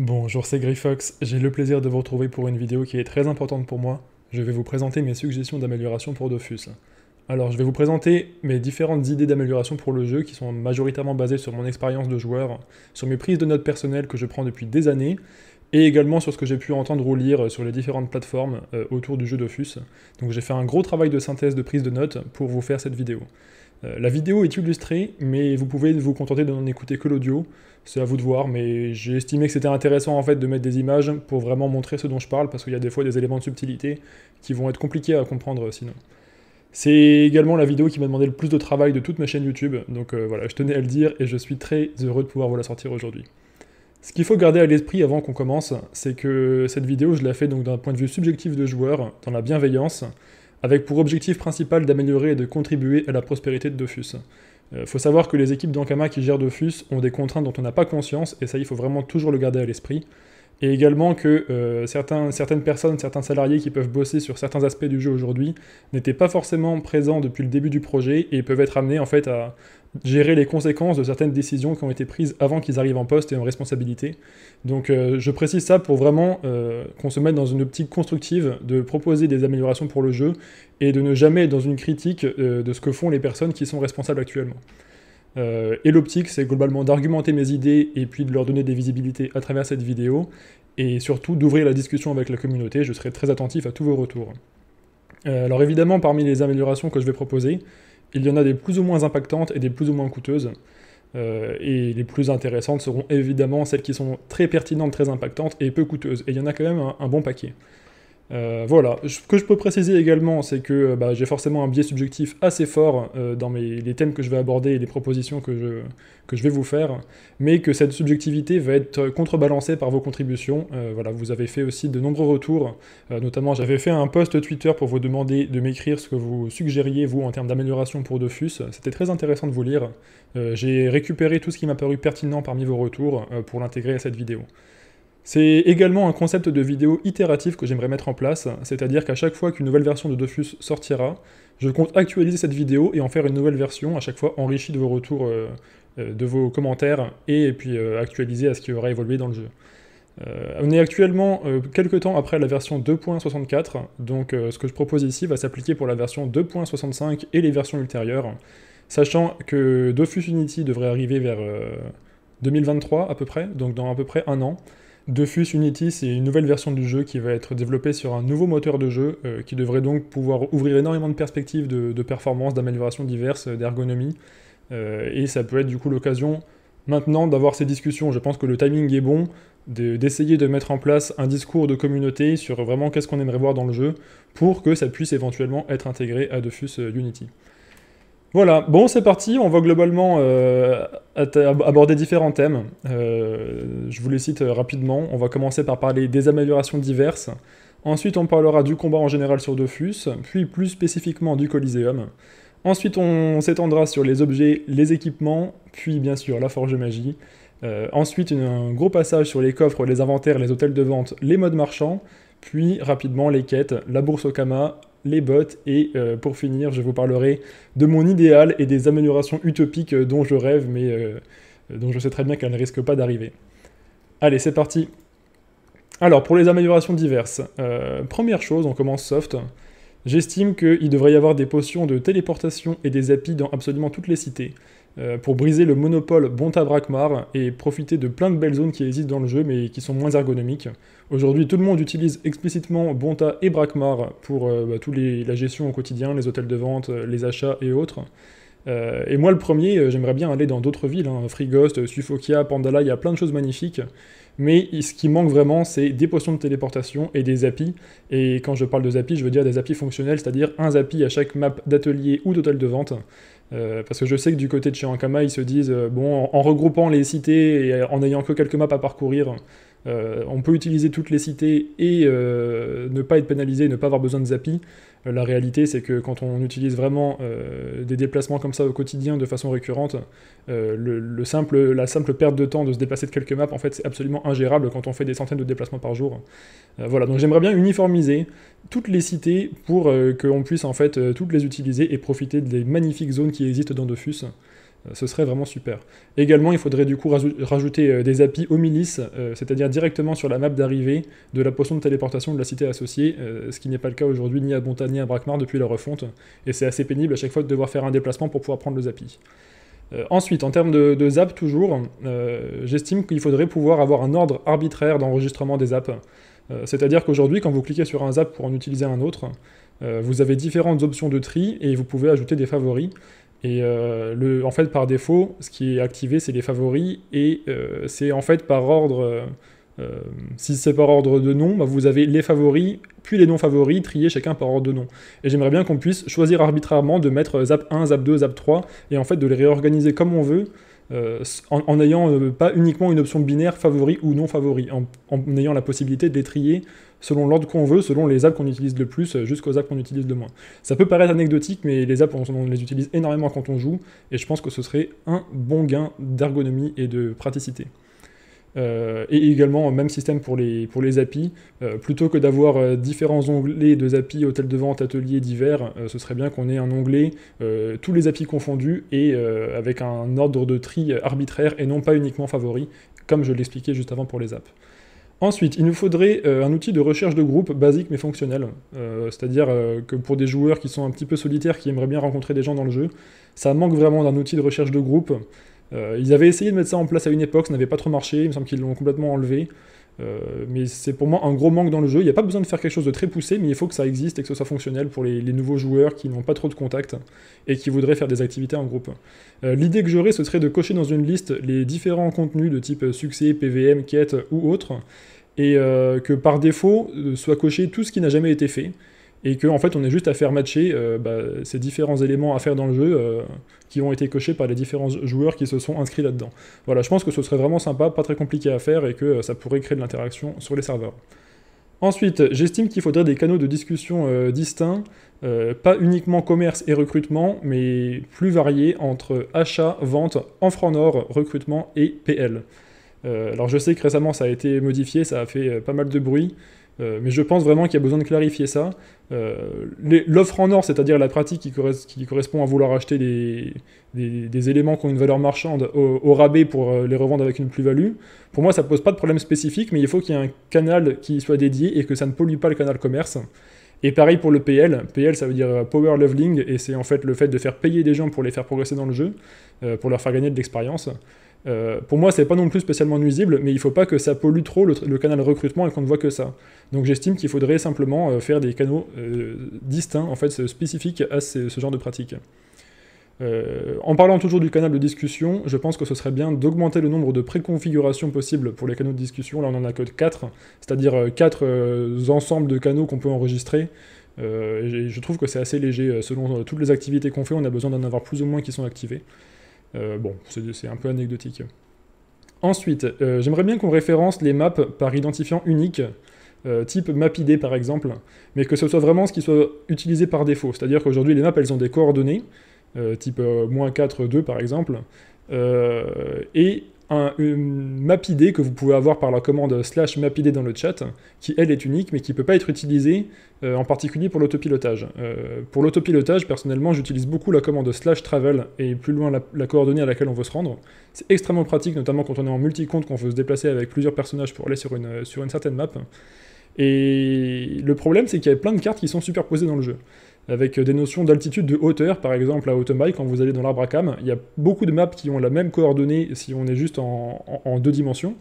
Bonjour, c'est Griffox. J'ai le plaisir de vous retrouver pour une vidéo qui est très importante pour moi. Je vais vous présenter mes suggestions d'amélioration pour Dofus. Alors, je vais vous présenter mes différentes idées d'amélioration pour le jeu qui sont majoritairement basées sur mon expérience de joueur, sur mes prises de notes personnelles que je prends depuis des années, et également sur ce que j'ai pu entendre ou lire sur les différentes plateformes euh, autour du jeu Dofus. Donc j'ai fait un gros travail de synthèse de prises de notes pour vous faire cette vidéo. Euh, la vidéo est illustrée, mais vous pouvez vous contenter de n'en écouter que l'audio, c'est à vous de voir, mais j'ai estimé que c'était intéressant en fait de mettre des images pour vraiment montrer ce dont je parle, parce qu'il y a des fois des éléments de subtilité qui vont être compliqués à comprendre euh, sinon. C'est également la vidéo qui m'a demandé le plus de travail de toute ma chaîne YouTube, donc euh, voilà, je tenais à le dire et je suis très heureux de pouvoir vous la sortir aujourd'hui. Ce qu'il faut garder à l'esprit avant qu'on commence, c'est que cette vidéo, je la fais donc d'un point de vue subjectif de joueur, dans la bienveillance, avec pour objectif principal d'améliorer et de contribuer à la prospérité de Dofus. Euh, faut savoir que les équipes d'Ankama qui gèrent Dofus ont des contraintes dont on n'a pas conscience, et ça, il faut vraiment toujours le garder à l'esprit. Et également que euh, certains, certaines personnes, certains salariés qui peuvent bosser sur certains aspects du jeu aujourd'hui n'étaient pas forcément présents depuis le début du projet et peuvent être amenés en fait à, gérer les conséquences de certaines décisions qui ont été prises avant qu'ils arrivent en poste et en responsabilité. Donc euh, je précise ça pour vraiment euh, qu'on se mette dans une optique constructive de proposer des améliorations pour le jeu et de ne jamais être dans une critique euh, de ce que font les personnes qui sont responsables actuellement. et l'optique, c'est globalement d'argumenter mes idées et puis de leur donner des visibilités à travers cette vidéo et surtout d'ouvrir la discussion avec la communauté. Je serai très attentif à tous vos retours. alors évidemment, parmi les améliorations que je vais proposer, il y en a des plus ou moins impactantes et des plus ou moins coûteuses. Euh, et les plus intéressantes seront évidemment celles qui sont très pertinentes, très impactantes et peu coûteuses. Et il y en a quand même un bon paquet. Euh, voilà, ce que je peux préciser également, c'est que euh, bah, j'ai forcément un biais subjectif assez fort euh, dans les thèmes que je vais aborder et les propositions que je, vais vous faire, mais que cette subjectivité va être contrebalancée par vos contributions. voilà, vous avez fait aussi de nombreux retours, notamment j'avais fait un post Twitter pour vous demander de m'écrire ce que vous suggériez, vous, en termes d'amélioration pour Dofus. C'était très intéressant de vous lire. j'ai récupéré tout ce qui m'a paru pertinent parmi vos retours pour l'intégrer à cette vidéo. C'est également un concept de vidéo itératif que j'aimerais mettre en place, c'est-à-dire qu'à chaque fois qu'une nouvelle version de Dofus sortira, je compte actualiser cette vidéo et en faire une nouvelle version, à chaque fois enrichie de vos retours, euh, euh, de vos commentaires, et puis actualiser euh, actualisée à ce qui aura évolué dans le jeu. on est actuellement quelques temps après la version 2.64, donc ce que je propose ici va s'appliquer pour la version 2.65 et les versions ultérieures, sachant que Dofus Unity devrait arriver vers 2023 à peu près, donc dans à peu près un an. Defus Unity, c'est une nouvelle version du jeu qui va être développée sur un nouveau moteur de jeu euh, qui devrait donc pouvoir ouvrir énormément de perspectives de, performance, d'amélioration diverses, euh, d'ergonomie. Euh, et ça peut être du coup l'occasion maintenant d'avoir ces discussions. Je pense que le timing est bon d'essayer de, mettre en place un discours de communauté sur vraiment qu'est-ce qu'on aimerait voir dans le jeu pour que ça puisse éventuellement être intégré à Defus Unity. Voilà, bon c'est parti, on va globalement euh, aborder différents thèmes. Euh, je vous les cite euh, rapidement, on va commencer par parler des améliorations diverses, ensuite on parlera du combat en général sur Dofus, puis plus spécifiquement du Coliseum. Ensuite on s'étendra sur les objets, les équipements, puis bien sûr la forge magie. ensuite un gros passage sur les coffres, les inventaires, les hôtels de vente, les modes marchands, puis rapidement les quêtes, la bourse Okama, les bots. Et euh, pour finir, je vous parlerai de mon idéal et des améliorations utopiques euh, dont je rêve, mais euh, dont je sais très bien qu'elles ne risquent pas d'arriver. Allez, c'est parti. Alors, pour les améliorations diverses, première chose, on commence soft. J'estime qu'il devrait y avoir des potions de téléportation et des appis dans absolument toutes les cités. Euh, pour briser le monopole Bonta Brakmar et profiter de plein de belles zones qui existent dans le jeu mais qui sont moins ergonomiques. Aujourd'hui, tout le monde utilise explicitement Bonta et Brakmar pour euh, bah, la gestion au quotidien, les hôtels de vente, euh, les achats et autres. et moi, le premier, j'aimerais bien aller dans d'autres villes. Hein, Frigost, Suffokia, Pandala, il y a plein de choses magnifiques. Mais ce qui manque vraiment, c'est des potions de téléportation et des api. Et quand je parle de api, je veux dire des api fonctionnels, c'est-à-dire un api à chaque map d'atelier ou d'hôtel de vente. Euh, parce que je sais que du côté de chez Ankama, ils se disent, euh, bon, en, regroupant les cités et en n'ayant que quelques maps à parcourir, euh, on peut utiliser toutes les cités et euh, ne pas être pénalisé, ne pas avoir besoin de zappi. Euh, la réalité, c'est que quand on utilise vraiment des déplacements comme ça au quotidien de façon récurrente, simple, la simple perte de temps de se déplacer de quelques maps, en fait, c'est absolument ingérable quand on fait des centaines de déplacements par jour. voilà, donc j'aimerais bien uniformiser toutes les cités pour qu'on puisse en fait toutes les utiliser et profiter des magnifiques zones qui existent dans Dofus. Euh, ce serait vraiment super. Également, il faudrait du coup rajouter euh, des API aux milices, euh, c'est-à-dire directement sur la map d'arrivée de la potion de téléportation de la cité associée, ce qui n'est pas le cas aujourd'hui ni à Bontan ni à Brakmar depuis la refonte, et c'est assez pénible à chaque fois de devoir faire un déplacement pour pouvoir prendre le API. ensuite, en termes de, zap toujours, j'estime qu'il faudrait pouvoir avoir un ordre arbitraire d'enregistrement des apps. C'est-à-dire qu'aujourd'hui, quand vous cliquez sur un zap pour en utiliser un autre, vous avez différentes options de tri et vous pouvez ajouter des favoris. Et euh, en fait, par défaut, ce qui est activé, c'est les favoris. Et euh, c'est en fait par ordre. Euh, si c'est par ordre de nom, bah, vous avez les favoris, puis les non-favoris, triés chacun par ordre de nom. Et j'aimerais bien qu'on puisse choisir arbitrairement de mettre ZAP 1, ZAP 2, ZAP 3, et en fait de les réorganiser comme on veut, euh, en n'ayant euh, pas uniquement une option binaire favori ou non favori, en, ayant la possibilité de les trier selon l'ordre qu'on veut, selon les apps qu'on utilise le plus euh, jusqu'aux apps qu'on utilise le moins. Ça peut paraître anecdotique, mais les apps, on, les utilise énormément quand on joue, et je pense que ce serait un bon gain d'ergonomie et de praticité. Euh, et également, euh, même système pour les, pour API. Euh, plutôt que d'avoir différents onglets de API, hôtel de vente, atelier, divers, ce serait bien qu'on ait un onglet, tous les API confondus, et avec un ordre de tri arbitraire et non pas uniquement favori, comme je l'expliquais juste avant pour les apps. Ensuite, il nous faudrait un outil de recherche de groupe basique mais fonctionnel. C'est-à-dire que pour des joueurs qui sont un petit peu solitaires, qui aimeraient bien rencontrer des gens dans le jeu, ça manque vraiment d'un outil de recherche de groupe euh, ils avaient essayé de mettre ça en place à une époque, ça n'avait pas trop marché, il me semble qu'ils l'ont complètement enlevé. Euh, mais c'est pour moi un gros manque dans le jeu. Il n'y a pas besoin de faire quelque chose de très poussé, mais il faut que ça existe et que ce soit fonctionnel pour les, nouveaux joueurs qui n'ont pas trop de contacts et qui voudraient faire des activités en groupe. Euh, l'idée que j'aurais, ce serait de cocher dans une liste les différents contenus de type succès, PVM, quête ou autre, et que par défaut soit coché tout ce qui n'a jamais été fait et qu'en en fait on est juste à faire matcher euh, bah, ces différents éléments à faire dans le jeu euh, qui ont été cochés par les différents joueurs qui se sont inscrits là-dedans. Voilà, je pense que ce serait vraiment sympa, pas très compliqué à faire et que euh, ça pourrait créer de l'interaction sur les serveurs. Ensuite, j'estime qu'il faudrait des canaux de discussion distincts, pas uniquement commerce et recrutement, mais plus variés entre achat, vente, en or, nord, recrutement et PL. alors je sais que récemment ça a été modifié, ça a fait pas mal de bruit. Euh, mais je pense vraiment qu'il y a besoin de clarifier ça. Euh, l'offre en or, c'est-à-dire la pratique qui, correspond à vouloir acheter des, éléments qui ont une valeur marchande au, rabais pour euh, les revendre avec une plus-value, pour moi ça pose pas de problème spécifique, mais il faut qu'il y ait un canal qui soit dédié et que ça ne pollue pas le canal commerce. Et pareil pour le PL. PL, ça veut dire Power Leveling, et c'est en fait le fait de faire payer des gens pour les faire progresser dans le jeu, pour leur faire gagner de l'expérience. Euh, pour moi, c'est pas non plus spécialement nuisible, mais il faut pas que ça pollue trop le, canal recrutement et qu'on ne voit que ça. Donc j'estime qu'il faudrait simplement euh, faire des canaux euh, distincts, en fait, spécifiques à ce genre de pratique. en parlant toujours du canal de discussion, je pense que ce serait bien d'augmenter le nombre de préconfigurations possibles pour les canaux de discussion. Là, on en a que 4, c'est-à-dire 4 ensembles de canaux qu'on peut enregistrer. je trouve que c'est assez léger. Selon toutes les activités qu'on fait, on a besoin d'en avoir plus ou moins qui sont activés. Euh, bon, c'est un peu anecdotique. Ensuite, euh, j'aimerais bien qu'on référence les maps par identifiant unique. Euh, type MapID par exemple, mais que ce soit vraiment ce qui soit utilisé par défaut. C'est-à-dire qu'aujourd'hui, les maps, elles ont des coordonnées, type 4, 2 par exemple, et un, une map ID que vous pouvez avoir par la commande slash map dans le chat, qui elle est unique, mais qui ne peut pas être utilisée euh, en particulier pour l'autopilotage. Euh, pour l'autopilotage, personnellement, j'utilise beaucoup la commande slash travel et plus loin la, coordonnée à laquelle on veut se rendre. C'est extrêmement pratique, notamment quand on est en multi-compte, qu'on veut se déplacer avec plusieurs personnages pour aller sur une, sur une certaine map. Et le problème, c'est qu'il y a plein de cartes qui sont superposées dans le jeu avec des notions d'altitude, de hauteur, par exemple à Automai, quand vous allez dans l'arbre à cam, il y a beaucoup de maps qui ont la même coordonnée si on est juste en, deux dimensions,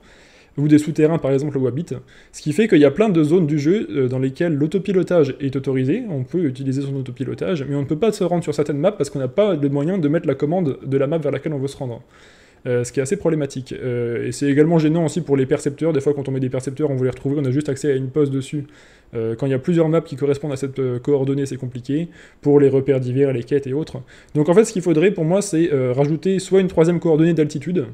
ou des souterrains par exemple au Wabit, ce qui fait qu'il y a plein de zones du jeu euh, dans lesquelles l'autopilotage est autorisé, on peut utiliser son autopilotage, mais on ne peut pas se rendre sur certaines maps parce qu'on n'a pas le moyen de mettre la commande de la map vers laquelle on veut se rendre. Euh, ce qui est assez problématique. Euh, et c'est également gênant aussi pour les percepteurs. Des fois, quand on met des percepteurs, on veut les retrouver, on a juste accès à une pose dessus. Euh, quand il y a plusieurs maps qui correspondent à cette coordonnée, c'est compliqué pour les repères divers, les quêtes et autres. Donc en fait, ce qu'il faudrait pour moi, c'est rajouter soit une troisième coordonnée d'altitude.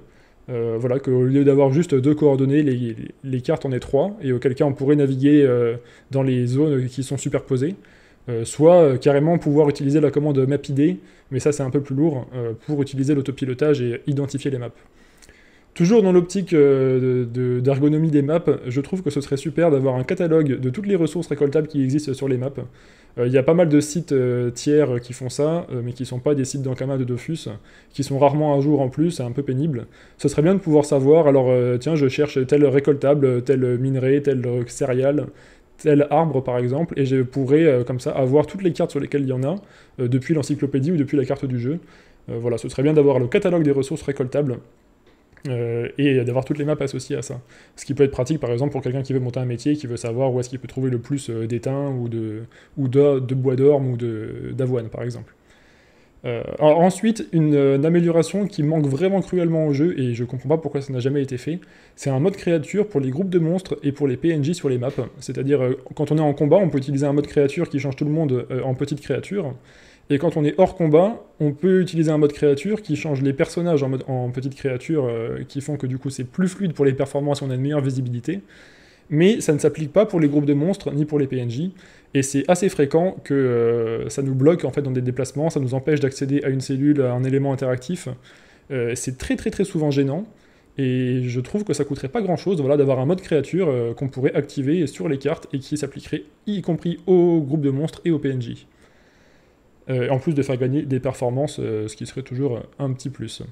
voilà, qu'au lieu d'avoir juste deux coordonnées, les, les cartes en aient trois, et auquel cas on pourrait naviguer dans les zones qui sont superposées. Euh, soit euh, carrément pouvoir utiliser la commande mapid, mais ça c'est un peu plus lourd, euh, pour utiliser l'autopilotage et identifier les maps. Toujours dans l'optique d'ergonomie des maps, je trouve que ce serait super d'avoir un catalogue de toutes les ressources récoltables qui existent sur les maps. Il y a pas mal de sites tiers qui font ça, mais qui ne sont pas des sites d'Ankama de Dofus, qui sont rarement à jour en plus, c'est un peu pénible. Ce serait bien de pouvoir savoir, alors tiens, je cherche tel récoltable, tel minerai, tel céréale, tel arbre par exemple, et je pourrais euh, comme ça avoir toutes les cartes sur lesquelles il y en a, euh, depuis l'encyclopédie ou depuis la carte du jeu. Euh, voilà, ce serait bien d'avoir le catalogue des ressources récoltables. et d'avoir toutes les maps associées à ça. Ce qui peut être pratique par exemple pour quelqu'un qui veut monter un métier, qui veut savoir où est-ce qu'il peut trouver le plus d'étain ou de, ou de, de bois d'orme ou d'avoine par exemple. Euh, ensuite, une, amélioration qui manque vraiment cruellement au jeu, et je comprends pas pourquoi ça n'a jamais été fait, c'est un mode créature pour les groupes de monstres et pour les PNJ sur les maps. C'est-à-dire, euh, quand on est en combat, on peut utiliser un mode créature qui change tout le monde euh, en petite créature, et quand on est hors combat, on peut utiliser un mode créature qui change les personnages en, mode, en petites créatures, qui font que du coup c'est plus fluide pour les performances, on a une meilleure visibilité, mais ça ne s'applique pas pour les groupes de monstres ni pour les PNJ. Et c'est assez fréquent que euh, ça nous bloque en fait dans des déplacements, ça nous empêche d'accéder à une cellule, à un élément interactif. Euh, c'est très très très souvent gênant. Et je trouve que ça coûterait pas grand chose voilà, d'avoir un mode créature euh, qu'on pourrait activer sur les cartes et qui s'appliquerait y compris aux groupes de monstres et aux PNJ. en plus de faire gagner des performances, ce qui serait toujours un petit plus.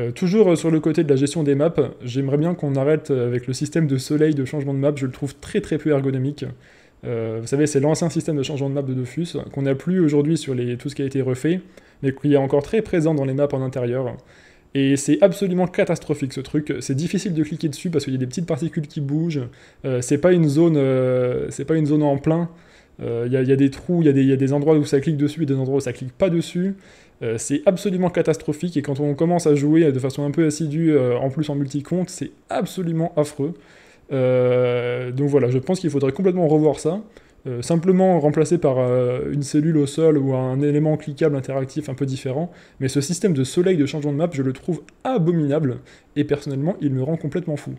Euh, toujours euh, sur le côté de la gestion des maps, j'aimerais bien qu'on arrête euh, avec le système de soleil de changement de map, je le trouve très très peu ergonomique. vous savez, c'est l'ancien système de changement de map de Dofus, qu'on n'a plus aujourd'hui sur les, tout ce qui a été refait, mais qui est encore très présent dans les maps en intérieur. Et c'est absolument catastrophique ce truc. C'est difficile de cliquer dessus parce qu'il y a des petites particules qui bougent. c'est pas une zone, c'est pas une zone en plein. Il y, a des trous, il y, y, a des endroits où ça clique dessus et des endroits où ça clique pas dessus. Euh, c'est absolument catastrophique et quand on commence à jouer de façon un peu assidue, euh, en plus en multi-compte, c'est absolument affreux. Euh, donc voilà, je pense qu'il faudrait complètement revoir ça. simplement remplacer par une cellule au sol ou un élément cliquable interactif un peu différent, mais ce système de soleil de changement de map, je le trouve abominable, et personnellement, il me rend complètement fou.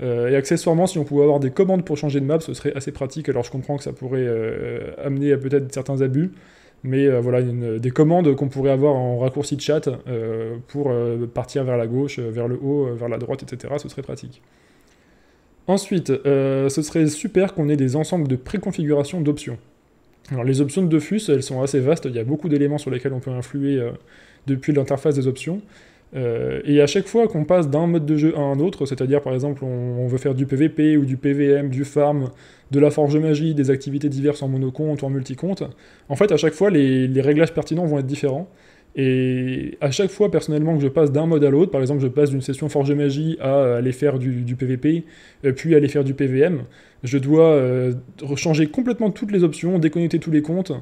et accessoirement, si on pouvait avoir des commandes pour changer de map, ce serait assez pratique. Alors je comprends que ça pourrait amener à peut-être certains abus, mais euh, voilà des commandes qu'on pourrait avoir en raccourci de chat euh, pour euh, partir vers la gauche, vers le haut, vers la droite, etc. Ce serait pratique. Ensuite, ce serait super qu'on ait des ensembles de préconfiguration d'options. Alors les options de Dofus, elles sont assez vastes, il y a beaucoup d'éléments sur lesquels on peut influer depuis l'interface des options. Euh, et à chaque fois qu'on passe d'un mode de jeu à un autre, c'est-à-dire par exemple on, veut faire du PVP ou du PVM, du farm, de la forge magie, des activités diverses en monocompte ou en multicompte, en fait à chaque fois les, réglages pertinents vont être différents. Et à chaque fois personnellement que je passe d'un mode à l'autre, par exemple je passe d'une session forge magie à aller faire du, PVP, euh, puis aller faire du PVM, je dois euh, changer complètement toutes les options, déconnecter tous les comptes,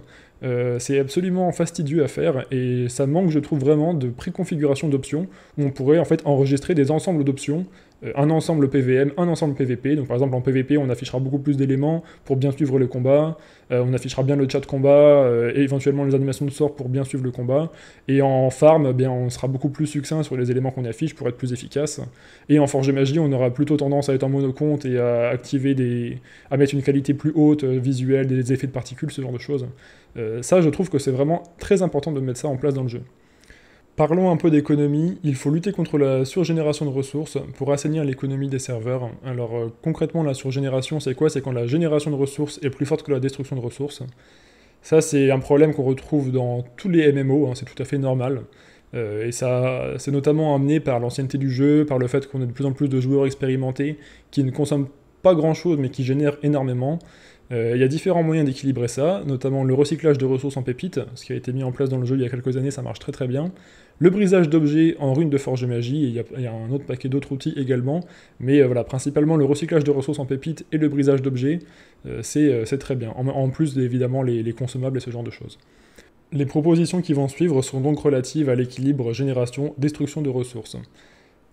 euh, c'est absolument fastidieux à faire et ça manque, je trouve, vraiment de préconfiguration d'options où on pourrait en fait enregistrer des ensembles d'options euh, un ensemble PVM, un ensemble PVP. Donc par exemple en PVP, on affichera beaucoup plus d'éléments pour bien suivre le combat. Euh, on affichera bien le chat combat et euh, éventuellement les animations de sort pour bien suivre le combat. Et en farm, eh bien on sera beaucoup plus succinct sur les éléments qu'on affiche pour être plus efficace. Et en forge magie, on aura plutôt tendance à être en monocompte et à activer des, à mettre une qualité plus haute visuelle, des effets de particules, ce genre de choses. ça, je trouve que c'est vraiment très important de mettre ça en place dans le jeu. Parlons un peu d'économie. Il faut lutter contre la surgénération de ressources pour assainir l'économie des serveurs. Alors euh, concrètement, la surgénération, c'est quoi C'est quand la génération de ressources est plus forte que la destruction de ressources. Ça, c'est un problème qu'on retrouve dans tous les MMO, hein, c'est tout à fait normal. Euh, et ça, c'est notamment amené par l'ancienneté du jeu, par le fait qu'on a de plus en plus de joueurs expérimentés qui ne consomment pas grand-chose mais qui génèrent énormément. Euh, il y a différents moyens d'équilibrer ça, notamment le recyclage de ressources en pépites, ce qui a été mis en place dans le jeu il y a quelques années, ça marche très très bien. Le brisage d'objets en runes de forge de magie, il, y a, un autre paquet d'autres outils également, mais euh, voilà, principalement le recyclage de ressources en pépites et le brisage d'objets, euh, c'est très bien, en, plus évidemment les consommables et ce genre de choses. Les propositions qui vont suivre sont donc relatives à l'équilibre génération-destruction de ressources.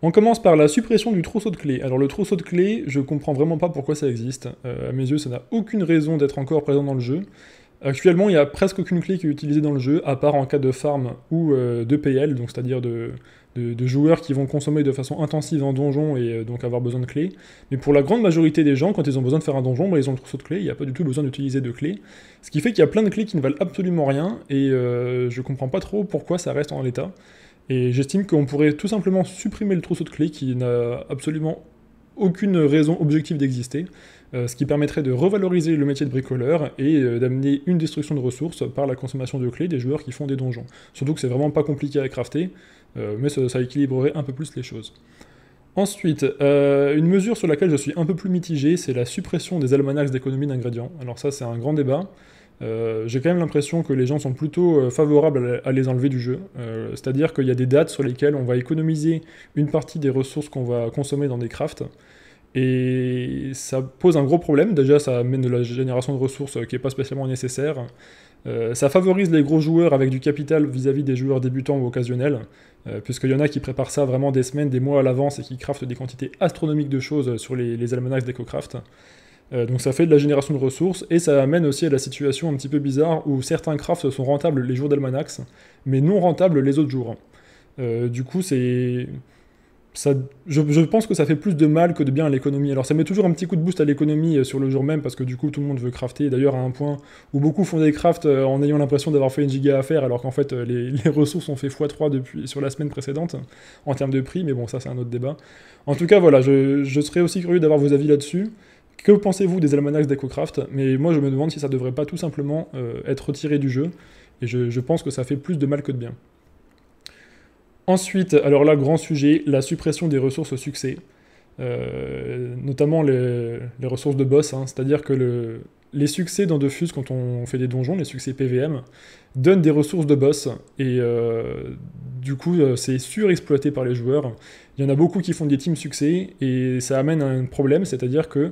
On commence par la suppression du trousseau de clés. Alors le trousseau de clés, je comprends vraiment pas pourquoi ça existe. Euh, à mes yeux, ça n'a aucune raison d'être encore présent dans le jeu. Actuellement, il n'y a presque aucune clé qui est utilisée dans le jeu, à part en cas de farm ou euh, de PL, donc c'est-à-dire de, joueurs qui vont consommer de façon intensive un donjon et euh, donc avoir besoin de clés. Mais pour la grande majorité des gens, quand ils ont besoin de faire un donjon, bah, ils ont le trousseau de clés, il n'y a pas du tout besoin d'utiliser de clés. Ce qui fait qu'il y a plein de clés qui ne valent absolument rien, et je comprends pas trop pourquoi ça reste en l'état. Et j'estime qu'on pourrait tout simplement supprimer le trousseau de clés qui n'a absolument aucune raison objective d'exister, euh, ce qui permettrait de revaloriser le métier de bricoleur et euh, d'amener une destruction de ressources par la consommation de clés des joueurs qui font des donjons. Surtout que c'est vraiment pas compliqué à crafter, euh, mais ça, équilibrerait un peu plus les choses. Ensuite, une mesure sur laquelle je suis un peu plus mitigé, c'est la suppression des almanachs d'économie d'ingrédients. Alors ça, c'est un grand débat. Euh, j'ai quand même l'impression que les gens sont plutôt euh, favorables à les enlever du jeu. Euh, c'est-à-dire qu'il y a des dates sur lesquelles on va économiser une partie des ressources qu'on va consommer dans des crafts. Et ça pose un gros problème. Déjà, ça amène de la génération de ressources qui n'est pas spécialement nécessaire. ça favorise les gros joueurs avec du capital vis-à-vis des joueurs débutants ou occasionnels, puisqu'il y en a qui préparent ça vraiment des semaines, des mois à l'avance et qui craftent des quantités astronomiques de choses sur les, les almanachs euh, donc ça fait de la génération de ressources et ça amène aussi à la situation un petit peu bizarre où certains crafts sont rentables les jours d'Almanax, mais non rentables les autres jours. Euh, du coup, c'est. je, pense que ça fait plus de mal que de bien à l'économie. Alors ça met toujours un petit coup de boost à l'économie euh, sur le jour même parce que du coup tout le monde veut crafter. D'ailleurs à un point où beaucoup font des crafts en ayant l'impression d'avoir fait une giga à faire alors qu'en fait les, ressources ont fait x3 depuis, sur la semaine précédente en termes de prix. Mais bon ça c'est un autre débat. En tout cas voilà, je, je serais aussi curieux d'avoir vos avis là-dessus. Que pensez-vous des almanachs d'EcoCraft Mais moi, je me demande si ça devrait pas tout simplement euh, être retiré du jeu. Et je, pense que ça fait plus de mal que de bien. Ensuite, alors là, grand sujet, la suppression des ressources au succès. Euh, notamment les, ressources de boss. Hein. C'est-à-dire que les succès dans Defus, quand on fait des donjons, les succès PVM, donnent des ressources de boss. Et euh, du coup, c'est surexploité par les joueurs. Il y en a beaucoup qui font des teams succès. Et ça amène à un problème, c'est-à-dire que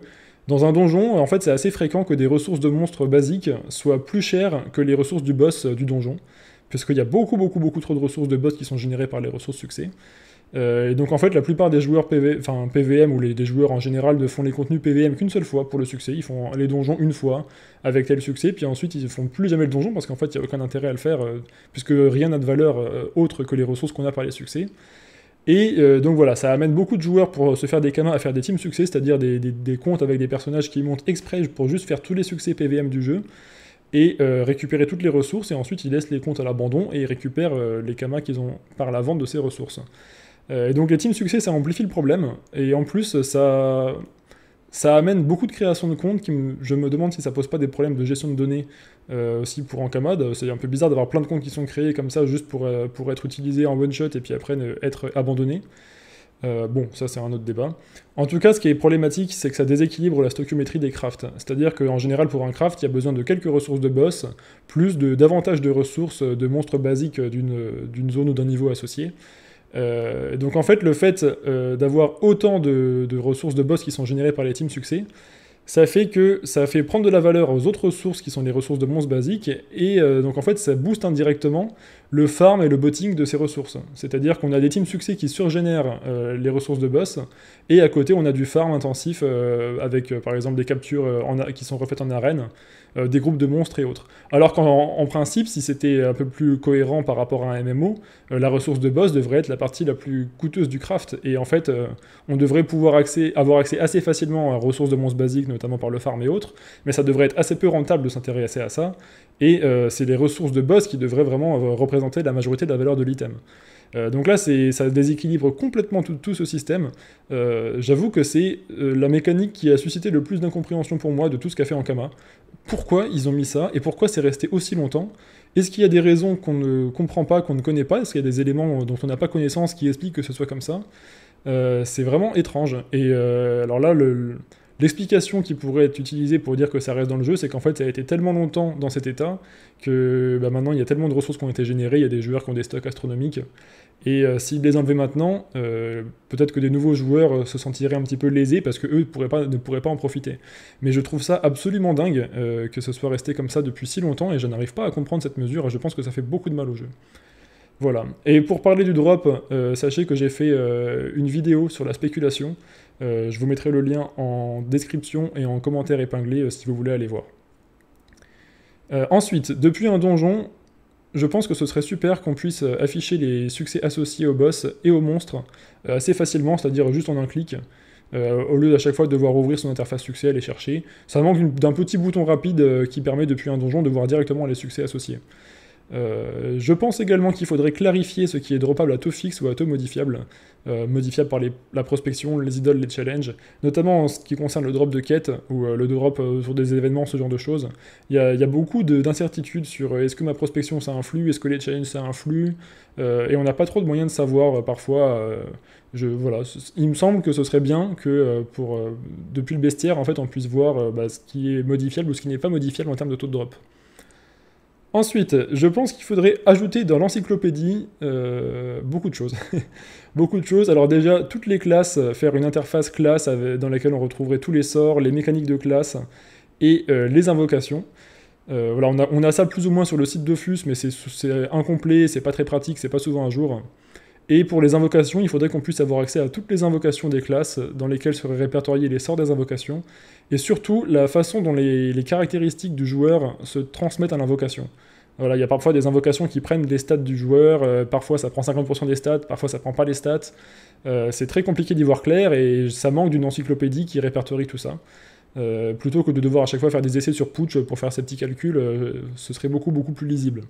dans un donjon, en fait, c'est assez fréquent que des ressources de monstres basiques soient plus chères que les ressources du boss euh, du donjon, puisqu'il y a beaucoup, beaucoup, beaucoup trop de ressources de boss qui sont générées par les ressources succès. Euh, et donc en fait, la plupart des joueurs enfin, PVM ou des joueurs en général ne font les contenus PVM qu'une seule fois pour le succès. Ils font les donjons une fois avec tel succès, puis ensuite ils ne font plus jamais le donjon parce qu'en fait il n'y a aucun intérêt à le faire euh, puisque rien n'a de valeur autre que les ressources qu'on a par les succès. Et euh, donc voilà, ça amène beaucoup de joueurs pour euh, se faire des kamas à faire des teams succès, c'est-à-dire des, comptes avec des personnages qui montent exprès pour juste faire tous les succès PVM du jeu et euh, récupérer toutes les ressources et ensuite ils laissent les comptes à l'abandon et ils récupèrent les kamas qu'ils ont par la vente de ces ressources. et donc les teams succès ça amplifie le problème et en plus ça ça amène beaucoup de création de comptes qui, je me demande si ça pose pas des problèmes de gestion de données euh, aussi pour Encamad. C'est un peu bizarre d'avoir plein de comptes qui sont créés comme ça juste pour, euh, pour être utilisés en one shot et puis après être abandonnés. Euh, bon, ça c'est un autre débat. En tout cas, ce qui est problématique, c'est que ça déséquilibre la stoichiométrie des crafts. C'est-à-dire qu'en général, pour un craft, il y a besoin de quelques ressources de boss, plus de davantage de ressources de monstres basiques d'une zone ou d'un niveau associé. Euh, donc en fait, le fait euh, d'avoir autant de, ressources de boss qui sont générées par les teams succès, ça fait que ça fait prendre de la valeur aux autres ressources qui sont les ressources de monstres basiques, et euh, donc en fait ça booste indirectement le farm et le botting de ces ressources. C'est-à-dire qu'on a des teams succès qui surgénèrent les ressources de boss, et à côté on a du farm intensif avec par exemple des captures qui sont refaites en arène, euh, des groupes de monstres et autres. Alors qu'en principe, si c'était un peu plus cohérent par rapport à un MMO, euh, la ressource de boss devrait être la partie la plus coûteuse du craft. Et en fait, euh, on devrait pouvoir avoir accès assez facilement à ressources de monstres basiques, notamment par le farm et autres, mais ça devrait être assez peu rentable de s'intéresser à ça. Et c'est les ressources de boss qui devraient vraiment représenter la majorité de la valeur de l'item donc là, ça déséquilibre complètement tout, ce système. J'avoue que c'est la mécanique qui a suscité le plus d'incompréhension pour moi de tout ce qu'a fait Ankama pourquoi ils ont mis ça et pourquoi c'est resté aussi longtemps. Est-ce qu'il y a des raisons qu'on ne comprend pas, qu'on ne connaît pas Est-ce qu'il y a des éléments euh, dont on n'a pas connaissance qui expliquent que ce soit comme ça euh, C'est vraiment étrange. Et euh, alors là, le, L'explication qui pourrait être utilisée pour dire que ça reste dans le jeu, c'est qu'en fait ça a été tellement longtemps dans cet état que bah, maintenant il y a tellement de ressources qui ont été générées, il y a des joueurs qui ont des stocks astronomiques. Et euh, s'ils les enlevaient maintenant, euh, peut-être que des nouveaux joueurs euh, se sentiraient un petit peu lésés parce qu'eux ne pourraient pas en profiter. Mais je trouve ça absolument dingue que ce soit resté comme ça depuis si longtemps et je n'arrive pas à comprendre cette mesure et je pense que ça fait beaucoup de mal au jeu. Voilà. Et pour parler du drop, sachez que j'ai fait une vidéo sur la spéculation. Euh, je vous mettrai le lien en description et en commentaire épinglé euh, si vous voulez aller voir. Euh, ensuite, depuis un donjon, je pense que ce serait super qu'on puisse afficher les succès associés au boss et aux monstres assez facilement, c'est-à-dire juste en un clic, au lieu d'à chaque fois devoir ouvrir son interface succès et les chercher. Ça manque d'un petit bouton rapide qui permet depuis un donjon de voir directement les succès associés. je pense également qu'il faudrait clarifier ce qui est droppable à taux fixe ou à taux modifiable. Euh, modifiables modifiable par la prospection, les idoles, les challenges, notamment en ce qui concerne le drop de quête ou euh, le drop sur euh, des événements, ce genre de choses. Il y a, beaucoup d'incertitudes sur est-ce que ma prospection ça influe, est-ce que les challenges ça influe, et on n'a pas trop de moyens de savoir parfois. je, voilà, il me semble que ce serait bien que pour, depuis le bestiaire, en fait, on puisse voir bah, ce qui est modifiable ou ce qui n'est pas modifiable en termes de taux de drop. Ensuite, je pense qu'il faudrait ajouter dans l'encyclopédie euh, beaucoup de choses. beaucoup de choses. Alors déjà, toutes les classes, euh, faire une interface classe dans laquelle on retrouverait tous les sorts, les mécaniques de classe et euh, les invocations. voilà, on a, ça plus ou moins sur le site de mais c'est incomplet, c'est pas très pratique, c'est pas souvent un jour. Et pour les invocations, il faudrait qu'on puisse avoir accès à toutes les invocations des classes euh, dans lesquelles seraient répertoriés les sorts des invocations, et surtout la façon dont les, caractéristiques du joueur se transmettent à l'invocation. il y a parfois des invocations qui prennent les stats du joueur, euh, parfois ça prend 50% des stats, parfois ça prend pas les stats. Euh, c'est très compliqué d'y voir clair et ça manque d'une encyclopédie qui répertorie tout ça. plutôt que de devoir à chaque fois faire des essais sur Pooch pour faire ces petits calculs, ce serait beaucoup beaucoup plus lisible.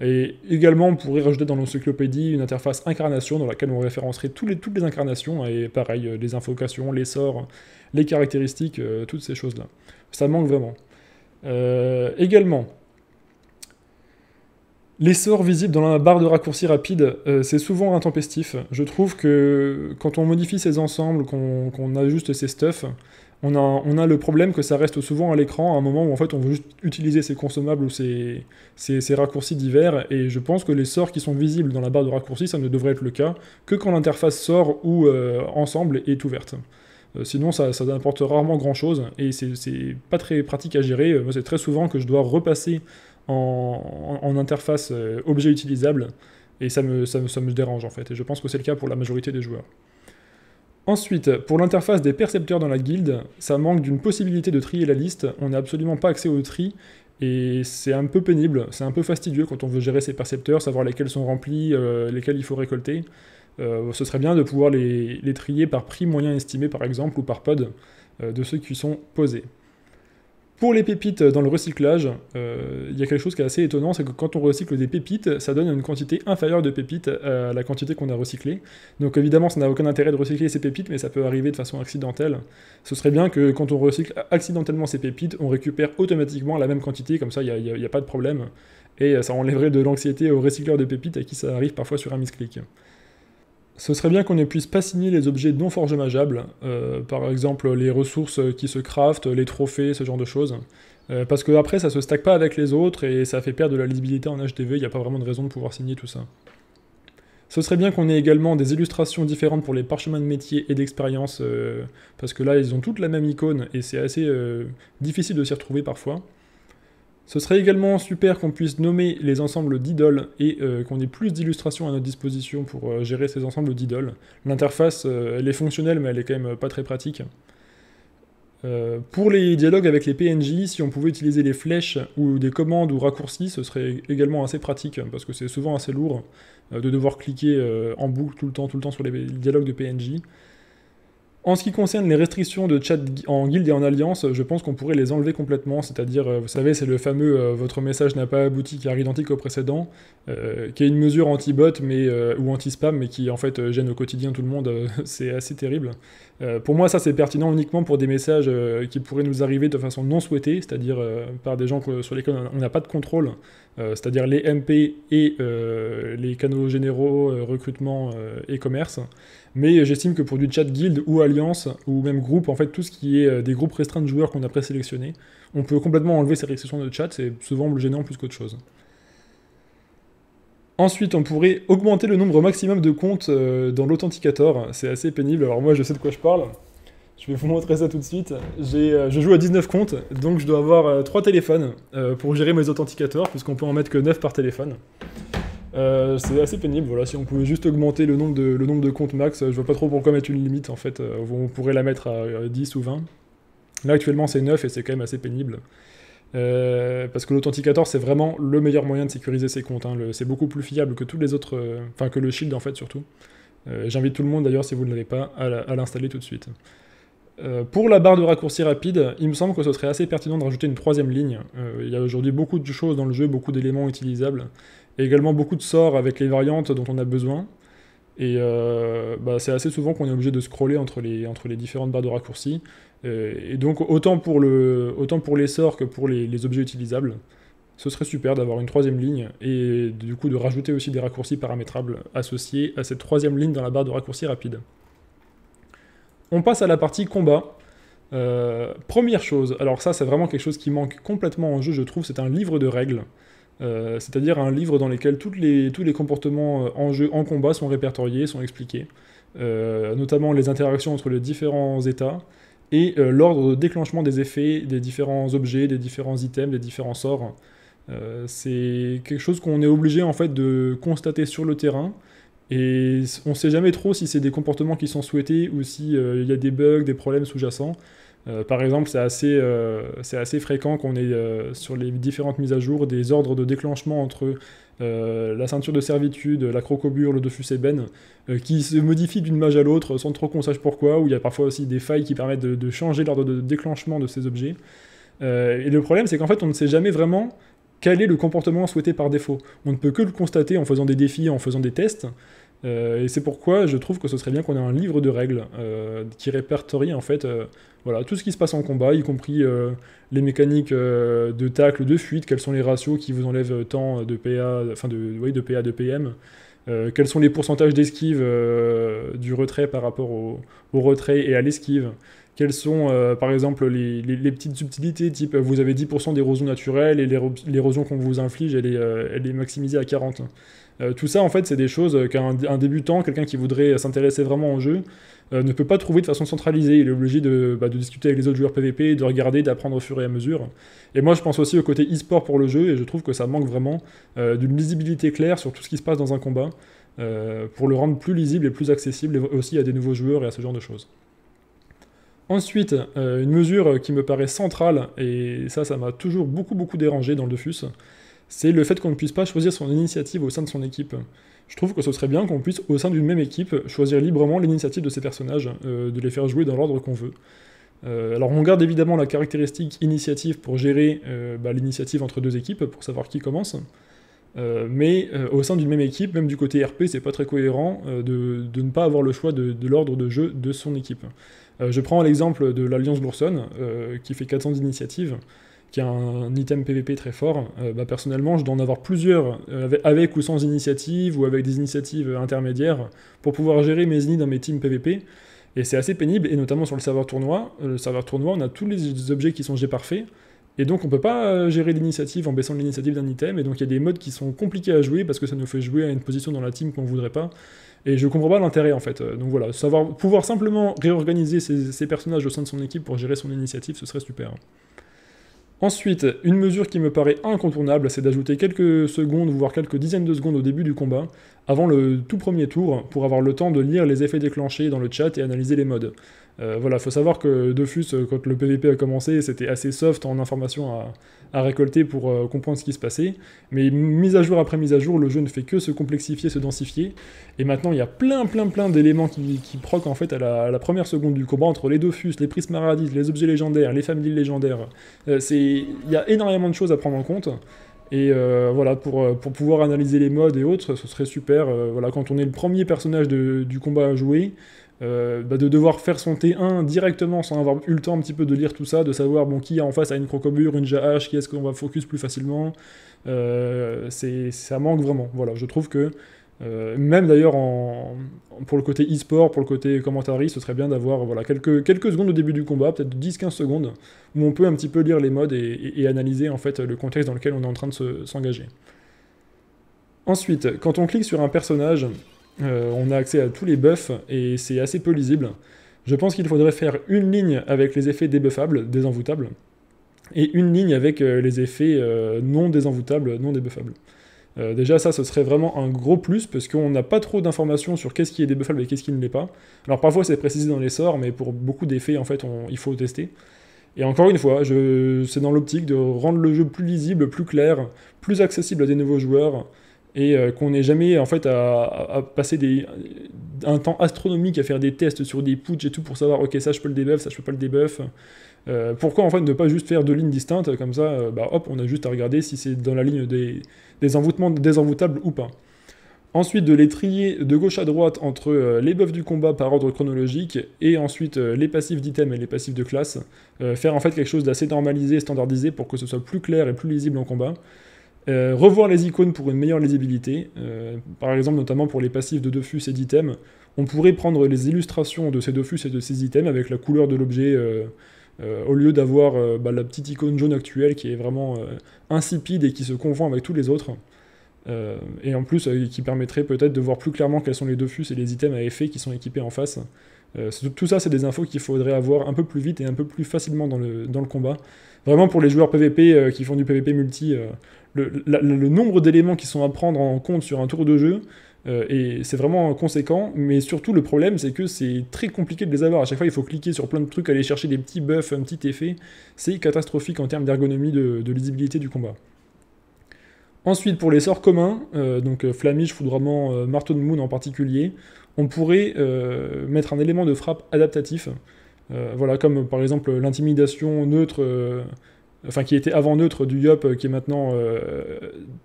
Et également, on pourrait rajouter dans l'encyclopédie une interface incarnation dans laquelle on référencerait toutes les, toutes les incarnations, et pareil, euh, les infocations, les sorts, les caractéristiques, euh, toutes ces choses-là. Ça manque vraiment. Euh, également, les sorts visibles dans la barre de raccourci rapide, c'est souvent intempestif. Je trouve que quand on modifie ces ensembles, qu'on ajuste ces stuffs, on a, le problème que ça reste souvent à l'écran à un moment où en fait on veut juste utiliser ces consommables ou ces, raccourcis divers, et je pense que les sorts qui sont visibles dans la barre de raccourcis, ça ne devrait être le cas que quand l'interface sort ou euh, ensemble est ouverte. Euh, sinon, ça, n'apporte rarement grand chose et c'est pas très pratique à gérer. Euh, moi, c'est très souvent que je dois repasser en, interface objet utilisable et ça ça, me, ça me dérange en fait. Et je pense que c'est le cas pour la majorité des joueurs. Ensuite, pour l'interface des percepteurs dans la guilde, ça manque d'une possibilité de trier la liste, on n'a absolument pas accès au tri, et c'est un peu pénible, c'est un peu fastidieux quand on veut gérer ces percepteurs, savoir lesquels sont remplis, euh, lesquels il faut récolter. Euh, ce serait bien de pouvoir les, trier par prix moyen estimé par exemple, ou par pod, euh, de ceux qui sont posés. Pour les pépites dans le recyclage, euh, il y a quelque chose qui est assez étonnant, c'est que quand on recycle des pépites, ça donne une quantité inférieure de pépites à la quantité qu'on a recyclée. Donc évidemment, ça n'a aucun intérêt de recycler ces pépites, mais ça peut arriver de façon accidentelle. Ce serait bien que quand on recycle accidentellement ces pépites, on récupère automatiquement la même quantité, comme ça il n'y a, a, pas de problème. Et ça enlèverait de l'anxiété aux recycleurs de pépites à qui ça arrive parfois sur un misclick ce serait bien qu'on ne puisse pas signer les objets non forgemageables, euh, par exemple les ressources qui se craftent, les trophées, ce genre de choses. Euh, parce que après, ça se stack pas avec les autres et ça fait perdre de la lisibilité en HDV, il n'y a pas vraiment de raison de pouvoir signer tout ça. Ce serait bien qu'on ait également des illustrations différentes pour les parchemins de métier et d'expérience, euh, parce que là, ils ont toutes la même icône et c'est assez difficile de s'y retrouver parfois. Ce serait également super qu'on puisse nommer les ensembles d'idoles et euh, qu'on ait plus d'illustrations à notre disposition pour euh, gérer ces ensembles d'idoles. L'interface, euh, elle est fonctionnelle, mais elle est quand même pas très pratique. pour les dialogues avec les PNJ, si on pouvait utiliser les flèches ou des commandes ou raccourcis, ce serait également assez pratique, parce que c'est souvent assez lourd de devoir cliquer en boucle tout le temps, tout le temps sur les dialogues de PNJ. En ce qui concerne les restrictions de chat en guilde et en alliance, je pense qu'on pourrait les enlever complètement, c'est-à-dire, euh, vous savez, c'est le fameux euh, votre message n'a pas abouti qui car identique au précédent, euh, qui est une mesure anti-bot ou anti-spam, mais qui en fait gêne au quotidien tout le monde, c'est assez terrible. pour moi, ça c'est pertinent uniquement pour des messages qui pourraient nous arriver de façon non souhaitée, c'est-à-dire par des gens sur lesquels on n'a pas de contrôle, euh, c'est-à-dire les MP et euh, les canaux généraux, euh, recrutement et commerce. Mais j'estime que pour du chat guild ou alliance ou même groupe, en fait tout ce qui est des groupes restreints de joueurs qu'on a présélectionnés, on peut complètement enlever ces restrictions de chat, c'est souvent le gênant plus qu'autre chose. Ensuite, on pourrait augmenter le nombre maximum de comptes dans l'authenticator. C'est assez pénible. Alors moi, je sais de quoi je parle. Je vais vous montrer ça tout de suite. Euh, je joue à 19 comptes, donc je dois avoir 3 euh, téléphones euh, pour gérer mes authenticateurs, puisqu'on peut en mettre que 9 par téléphone. c'est assez pénible, voilà, si on pouvait juste augmenter le nombre de, le nombre de comptes max, je vois pas trop pourquoi mettre une limite en fait, on pourrait la mettre à 10 ou 20. Là actuellement c'est 9 et c'est quand même assez pénible. parce que l'authenticator, c'est vraiment le meilleur moyen de sécuriser ses comptes, hein. c'est beaucoup plus fiable que tous les autres, enfin que le shield en fait surtout. J'invite tout le monde d'ailleurs si vous ne l'avez pas à l'installer tout de suite. Euh, pour la barre de raccourci rapide, il me semble que ce serait assez pertinent de rajouter une troisième ligne. Euh, il y a aujourd'hui beaucoup de choses dans le jeu, beaucoup d'éléments utilisables, et également beaucoup de sorts avec les variantes dont on a besoin. Et euh, bah, c'est assez souvent qu'on est obligé de scroller entre les, différentes barres de raccourci. et donc autant pour, les sorts que pour les, les objets utilisables, ce serait super d'avoir une troisième ligne, et du coup de rajouter aussi des raccourcis paramétrables associés à cette troisième ligne dans la barre de raccourci rapide. On passe à la partie combat. Euh, première chose, alors ça c'est vraiment quelque chose qui manque complètement en jeu, je trouve, c'est un livre de règles. Euh, c'est-à-dire un livre dans lequel les, tous les comportements euh, en jeu, en combat, sont répertoriés, sont expliqués. notamment les interactions entre les différents états et l'ordre de déclenchement des effets, des différents objets, des différents items, des différents sorts. c'est quelque chose qu'on est obligé en fait de constater sur le terrain et on ne sait jamais trop si c'est des comportements qui sont souhaités ou s'il euh, il y a des bugs, des problèmes sous-jacents. Euh, par exemple, c'est assez, euh, c'est assez, fréquent qu'on ait sur les différentes mises à jour des ordres de déclenchement entre la ceinture de servitude, la crocobure, le dofus ben, qui se modifient d'une mage à l'autre sans trop qu'on sache pourquoi, ou il y a parfois aussi des failles qui permettent de changer l'ordre de déclenchement de ces objets. et le problème, c'est qu'en fait, on ne sait jamais vraiment quel est le comportement souhaité par défaut. On ne peut que le constater en faisant des défis, en faisant des tests. Euh, et c'est pourquoi je trouve que ce serait bien qu'on ait un livre de règles euh, qui répertorie en fait euh, voilà, tout ce qui se passe en combat, y compris les mécaniques de tacle, de fuite, quels sont les ratios qui vous enlèvent tant de PA, enfin de, de PA, de PM, quels sont les pourcentages d'esquive du retrait par rapport au retrait et à l'esquive quelles sont euh, par exemple les, petites subtilités, type vous avez 10% d'érosion naturelle et l'érosion qu'on vous inflige, elle est, euh, elle est, maximisée à 40%. Euh, tout ça, en fait, c'est des choses qu'un débutant, quelqu'un qui voudrait s'intéresser vraiment au jeu, ne peut pas trouver de façon centralisée. Il est obligé de, bah, discuter avec les autres joueurs PVP, de regarder, d'apprendre au fur et à mesure. Et moi, je pense aussi au côté e-sport pour le jeu, et je trouve que ça manque vraiment d'une lisibilité claire sur tout ce qui se passe dans un combat, pour le rendre plus lisible et plus accessible aussi à des nouveaux joueurs et à ce genre de choses. Ensuite, euh, une mesure qui me paraît centrale, et ça, ça m'a toujours beaucoup, beaucoup dérangé dans le Dofus, c'est le fait qu'on ne puisse pas choisir son initiative au sein de son équipe. Je trouve que ce serait bien qu'on puisse, au sein d'une même équipe, choisir librement l'initiative de ses personnages, euh, de les faire jouer dans l'ordre qu'on veut. Euh, alors on garde évidemment la caractéristique initiative pour gérer bah, l'initiative entre deux équipes, pour savoir qui commence. mais au sein d'une même équipe, même du côté RP, c'est pas très cohérent de, ne pas avoir le choix de l'ordre de jeu de son équipe. Euh, je prends l'exemple de l'Alliance Loursonne, euh, qui fait 400 initiatives, qui a un item PVP très fort. Euh, bah, personnellement, je dois en avoir plusieurs, avec ou sans initiative, ou avec des initiatives intermédiaires, pour pouvoir gérer mes nids dans mes teams PVP. Et c'est assez pénible, et notamment sur le serveur tournoi. Le serveur tournoi, on a tous les objets qui sont G parfaits, et donc on peut pas gérer l'initiative en baissant l'initiative d'un item, et donc il y a des modes qui sont compliqués à jouer parce que ça nous fait jouer à une position dans la team qu'on voudrait pas. Et je comprends pas l'intérêt en fait. Euh, donc voilà, savoir, pouvoir simplement réorganiser ces personnages au sein de son équipe pour gérer son initiative, ce serait super. Ensuite, une mesure qui me paraît incontournable, c'est d'ajouter quelques secondes, voire quelques dizaines de secondes au début du combat, avant le tout premier tour pour avoir le temps de lire les effets déclenchés dans le chat et analyser les modes. Euh, voilà, faut savoir que Dofus, euh, quand le PvP a commencé, c'était assez soft en information à, récolter pour euh, comprendre ce qui se passait. Mais mise à jour après mise à jour, le jeu ne fait que se complexifier, se densifier. Et maintenant, il y a plein, plein, plein d'éléments qui, qui proquent en fait à la, première seconde du combat entre les Dofus, les prismes les objets légendaires, les familles légendaires. il y a énormément de choses à prendre en compte. Et euh, voilà, pour, euh, pour, pouvoir analyser les modes et autres, ce serait super. Euh, voilà, quand on est le premier personnage de, du combat à jouer, bah, de devoir faire son T1 directement sans avoir eu le temps un petit peu de lire tout ça, de savoir bon, qui a en face a une crocobure, une Jahash, qui est-ce qu'on va focus plus facilement, ça manque vraiment. Voilà, je trouve que euh, même d'ailleurs pour le côté e-sport, pour le côté commentary, ce serait bien d'avoir voilà, quelques, quelques secondes au début du combat, peut-être 10-15 secondes, où on peut un petit peu lire les modes et, analyser en fait le contexte dans lequel on est en train de s'engager. Ensuite, quand on clique sur un personnage, euh, on a accès à tous les buffs et c'est assez peu lisible. Je pense qu'il faudrait faire une ligne avec les effets débuffables, désenvoûtables, et une ligne avec euh, les effets non désenvoûtables, non débuffables. Euh, déjà, ça, ce serait vraiment un gros plus parce qu'on n'a pas trop d'informations sur qu'est-ce qui est débuffable et qu'est-ce qui ne l'est pas. Alors, parfois, c'est précisé dans les sorts, mais pour beaucoup d'effets, en fait, on, il faut tester. Et encore une fois, c'est dans l'optique de rendre le jeu plus lisible, plus clair, plus accessible à des nouveaux joueurs et euh, qu'on n'ait jamais en fait à, passer un temps astronomique à faire des tests sur des putsch et tout pour savoir ok ça je peux le debuff, ça je peux pas le debuff, euh, pourquoi en fait ne pas juste faire deux lignes distinctes comme ça euh, bah, hop on a juste à regarder si c'est dans la ligne des, des envoûtements désenvoûtables ou pas. Ensuite de les trier de gauche à droite entre euh, les buffs du combat par ordre chronologique et ensuite les passifs d'items et les passifs de classe, faire en fait quelque chose d'assez normalisé, standardisé pour que ce soit plus clair et plus lisible en combat. revoir les icônes pour une meilleure lisibilité, par exemple notamment pour les passifs de Dofus et d'items, on pourrait prendre les illustrations de ces Dofus et de ces items avec la couleur de l'objet euh, au lieu d'avoir euh, bah, la petite icône jaune actuelle qui est vraiment euh, insipide et qui se confond avec tous les autres, et en plus qui permettrait peut-être de voir plus clairement quels sont les dofus et les items à effet qui sont équipés en face. tout ça, c'est des infos qu'il faudrait avoir un peu plus vite et un peu plus facilement dans le, dans le combat. Vraiment, pour les joueurs PvP qui font du PvP multi, le, nombre d'éléments qui sont à prendre en compte sur un tour de jeu, euh, et c'est vraiment conséquent, mais surtout le problème c'est que c'est très compliqué de les avoir. À chaque fois il faut cliquer sur plein de trucs, aller chercher des petits buffs, un petit effet. C'est catastrophique en termes d'ergonomie, de, lisibilité du combat. Ensuite, pour les sorts communs, euh, donc euh, Flamish, Foudrement, Marteau de Moon en particulier, on pourrait mettre un élément de frappe adaptatif. voilà, comme par exemple l'intimidation neutre enfin qui était avant neutre du Yop, euh, qui est maintenant euh,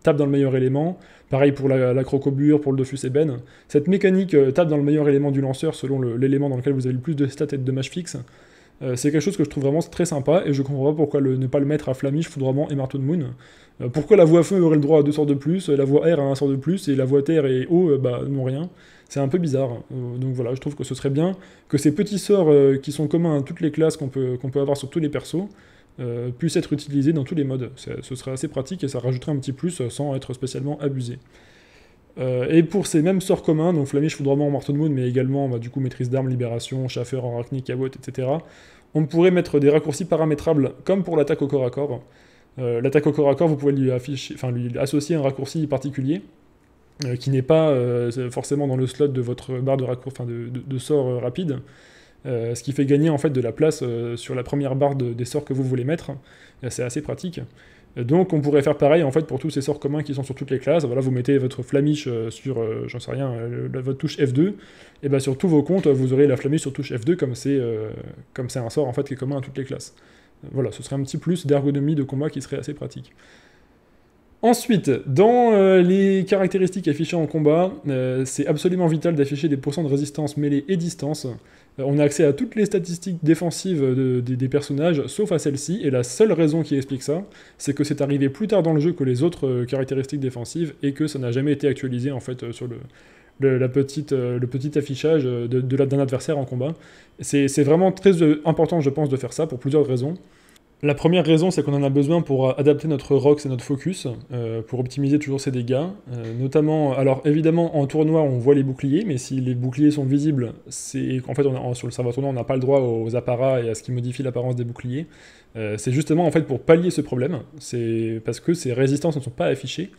tape dans le meilleur élément. Pareil pour la, la crocobure, pour le Dofus Ben. Cette mécanique euh, tape dans le meilleur élément du lanceur selon l'élément dans lequel vous avez le plus de stats et de match fixe. c'est quelque chose que je trouve vraiment très sympa et je comprends pas pourquoi ne pas le mettre à Flamish, Foudrement et Marteau de Moon. pourquoi la voie feu aurait le droit à deux sorts de plus, la voie air à un sort de plus et la voie terre et eau bah, non rien c'est un peu bizarre. donc voilà, je trouve que ce serait bien que ces petits sorts qui sont communs à toutes les classes qu'on peut avoir sur tous les persos, euh, puisse être utilisé dans tous les modes. Ce serait assez pratique et ça rajouterait un petit plus sans être spécialement abusé. Euh, et pour ces mêmes sorts communs, donc Flamish, Foudrement, de Moon, mais également bah, du coup maîtrise d'armes, libération, chaffeur, arachnique, cabot, etc., on pourrait mettre des raccourcis paramétrables comme pour l'attaque au corps à corps. Euh, l'attaque au corps à corps, vous pouvez lui, afficher, lui associer un raccourci particulier qui n'est pas forcément dans le slot de votre barre de, raccour... enfin, de sort rapide. Euh, ce qui fait gagner en fait de la place euh, sur la première barre des sorts que vous voulez mettre. C'est assez pratique. Euh, donc on pourrait faire pareil en fait pour tous ces sorts communs qui sont sur toutes les classes. Voilà, vous mettez votre flamiche sur, j'en sais rien, votre touche F2, et bah, sur tous vos comptes, vous aurez la flamiche sur touche F2 comme c'est un sort en fait qui est commun à toutes les classes. Voilà, ce serait un petit plus d'ergonomie de combat qui serait assez pratique. Ensuite, dans les caractéristiques affichées en combat, c'est absolument vital d'afficher des pourcents de résistance mêlée et distance. Euh, on a accès à toutes les statistiques défensives des personnages, sauf à celle-ci, et la seule raison qui explique ça, c'est que c'est arrivé plus tard dans le jeu que les autres euh, caractéristiques défensives, et que ça n'a jamais été actualisé en fait euh, sur le, la petite, le petit affichage d'un adversaire en combat. C'est vraiment très important, je pense, de faire ça pour plusieurs raisons. La première raison, c'est qu'on en a besoin pour euh, adapter notre rox et notre focus, euh, pour optimiser toujours ces dégâts. Euh, notamment, alors évidemment, en tournoi, on voit les boucliers, mais si les boucliers sont visibles, c'est qu'en fait, sur le serveur tournoi, on n'a pas le droit aux apparats et à ce qui modifie l'apparence des boucliers. c'est justement en fait pour pallier ce problème, c'est parce que ces résistances ne sont pas affichées.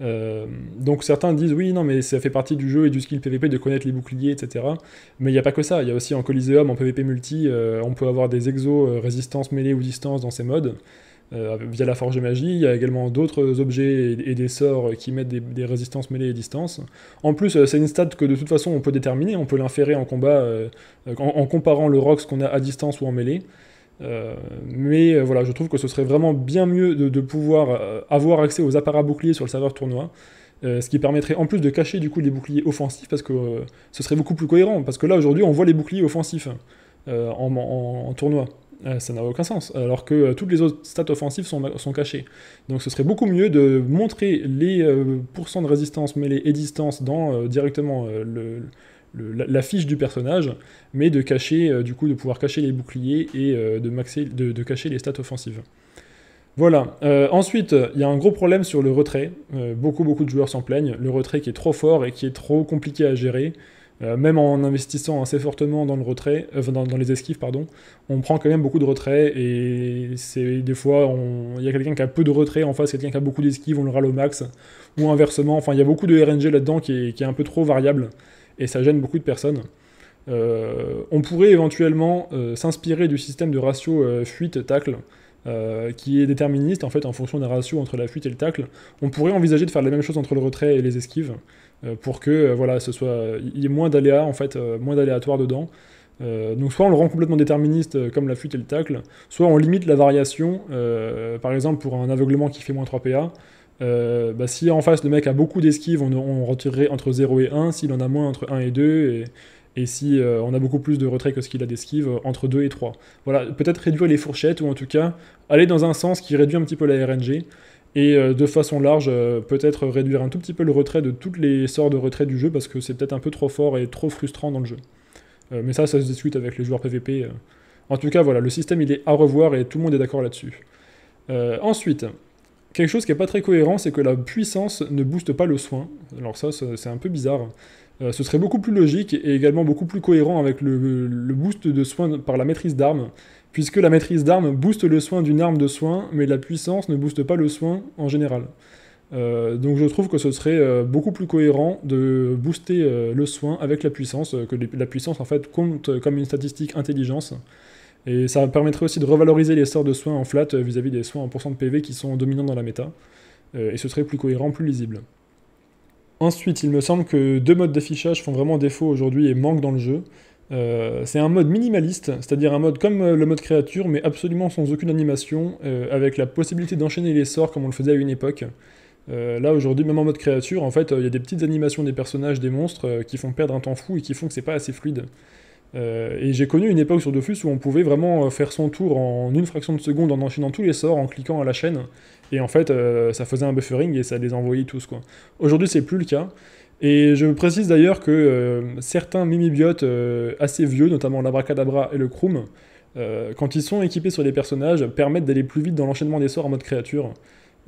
Euh, donc certains disent oui, non, mais ça fait partie du jeu et du skill PvP de connaître les boucliers, etc. Mais il n'y a pas que ça, il y a aussi en Coliseum, en PvP multi, euh, on peut avoir des exos euh, résistance mêlée ou distance dans ces modes. via la forge magie, il y a également d'autres objets et, des sorts qui mettent des, résistances mêlées et distance. En plus, c'est une stat que de toute façon on peut déterminer, on peut l'inférer en combat en, comparant le ROX qu'on a à distance ou en mêlée. Euh, mais euh, voilà, je trouve que ce serait vraiment bien mieux de, pouvoir euh, avoir accès aux appareils boucliers sur le serveur tournoi, ce qui permettrait en plus de cacher du coup les boucliers offensifs, parce que ce serait beaucoup plus cohérent, parce que là aujourd'hui on voit les boucliers offensifs en, tournoi. Ça n'a aucun sens, alors que toutes les autres stats offensives sont, sont, cachées. Donc ce serait beaucoup mieux de montrer les pourcents de résistance mêlée et distance dans directement le, la, fiche du personnage, mais de cacher, euh, du coup, de pouvoir cacher les boucliers et euh, de, maxer, de, cacher les stats offensives. Voilà. Euh, ensuite, il y a un gros problème sur le retrait. beaucoup, beaucoup de joueurs s'en plaignent. Le retrait qui est trop fort et qui est trop compliqué à gérer. même en investissant assez fortement dans le retrait, dans, les esquives, pardon, on prend quand même beaucoup de retraits et c'est des fois il y a quelqu'un qui a peu de retrait en face, quelqu'un qui a beaucoup d'esquives, on le râle au max, ou inversement. Enfin, il y a beaucoup de RNG là-dedans qui, qui est, un peu trop variable et ça gêne beaucoup de personnes. Euh, on pourrait éventuellement euh, s'inspirer du système de ratio euh, fuite-tacle qui est déterministe en fait en fonction des ratios entre la fuite et le tacle. On pourrait envisager de faire la même chose entre le retrait et les esquives pour que voilà ce soit il y ait moins d'aléas en fait, moins d'aléatoires dedans. donc soit on le rend complètement déterministe comme la fuite et le tacle, soit on limite la variation, par exemple pour un aveuglement qui fait moins 3 PA, euh, bah, si en face le mec a beaucoup d'esquives, on, retirerait entre 0 et 1, s'il en a moins entre 1 et 2, et, si euh, on a beaucoup plus de retrait que ce qu'il a d'esquives, entre 2 et 3. Voilà, peut-être réduire les fourchettes, ou en tout cas aller dans un sens qui réduit un petit peu la RNG, et euh, de façon large, peut-être réduire un tout petit peu le retrait de toutes les sorts de retrait du jeu, parce que c'est peut-être un peu trop fort et trop frustrant dans le jeu. mais ça, ça se discute avec les joueurs PVP. En tout cas, voilà, le système il est à revoir et tout le monde est d'accord là-dessus. ensuite, Quelque chose qui n'est pas très cohérent, c'est que la puissance ne booste pas le soin. Alors ça, c'est un peu bizarre. Euh, ce serait beaucoup plus logique et également beaucoup plus cohérent avec le, boost de soin par la maîtrise d'armes, puisque la maîtrise d'armes booste le soin d'une arme de soin, mais la puissance ne booste pas le soin en général. Euh, donc je trouve que ce serait euh, beaucoup plus cohérent de booster le soin avec la puissance, que la puissance en fait compte comme une statistique intelligence. Et ça permettrait aussi de revaloriser les sorts de soins en flat euh, vis-à-vis des soins en pourcentage de PV qui sont dominants dans la méta, euh, et ce serait plus cohérent, plus lisible. Ensuite, il me semble que deux modes d'affichage font vraiment défaut aujourd'hui et manquent dans le jeu. Euh, c'est un mode minimaliste, c'est-à-dire un mode comme le mode créature, mais absolument sans aucune animation, avec la possibilité d'enchaîner les sorts comme on le faisait à une époque. là aujourd'hui, même en mode créature, en fait, il y a des petites animations des personnages, des monstres qui font perdre un temps fou et qui font que c'est pas assez fluide. Euh, et j'ai connu une époque sur Dofus où on pouvait vraiment euh, faire son tour en une fraction de seconde en enchaînant tous les sorts, en cliquant à la chaîne. Et en fait, euh, ça faisait un buffering et ça les envoyait tous. quoi. Aujourd'hui, c'est plus le cas. Et je précise d'ailleurs que certains mimibiotes assez vieux, notamment l'abracadabra et le croom, quand ils sont équipés sur les personnages, permettent d'aller plus vite dans l'enchaînement des sorts en mode créature.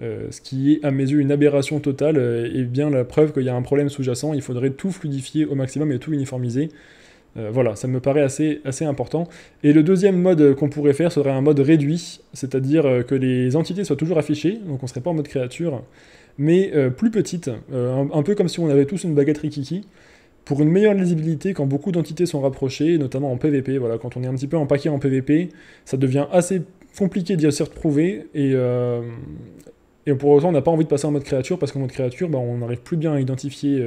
ce qui est à mes yeux une aberration totale et bien la preuve qu'il y a un problème sous-jacent. Il faudrait tout fluidifier au maximum et tout uniformiser. Euh, voilà, ça me paraît assez, important. Et le deuxième mode qu'on pourrait faire serait un mode réduit, c'est-à-dire euh, que les entités soient toujours affichées, donc on ne serait pas en mode créature, mais euh, plus petite, un, peu comme si on avait tous une baguette Rikiki, pour une meilleure lisibilité quand beaucoup d'entités sont rapprochées, notamment en PvP. Voilà, quand on est un petit peu en paquet en PvP, ça devient assez compliqué d'y s'y retrouver, et, et pour autant on n'a pas envie de passer en mode créature, parce qu'en mode créature, bah, on n'arrive plus bien à identifier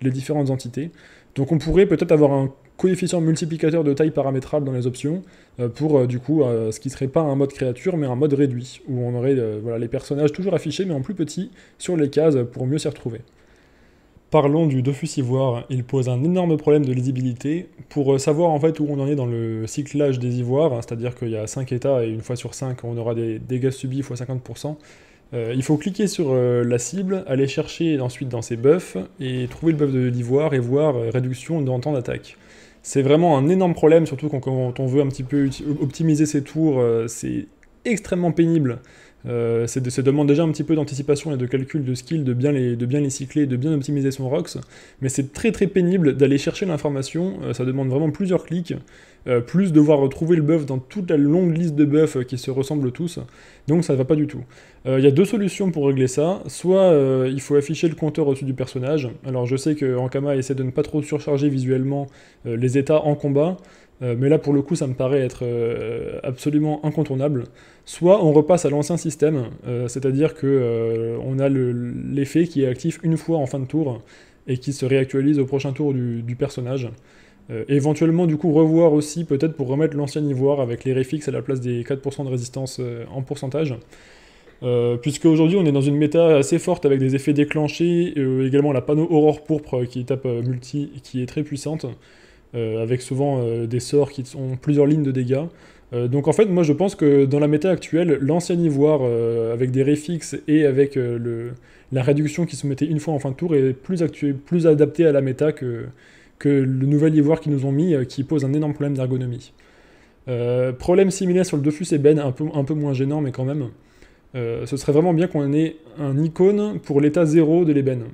les différentes entités. Donc on pourrait peut-être avoir un coefficient multiplicateur de taille paramétrable dans les options euh, pour euh, du coup euh, ce qui serait pas un mode créature mais un mode réduit où on aurait voilà, les personnages toujours affichés mais en plus petit sur les cases pour mieux s'y retrouver. Parlons du Dofus Ivoire, il pose un énorme problème de lisibilité. Pour savoir en fait où on en est dans le cyclage des ivoires, hein, c'est-à-dire qu'il y a 5 états et une fois sur 5 on aura des dégâts subis x 50%, euh, il faut cliquer sur euh, la cible, aller chercher ensuite dans ses buffs, et trouver le buff de l'ivoire et voir euh, réduction dans temps d'attaque. C'est vraiment un énorme problème, surtout quand, quand, on veut un petit peu optimiser ses tours, c'est extrêmement pénible euh, ça, demande déjà un petit peu d'anticipation et de calcul de skill, de bien les, de bien cycler, de bien optimiser son ROX, mais c'est très très pénible d'aller chercher l'information, euh, ça demande vraiment plusieurs clics, euh, plus devoir retrouver le buff dans toute la longue liste de buffs euh, qui se ressemblent tous, donc ça ne va pas du tout. Il y a deux solutions pour régler ça, soit il faut afficher le compteur au-dessus du personnage, alors je sais que Ankama essaie de ne pas trop surcharger visuellement les états en combat, euh, mais là pour le coup ça me paraît être euh, absolument incontournable. Soit on repasse à l'ancien système, euh, c'est-à-dire qu'on on a l'effet qui est actif une fois en fin de tour et qui se réactualise au prochain tour du, personnage. éventuellement du coup revoir aussi peut-être pour remettre l'ancien ivoire avec les réfixes à la place des 4% de résistance en pourcentage. puisque aujourd'hui on est dans une méta assez forte avec des effets déclenchés, également la panneau aurore pourpre qui tape multi, qui est très puissante. Euh, avec souvent euh, des sorts qui ont plusieurs lignes de dégâts. Euh, donc en fait, moi je pense que dans la méta actuelle, l'ancien ivoire avec des réfixes et avec la réduction qui se mettait une fois en fin de tour est plus, adapté à la méta que, le nouvel ivoire qu'ils nous ont mis qui pose un énorme problème d'ergonomie. problème similaire sur le Dofus ébène, un peu, moins gênant, mais quand même. ce serait vraiment bien qu'on ait un icône pour l'état zéro de l'ébène.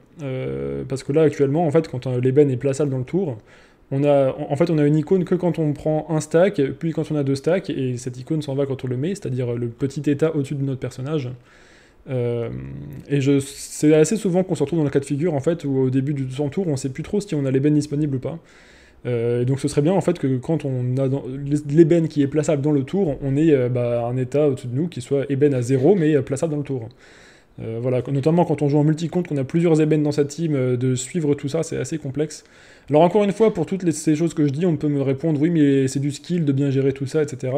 parce que là, actuellement, en fait, quand l'ébène est plaçable dans le tour, on a, en fait, on a une icône que quand on prend un stack, puis quand on a deux stacks, et cette icône s'en va quand on le met, c'est-à-dire le petit état au-dessus de notre personnage. Euh, et c'est assez souvent qu'on se retrouve dans le cas de figure en fait où au début de son tour on sait plus trop si on a l'ébène disponible ou pas. Euh, donc ce serait bien en fait que quand on a l'ébène qui est plaçable dans le tour, on ait euh, bah, un état au-dessus de nous qui soit ébène à zéro, mais plaçable dans le tour. Euh, voilà, notamment quand on joue en multi-compte, qu'on a plusieurs ébènes dans sa team, euh, de suivre tout ça, c'est assez complexe. Alors encore une fois, pour toutes ces choses que je dis, on peut me répondre oui, mais c'est du skill de bien gérer tout ça, etc.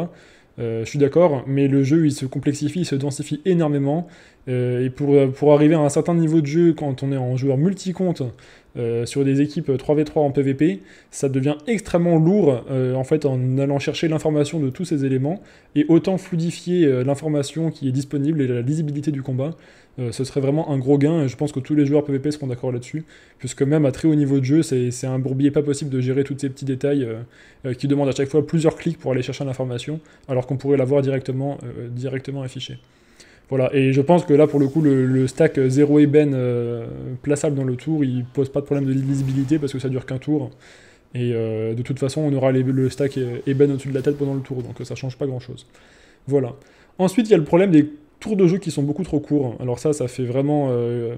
Euh, je suis d'accord, mais le jeu il se complexifie, il se densifie énormément. et pour, pour arriver à un certain niveau de jeu, quand on est en joueur multi-compte, euh, sur des équipes 3v3 en PvP, ça devient extrêmement lourd euh, en fait en allant chercher l'information de tous ces éléments et autant fluidifier euh, l'information qui est disponible et la lisibilité du combat, ce serait vraiment un gros gain et je pense que tous les joueurs PvP seront d'accord là-dessus, puisque même à très haut niveau de jeu, c'est un bourbier pas possible de gérer tous ces petits détails qui demandent à chaque fois plusieurs clics pour aller chercher l'information, alors qu'on pourrait l'avoir directement, directement affichée. Voilà, et je pense que là, pour le coup, le, stack 0 ébène euh, plaçable dans le tour, il pose pas de problème de lisibilité parce que ça dure qu'un tour. Et euh, de toute façon, on aura le stack Eben au-dessus de la tête pendant le tour, donc ça change pas grand-chose. Voilà. Ensuite, il y a le problème des tours de jeu qui sont beaucoup trop courts. Alors ça, ça fait vraiment... Euh,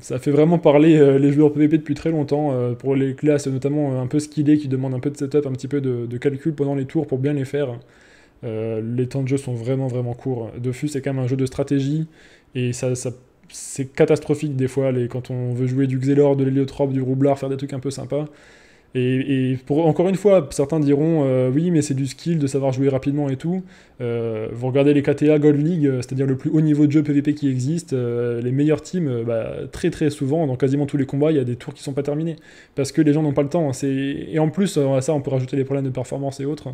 ça fait vraiment parler les joueurs PvP depuis très longtemps, pour les classes notamment un peu skillées qui demandent un peu de setup, un petit peu de calcul pendant les tours pour bien les faire. Euh, les temps de jeu sont vraiment vraiment courts. Dofus c'est quand même un jeu de stratégie et ça, c'est catastrophique des fois quand on veut jouer du Xelor, de l'héliotrope, du roublard, faire des trucs un peu sympas. Et, pour, encore une fois, certains diront euh, oui, mais c'est du skill de savoir jouer rapidement et tout. Euh, vous regardez les KTA Gold League, c'est-à-dire le plus haut niveau de jeu PvP qui existe, les meilleurs teams, bah, très très souvent, dans quasiment tous les combats, il y a des tours qui ne sont pas terminés parce que les gens n'ont pas le temps. Hein, et en plus, à ça, on peut rajouter les problèmes de performance et autres.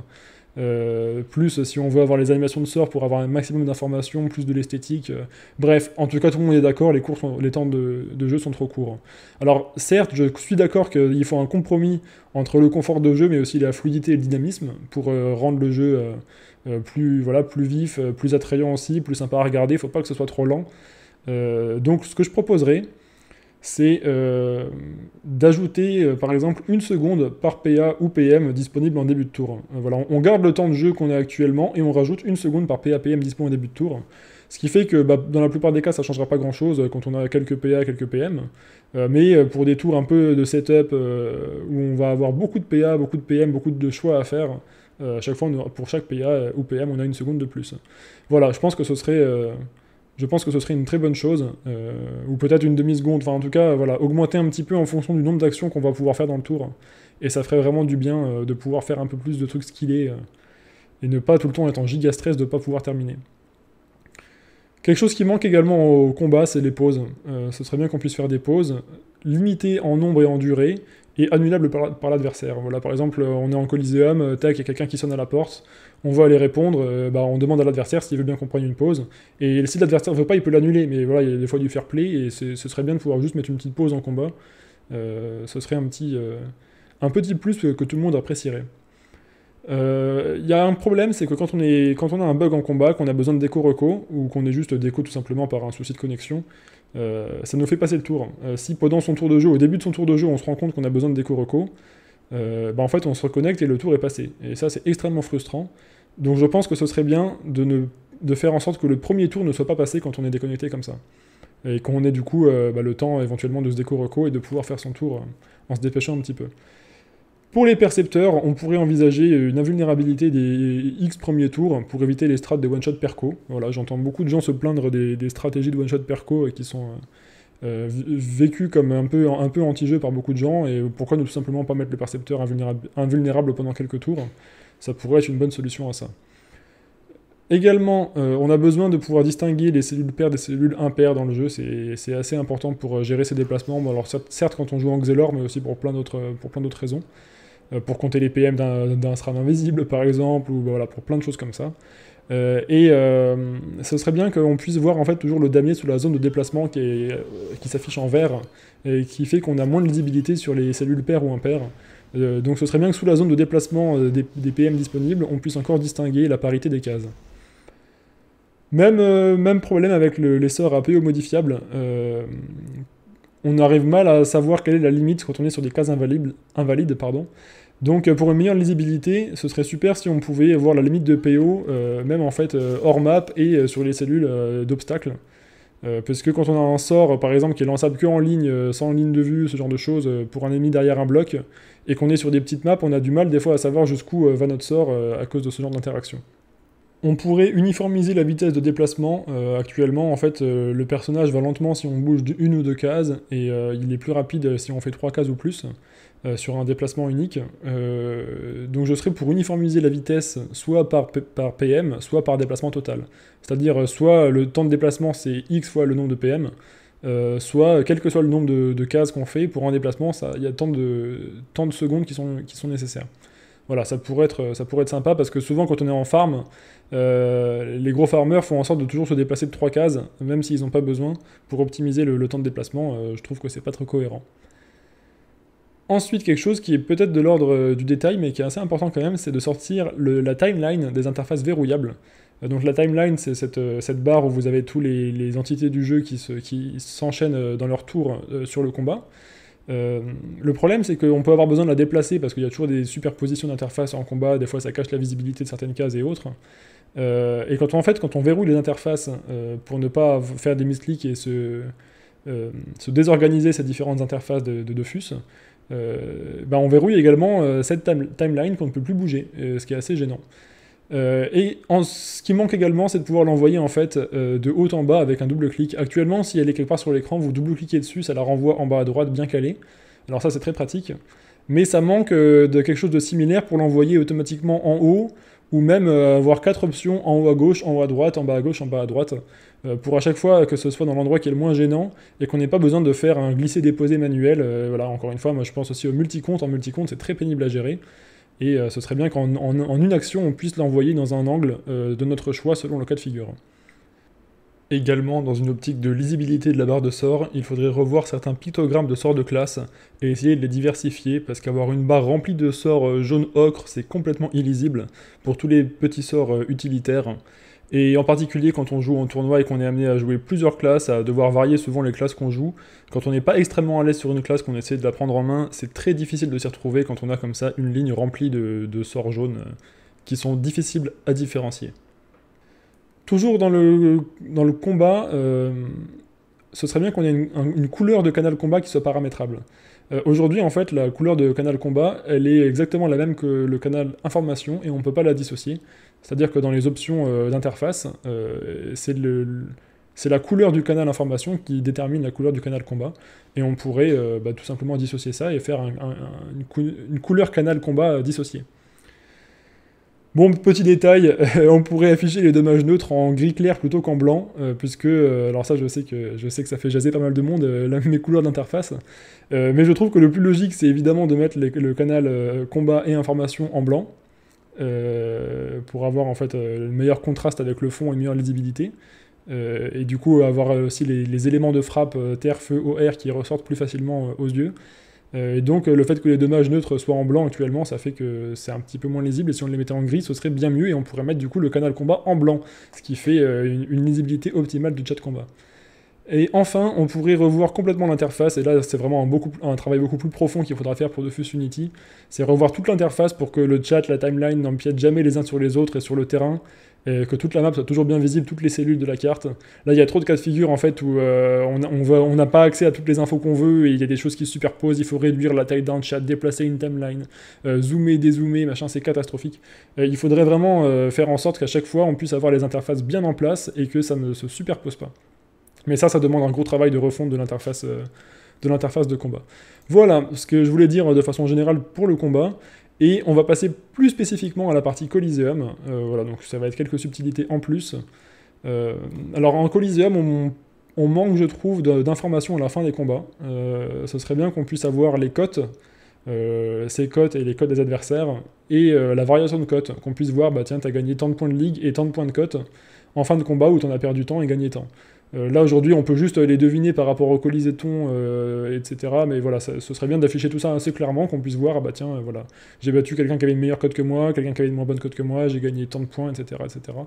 Euh, plus si on veut avoir les animations de sort pour avoir un maximum d'informations, plus de l'esthétique. Euh, bref, en tout cas, tout le monde est d'accord, les, les temps de, jeu sont trop courts. Alors, certes, je suis d'accord qu'il faut un compromis entre le confort de jeu, mais aussi la fluidité et le dynamisme pour euh, rendre le jeu plus, voilà, plus vif, plus attrayant aussi, plus sympa à regarder. Il ne faut pas que ce soit trop lent. donc, ce que je proposerais, c'est euh, d'ajouter euh, par exemple une seconde par PA ou PM disponible en début de tour. Euh, voilà, on, garde le temps de jeu qu'on a actuellement et on rajoute une seconde par PA PM disponible en début de tour. Ce qui fait que bah, dans la plupart des cas, ça ne changera pas grand chose quand on a quelques PA, quelques PM. mais pour des tours un peu de setup où on va avoir beaucoup de PA, beaucoup de PM, beaucoup de choix à faire, chaque fois, pour chaque PA ou PM, on a une seconde de plus. Voilà, je pense que ce serait je pense que ce serait une très bonne chose, euh, ou peut-être une demi-seconde, enfin en tout cas, voilà, augmenter un petit peu en fonction du nombre d'actions qu'on va pouvoir faire dans le tour, et ça ferait vraiment du bien euh, de pouvoir faire un peu plus de trucs skillés, euh, et ne pas tout le temps être en giga stress de ne pas pouvoir terminer. Quelque chose qui manque également au combat, c'est les pauses. ce serait bien qu'on puisse faire des pauses, limitées en nombre et en durée, et annulable par, l'adversaire. Voilà, par exemple, euh, on est en Coliseum, euh, tac, il y a quelqu'un qui sonne à la porte, on va aller répondre, euh, bah, on demande à l'adversaire s'il veut bien qu'on prenne une pause. Et si l'adversaire veut pas, il peut l'annuler, mais voilà, il y a des fois du fair play, et ce serait bien de pouvoir juste mettre une petite pause en combat. ce serait un petit, un petit plus que, tout le monde apprécierait. Il y a un problème, c'est que quand on, est, quand on a un bug en combat, qu'on a besoin de déco reco, ou qu'on est juste déco tout simplement par un souci de connexion, euh, ça nous fait passer le tour. Euh, si pendant son tour de jeu, au début de son tour de jeu, on se rend compte qu'on a besoin de déco reco, euh, bah, en fait on se reconnecte et le tour est passé. Et ça c'est extrêmement frustrant. Donc je pense que ce serait bien de, faire en sorte que le premier tour ne soit pas passé quand on est déconnecté comme ça. Et qu'on ait du coup bah, le temps éventuellement de se déco reco et de pouvoir faire son tour en se dépêchant un petit peu. Pour les percepteurs, on pourrait envisager une invulnérabilité des X premiers tours pour éviter les strates des one-shot perco. Voilà, j'entends beaucoup de gens se plaindre des, stratégies de one-shot perco qui sont euh, vécues comme un peu, un peu anti-jeu par beaucoup de gens, et pourquoi ne tout simplement pas mettre le percepteur invulnérable, pendant quelques tours Ça pourrait être une bonne solution à ça. Également, euh, on a besoin de pouvoir distinguer les cellules paires des cellules impaires dans le jeu. C'est assez important pour euh, gérer ces déplacements. alors certes, quand on joue en Xelor, mais aussi pour plein d'autres raisons. Euh, pour compter les PM d'un SRAM invisible, par exemple, ou bah, voilà, pour plein de choses comme ça. Euh, et euh, ce serait bien qu'on puisse voir en fait toujours le damier sous la zone de déplacement qui, qui s'affiche en vert et qui fait qu'on a moins de lisibilité sur les cellules paires ou impaires. donc ce serait bien que sous la zone de déplacement des, PM disponibles, on puisse encore distinguer la parité des cases. Même, même problème avec l'essor les sorts APO modifiables. on arrive mal à savoir quelle est la limite quand on est sur des cases invalides, invalides pardon. Donc euh, pour une meilleure lisibilité, ce serait super si on pouvait voir la limite de PO, euh, même en fait euh, hors map et sur les cellules d'obstacles. parce que quand on a un sort, par exemple, qui est lançable que en ligne, sans ligne de vue, ce genre de choses, pour un ennemi derrière un bloc, et qu'on est sur des petites maps, on a du mal des fois à savoir jusqu'où va notre sort à cause de ce genre d'interaction. On pourrait uniformiser la vitesse de déplacement. actuellement, en fait, le personnage va lentement si on bouge d'une ou deux cases, et il est plus rapide si on fait trois cases ou plus. Euh, sur un déplacement unique. Euh, donc je serai pour uniformiser la vitesse soit par, par PM, soit par déplacement total. C'est-à-dire euh, soit le temps de déplacement c'est X fois le nombre de PM, soit quel que soit le nombre de, cases qu'on fait, pour un déplacement, il y a tant de, de secondes qui sont, qui sont nécessaires. Voilà, ça pourrait, être, ça pourrait être sympa parce que souvent quand on est en farm, les gros farmers font en sorte de toujours se déplacer de 3 cases, même s'ils n'ont pas besoin, pour optimiser le, temps de déplacement. je trouve que c'est pas très cohérent. Ensuite, quelque chose qui est peut-être de l'ordre euh, du détail, mais qui est assez important quand même, c'est de sortir la timeline des interfaces verrouillables. Euh, donc la timeline, c'est euh, cette, barre où vous avez tous les, entités du jeu qui, s'enchaînent dans leur tour sur le combat. le problème, c'est qu'on peut avoir besoin de la déplacer parce qu'il y a toujours des superpositions d'interfaces en combat. Des fois, ça cache la visibilité de certaines cases et autres. et quand on, en fait, quand on verrouille les interfaces pour ne pas faire des misclics et se, désorganiser ces différentes interfaces de, de Dofus, euh, bah, on verrouille également euh, cette timeline qu'on ne peut plus bouger, euh, ce qui est assez gênant. et ce qui manque également, c'est de pouvoir l'envoyer en fait de haut en bas avec un double clic. Actuellement, si elle est quelque part sur l'écran, vous double-cliquez dessus, ça la renvoie en bas à droite, bien calée. Alors ça, c'est très pratique. Mais ça manque de quelque chose de similaire pour l'envoyer automatiquement en haut, ou même avoir quatre options en haut à gauche, en haut à droite, en bas à gauche, en bas à droite. Euh, pour à chaque fois que ce soit dans l'endroit qui est le moins gênant et qu'on n'ait pas besoin de faire un glisser-déposer manuel. Euh, voilà, encore une fois, moi je pense aussi au multi En multi c'est très pénible à gérer. Et euh, ce serait bien qu'en une action, on puisse l'envoyer dans un angle de notre choix selon le cas de figure. Également, dans une optique de lisibilité de la barre de sort, il faudrait revoir certains pictogrammes de sorts de classe et essayer de les diversifier parce qu'avoir une barre remplie de sorts jaune ocre, c'est complètement illisible pour tous les petits sorts utilitaires. Et en particulier quand on joue en tournoi et qu'on est amené à jouer plusieurs classes, à devoir varier souvent les classes qu'on joue, quand on n'est pas extrêmement à l'aise sur une classe qu'on essaie de la prendre en main, c'est très difficile de s'y retrouver quand on a comme ça une ligne remplie de, sorts jaunes euh, qui sont difficiles à différencier. Toujours dans le, combat, euh, ce serait bien qu'on ait une, couleur de canal combat qui soit paramétrable. Euh, aujourd'hui, en fait, la couleur de canal combat, elle est exactement la même que le canal information et on ne peut pas la dissocier. C'est-à-dire que dans les options euh, d'interface, euh, c'est la couleur du canal information qui détermine la couleur du canal combat. Et on pourrait euh, bah, tout simplement dissocier ça et faire une, couleur canal combat dissociée. Bon, petit détail, on pourrait afficher les dommages neutres en gris clair plutôt qu'en blanc, puisque, alors ça je sais, que, je sais que ça fait jaser pas mal de monde, mes couleurs d'interface, mais je trouve que le plus logique c'est évidemment de mettre le canal combat et information en blanc, euh, pour avoir en fait euh, le meilleur contraste avec le fond et une meilleure lisibilité. Euh, et du coup, avoir aussi les, éléments de frappe terre, feu, eau, air qui ressortent plus facilement aux yeux. et donc, le fait que les dommages neutres soient en blanc actuellement, ça fait que c'est un petit peu moins lisible. Et si on les mettait en gris, ce serait bien mieux. Et on pourrait mettre du coup le canal combat en blanc, ce qui fait une, une lisibilité optimale du chat combat. Et enfin, on pourrait revoir complètement l'interface, et là c'est vraiment un, travail beaucoup plus profond qu'il faudra faire pour Dofus Unity, c'est revoir toute l'interface pour que le chat, la timeline n'empiètent jamais les uns sur les autres et sur le terrain, et que toute la map soit toujours bien visible, toutes les cellules de la carte. Là il y a trop de cas de figure en fait où euh, on n'a pas accès à toutes les infos qu'on veut, et il y a des choses qui se superposent, il faut réduire la taille d'un chat, déplacer une timeline, euh, zoomer, dézoomer, machin, c'est catastrophique. Euh, il faudrait vraiment faire en sorte qu'à chaque fois on puisse avoir les interfaces bien en place et que ça ne se superpose pas. Mais ça, ça demande un gros travail de refonte de l'interface euh, de l'interface de combat. Voilà ce que je voulais dire euh, de façon générale pour le combat. Et on va passer plus spécifiquement à la partie Coliseum. Euh, voilà, donc ça va être quelques subtilités en plus. alors en Coliseum, on, manque, je trouve, d'informations à la fin des combats. ce serait bien qu'on puisse avoir les cotes, ces cotes et les cotes des adversaires, et la variation de cotes, qu'on puisse voir, bah tiens, t'as gagné tant de points de ligue et tant de points de cotes en fin de combat où t'en as perdu tant et gagné tant. Euh, là aujourd'hui, on peut juste les deviner par rapport au colisée-ton, euh, etc. Mais voilà, ce serait bien d'afficher tout ça assez clairement, qu'on puisse voir, ah bah tiens, euh, voilà, j'ai battu quelqu'un qui avait une meilleure cote que moi, quelqu'un qui avait une moins bonne cote que moi, j'ai gagné tant de points, etc. etc.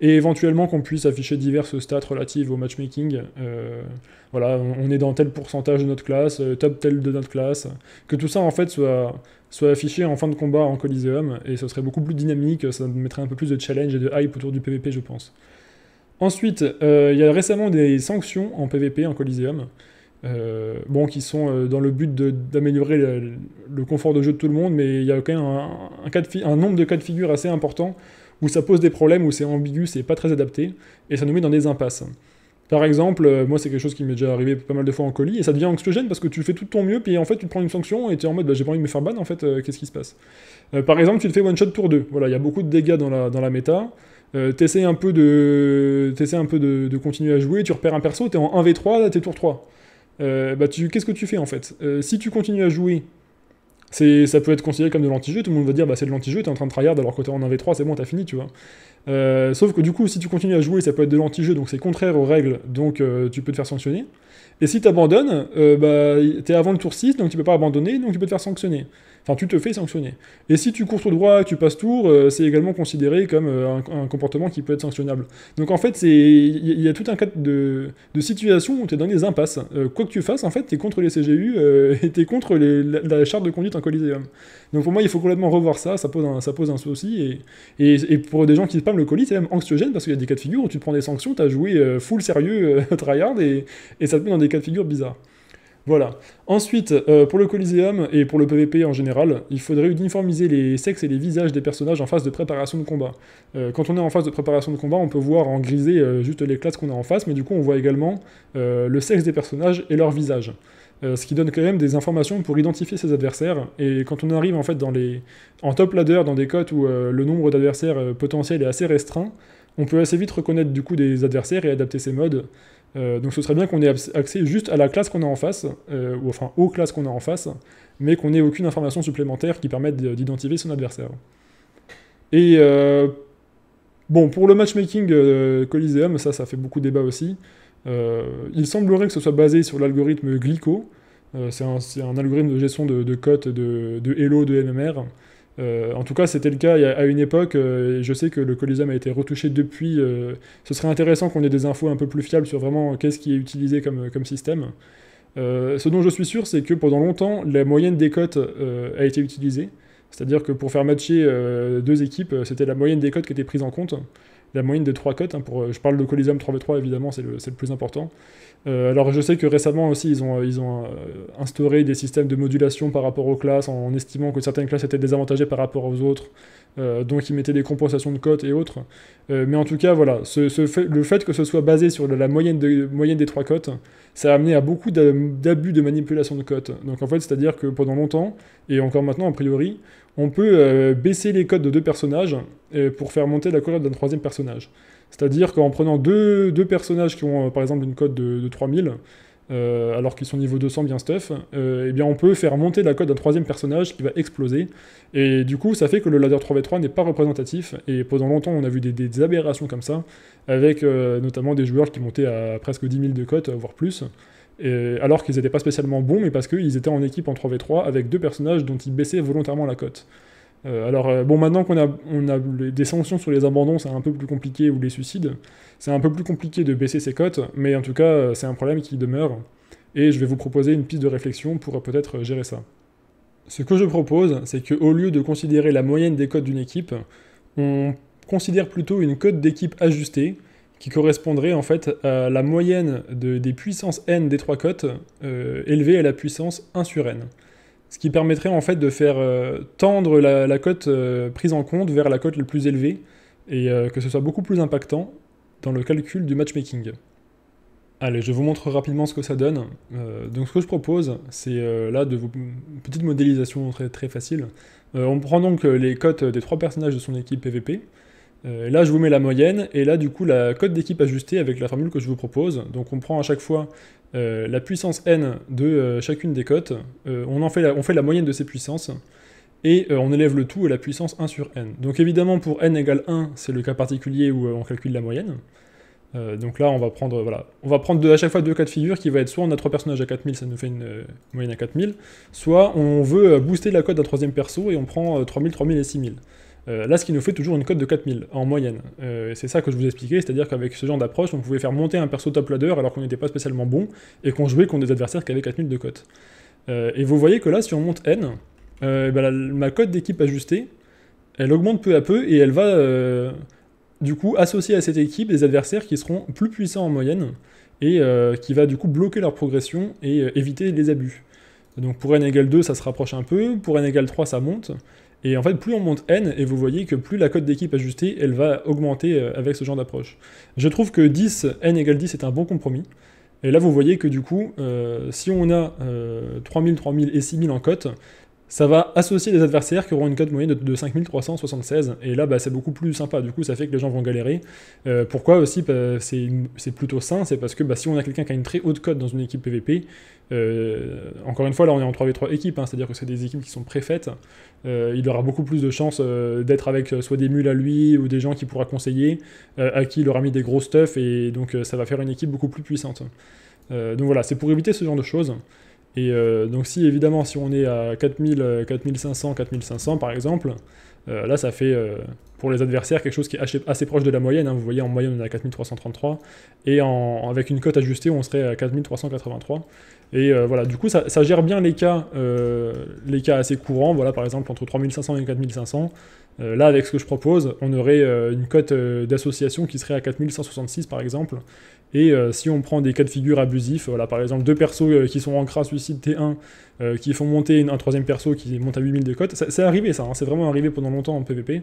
Et éventuellement qu'on puisse afficher diverses stats relatives au matchmaking. Euh, voilà, on, est dans tel pourcentage de notre classe, top tel de notre classe. Que tout ça en fait soit soit affiché en fin de combat en Coliseum, et ce serait beaucoup plus dynamique, ça mettrait un peu plus de challenge et de hype autour du PvP, je pense. Ensuite, euh, il y a récemment des sanctions en PVP, en Coliseum, euh, qui sont euh, dans le but d'améliorer le, confort de jeu de tout le monde, mais il y a quand même un, nombre de cas de figure assez important où ça pose des problèmes, où c'est ambigu, c'est pas très adapté, et ça nous met dans des impasses. Par exemple, moi c'est quelque chose qui m'est déjà arrivé pas mal de fois en colis, et ça devient anxiogène parce que tu fais tout ton mieux, puis en fait tu prends une sanction et tu es en mode bah, j'ai pas envie de me faire ban en fait, qu'est-ce qui se passe Par exemple, tu te fais one shot tour 2, voilà, il y a beaucoup de dégâts dans la, dans la méta, tu euh, t'essayes un peu, de, un peu de, continuer à jouer, tu repères un perso, es en 1v3, t'es tour 3. Euh, bah, qu'est-ce que tu fais en fait euh, Si tu continues à jouer, ça peut être considéré comme de l'anti-jeu, tout le monde va dire bah c'est de l'anti-jeu, t'es en train de tryhard alors que t'es en 1v3, c'est bon, t'as fini, tu vois. sauf que du coup, si tu continues à jouer, ça peut être de l'anti-jeu, donc c'est contraire aux règles, donc tu peux te faire sanctionner. Et si tu abandonnes, bah, tu es avant le tour 6, donc tu peux pas abandonner, donc tu peux te faire sanctionner. Enfin, tu te fais sanctionner. Et si tu cours trop droit, tu passes tour, euh, c'est également considéré comme euh, un, comportement qui peut être sanctionnable. Donc en fait, il y, a tout un cadre de, situations où tu es dans des impasses. Euh, quoi que tu fasses, en fait, tu es contre les CGU et tu es contre la, charte de conduite en Coliseum. Donc pour moi, il faut complètement revoir ça, ça pose un, ça pose un souci. Et, et, pour des gens qui parlent le colis, c'est même anxiogène parce qu'il y a des cas de figure où tu te prends des sanctions, tu as joué full sérieux, tryhard, et, et ça te met dans des cas de figure bizarres. Voilà. Ensuite, euh, pour le Coliseum et pour le PvP en général, il faudrait uniformiser les sexes et les visages des personnages en phase de préparation de combat. Euh, quand on est en phase de préparation de combat, on peut voir en grisé euh, juste les classes qu'on a en face, mais du coup on voit également le sexe des personnages et leur visage. ce qui donne quand même des informations pour identifier ses adversaires. Et quand on arrive en fait dans les... en top ladder, dans des cotes où le nombre d'adversaires potentiels est assez restreint, on peut assez vite reconnaître du coup des adversaires et adapter ses modes. Euh, donc ce serait bien qu'on ait accès juste à la classe qu'on a en face, euh, ou enfin aux classes qu'on a en face, mais qu'on n'ait aucune information supplémentaire qui permette d'identifier son adversaire. Et euh, bon, pour le matchmaking Coliseum, ça, ça fait beaucoup de débats aussi. il semblerait que ce soit basé sur l'algorithme Glico, c'est un, algorithme de gestion de, cotes de, de Hello de MMR. Euh, en tout cas, c'était le cas à une époque. Euh, et je sais que le Coliseum a été retouché depuis. Euh, ce serait intéressant qu'on ait des infos un peu plus fiables sur vraiment qu'est-ce qui est utilisé comme, comme système. ce dont je suis sûr, c'est que pendant longtemps, la moyenne des cotes a été utilisée. C'est-à-dire que pour faire matcher deux équipes, c'était la moyenne des cotes qui était prise en compte la moyenne des trois cotes. Hein, pour, euh, je parle de Coliseum 3v3, évidemment, c'est le, plus important. Euh, alors je sais que récemment aussi, ils ont, euh, ils ont instauré des systèmes de modulation par rapport aux classes, en, en estimant que certaines classes étaient désavantagées par rapport aux autres, euh, donc ils mettaient des compensations de cotes et autres. Euh, mais en tout cas, voilà, le fait que ce soit basé sur la, moyenne, des trois cotes, ça a amené à beaucoup d'abus de manipulation de cotes. Donc en fait, c'est-à-dire que pendant longtemps, et encore maintenant a priori, on peut euh, baisser les cotes de deux personnages pour faire monter la cote d'un troisième personnage. C'est-à-dire qu'en prenant deux, personnages qui ont par exemple une cote de, de 3000, euh, alors qu'ils sont niveau 200 bien stuff, euh, eh bien on peut faire monter la cote d'un troisième personnage qui va exploser. Et du coup, ça fait que le ladder 3v3 n'est pas représentatif. Et pendant longtemps, on a vu des, aberrations comme ça, avec euh, notamment des joueurs qui montaient à presque 10 000 de cote, voire plus. Et, alors qu'ils n'étaient pas spécialement bons, mais parce qu'ils étaient en équipe en 3v3 avec deux personnages dont ils baissaient volontairement la cote. Euh, alors, euh, bon, maintenant qu'on a, des sanctions sur les abandons, c'est un peu plus compliqué, ou les suicides, c'est un peu plus compliqué de baisser ces cotes, mais en tout cas, euh, c'est un problème qui demeure, et je vais vous proposer une piste de réflexion pour peut-être gérer ça. Ce que je propose, c'est qu'au lieu de considérer la moyenne des cotes d'une équipe, on considère plutôt une cote d'équipe ajustée, qui correspondrait en fait à la moyenne des puissances n des trois cotes, élevées élevée à la puissance 1 sur n ce qui permettrait en fait de faire euh, tendre la, cote euh, prise en compte vers la cote le plus élevée et euh, que ce soit beaucoup plus impactant dans le calcul du matchmaking. Allez, je vous montre rapidement ce que ça donne. donc ce que je propose, c'est là de vous... Une petite modélisation très, très facile. on prend donc les cotes des trois personnages de son équipe PVP, euh, là, je vous mets la moyenne, et là, du coup, la cote d'équipe ajustée avec la formule que je vous propose. Donc, on prend à chaque fois euh, la puissance n de euh, chacune des cotes, on, fait la, moyenne de ces puissances, et on élève le tout à la puissance 1 sur n. Donc, évidemment, pour n égale 1, c'est le cas particulier où on calcule la moyenne. donc là, on va prendre, voilà, on va prendre à chaque fois deux cas de figure qui va être soit on a trois personnages à 4000, ça nous fait une moyenne à 4000, soit on veut booster la cote d'un troisième perso et on prend 3000, 3000 et 6000. Euh, là, ce qui nous fait toujours une cote de 4000 en moyenne. Euh, c'est ça que je vous expliquais, c'est-à-dire qu'avec ce genre d'approche, on pouvait faire monter un perso top ladder alors qu'on n'était pas spécialement bon et qu'on jouait contre des adversaires qui avaient 4000 de cote. Euh, et vous voyez que là, si on monte N, ben, ma cote d'équipe ajustée, elle augmente peu à peu et elle va du coup associer à cette équipe des adversaires qui seront plus puissants en moyenne et qui va du coup bloquer leur progression et éviter les abus. Donc pour N égale 2, ça se rapproche un peu, pour N égale 3, ça monte. Et en fait, plus on monte n, et vous voyez que plus la cote d'équipe ajustée, elle va augmenter euh, avec ce genre d'approche. Je trouve que 10, n égale 10 est un bon compromis. Et là, vous voyez que du coup, euh, si on a 3000, euh, 3000 et 6000 en cote, ça va associer des adversaires qui auront une cote moyenne de, 5376. Et là, bah, c'est beaucoup plus sympa. Du coup, ça fait que les gens vont galérer. Euh, pourquoi aussi bah, c'est plutôt sain C'est parce que bah, si on a quelqu'un qui a une très haute cote dans une équipe PVP, euh, encore une fois, là, on est en 3v3 équipe, hein, c'est-à-dire que c'est des équipes qui sont préfaites. Euh, il aura beaucoup plus de chances d'être avec soit des mules à lui ou des gens qui pourra conseiller, à qui il aura mis des gros stuff, et donc ça va faire une équipe beaucoup plus puissante. donc voilà, c'est pour éviter ce genre de choses. Et euh, donc si évidemment si on est à 4000, 4500, 4500 par exemple, euh, là ça fait euh, pour les adversaires quelque chose qui est assez, proche de la moyenne. Hein. Vous voyez en moyenne on est à 4333 et avec une cote ajustée on serait à 4383. Et euh, voilà, du coup, ça, gère bien les cas, euh, les cas assez courants. Voilà, par exemple, entre 3500 et 4500. Euh, là, avec ce que je propose, on aurait une cote d'association qui serait à 4166, par exemple. Et si on prend des cas de figure abusifs, voilà, par exemple, deux persos qui sont en cras suicide T1, qui font monter un troisième perso qui monte à 8000 de cote, c'est arrivé ça, hein. c'est vraiment arrivé pendant longtemps en PvP.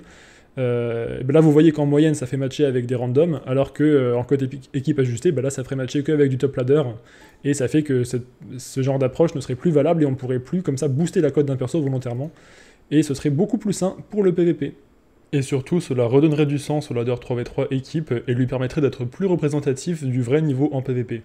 Euh, ben là, vous voyez qu'en moyenne, ça fait matcher avec des randoms, alors que euh, en côté équipe ajustée, ben là, ça ferait matcher qu'avec du top ladder. Et ça fait que ce genre d'approche ne serait plus valable et on pourrait plus, comme ça, booster la cote d'un perso volontairement. Et ce serait beaucoup plus sain pour le PvP. Et surtout, cela redonnerait du sens au ladder 3v3 équipe et lui permettrait d'être plus représentatif du vrai niveau en PvP.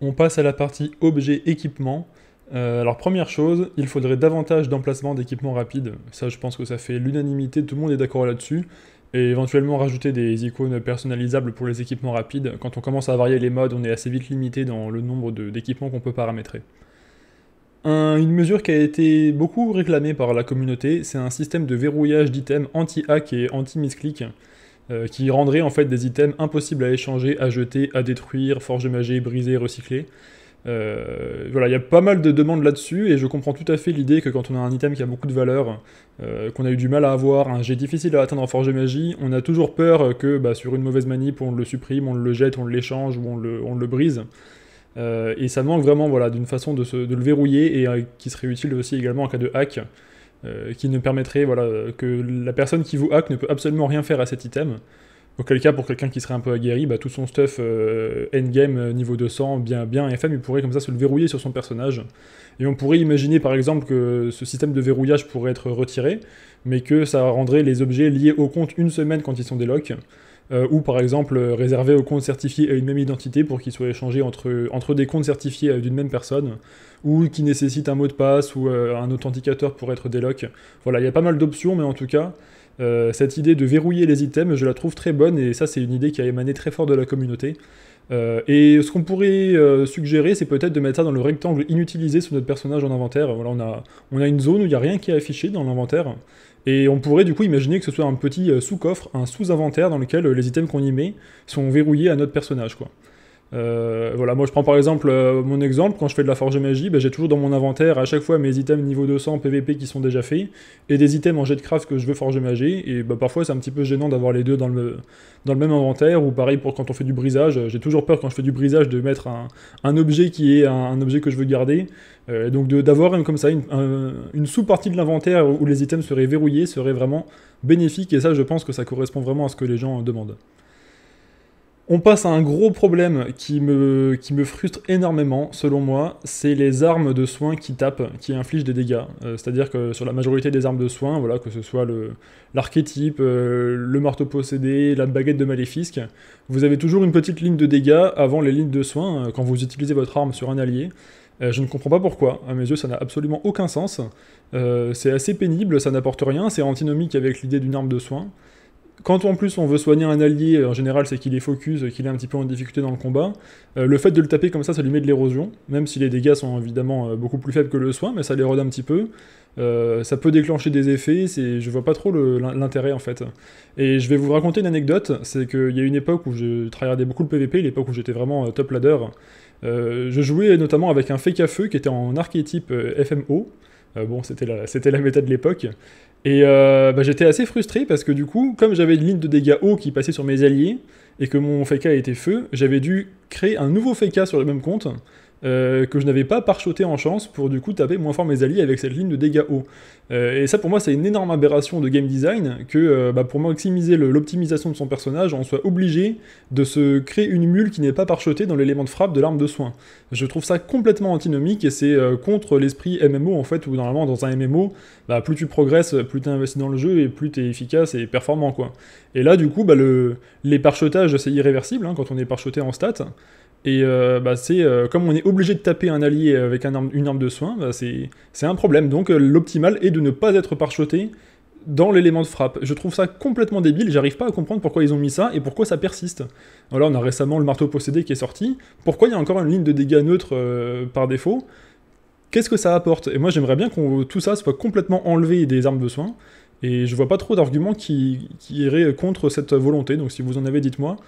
On passe à la partie objet équipement. Euh, alors première chose, il faudrait davantage d'emplacements d'équipements rapides. Ça, je pense que ça fait l'unanimité, tout le monde est d'accord là-dessus. Et éventuellement rajouter des icônes personnalisables pour les équipements rapides. Quand on commence à varier les modes, on est assez vite limité dans le nombre d'équipements qu'on peut paramétrer. une mesure qui a été beaucoup réclamée par la communauté, c'est un système de verrouillage d'items anti-hack et anti-misclick. Euh, qui rendrait en fait des items impossibles à échanger, à jeter, à détruire, forger magie, briser, recycler. Euh, voilà, il y a pas mal de demandes là-dessus, et je comprends tout à fait l'idée que quand on a un item qui a beaucoup de valeur, euh, qu'on a eu du mal à avoir, un jet difficile à atteindre en Forge Magie, on a toujours peur que bah, sur une mauvaise manip, on le supprime, on le jette, on l'échange ou on le, brise. Euh, et ça manque vraiment voilà, d'une façon de, de, le verrouiller et qui serait utile aussi également en cas de hack, qui ne permettrait voilà, que la personne qui vous hack ne peut absolument rien faire à cet item. Auquel cas, pour quelqu'un qui serait un peu aguerri, bah, tout son stuff euh, endgame euh, niveau 200, bien, bien FM, il pourrait comme ça se le verrouiller sur son personnage. Et on pourrait imaginer par exemple que ce système de verrouillage pourrait être retiré, mais que ça rendrait les objets liés au compte une semaine quand ils sont des euh, ou par exemple réservés au compte certifié à une même identité pour qu'ils soient échangés entre, entre des comptes certifiés d'une même personne, ou qui nécessitent un mot de passe ou un authenticateur pour être des Voilà, il y a pas mal d'options, mais en tout cas. Euh, cette idée de verrouiller les items, je la trouve très bonne et ça c'est une idée qui a émané très fort de la communauté. Euh, et ce qu'on pourrait euh, suggérer, c'est peut-être de mettre ça dans le rectangle inutilisé sur notre personnage en inventaire. on a, une zone où il n'y a rien qui est affiché dans l'inventaire. Et on pourrait du coup imaginer que ce soit un petit sous-coffre, un sous-inventaire dans lequel les items qu'on y met sont verrouillés à notre personnage. quoi. Euh, voilà, moi je prends par exemple euh, mon exemple, quand je fais de la forge magie, ben, j'ai toujours dans mon inventaire à chaque fois mes items niveau 200 PVP qui sont déjà faits, et des items en jet de craft que je veux forger magie, et ben, parfois c'est un petit peu gênant d'avoir les deux dans le, même inventaire, ou pareil pour quand on fait du brisage, j'ai toujours peur quand je fais du brisage de mettre un, objet qui est un, objet que je veux garder, euh, donc d'avoir comme ça une sous-partie de l'inventaire où les items seraient verrouillés serait vraiment bénéfique, et ça je pense que ça correspond vraiment à ce que les gens demandent. On passe à un gros problème qui me, qui me frustre énormément, selon moi, c'est les armes de soins qui tapent, qui infligent des dégâts. Euh, c'est-à-dire que sur la majorité des armes de soins, voilà, que ce soit l'archétype, le, euh, le marteau possédé, la baguette de maléfisque, vous avez toujours une petite ligne de dégâts avant les lignes de soins euh, quand vous utilisez votre arme sur un allié. je ne comprends pas pourquoi, à mes yeux ça n'a absolument aucun sens. c'est assez pénible, ça n'apporte rien, c'est antinomique avec l'idée d'une arme de soins quand en plus on veut soigner un allié, en général c'est qu'il est focus, qu'il est un petit peu en difficulté dans le combat. Euh, le fait de le taper comme ça, ça lui met de l'érosion, même si les dégâts sont évidemment euh, beaucoup plus faibles que le soin, mais ça l'érode un petit peu. Euh, ça peut déclencher des effets, je vois pas trop l'intérêt en fait. Et je vais vous raconter une anecdote, c'est qu'il y a une époque où je travaillais beaucoup le PVP, l'époque où j'étais vraiment top ladder. je jouais notamment avec un fake à feu qui était en archétype FMO. bon, c'était la, c'était la méta de l'époque. Et euh, bah, j'étais assez frustré parce que du coup, comme j'avais une ligne de dégâts haut qui passait sur mes alliés et que mon Feka était feu, j'avais dû créer un nouveau Feka sur le même compte euh, que je n'avais pas parchoté en chance pour du coup taper moins fort mes alliés avec cette ligne de dégâts haut. Euh, et ça pour moi c'est une énorme aberration de game design que euh, bah, pour maximiser l'optimisation de son personnage on soit obligé de se créer une mule qui n'est pas parchotée dans l'élément de frappe de l'arme de soin. Je trouve ça complètement antinomique et c'est contre l'esprit MMO en fait où normalement dans un MMO bah, plus tu progresses plus tu investi dans le jeu et plus tu es efficace et performant quoi. Et là du coup bah, les parchotages c'est irréversible hein, quand on est parchoté en stats. Et euh, bah, c'est euh, comme on est obligé de taper un allié avec une arme de soin, bah, c'est un problème. Donc euh, l'optimal est de ne pas être parchoté dans l'élément de frappe. Je trouve ça complètement débile, j'arrive pas à comprendre pourquoi ils ont mis ça et pourquoi ça persiste. Voilà, on a récemment le marteau possédé qui est sorti, pourquoi il y a encore une ligne de dégâts neutre par défaut Qu'est-ce que ça apporte Et moi j'aimerais bien que tout ça soit complètement enlevé des armes de soin, et je vois pas trop d'arguments qui iraient contre cette volonté, donc si vous en avez dites-moi.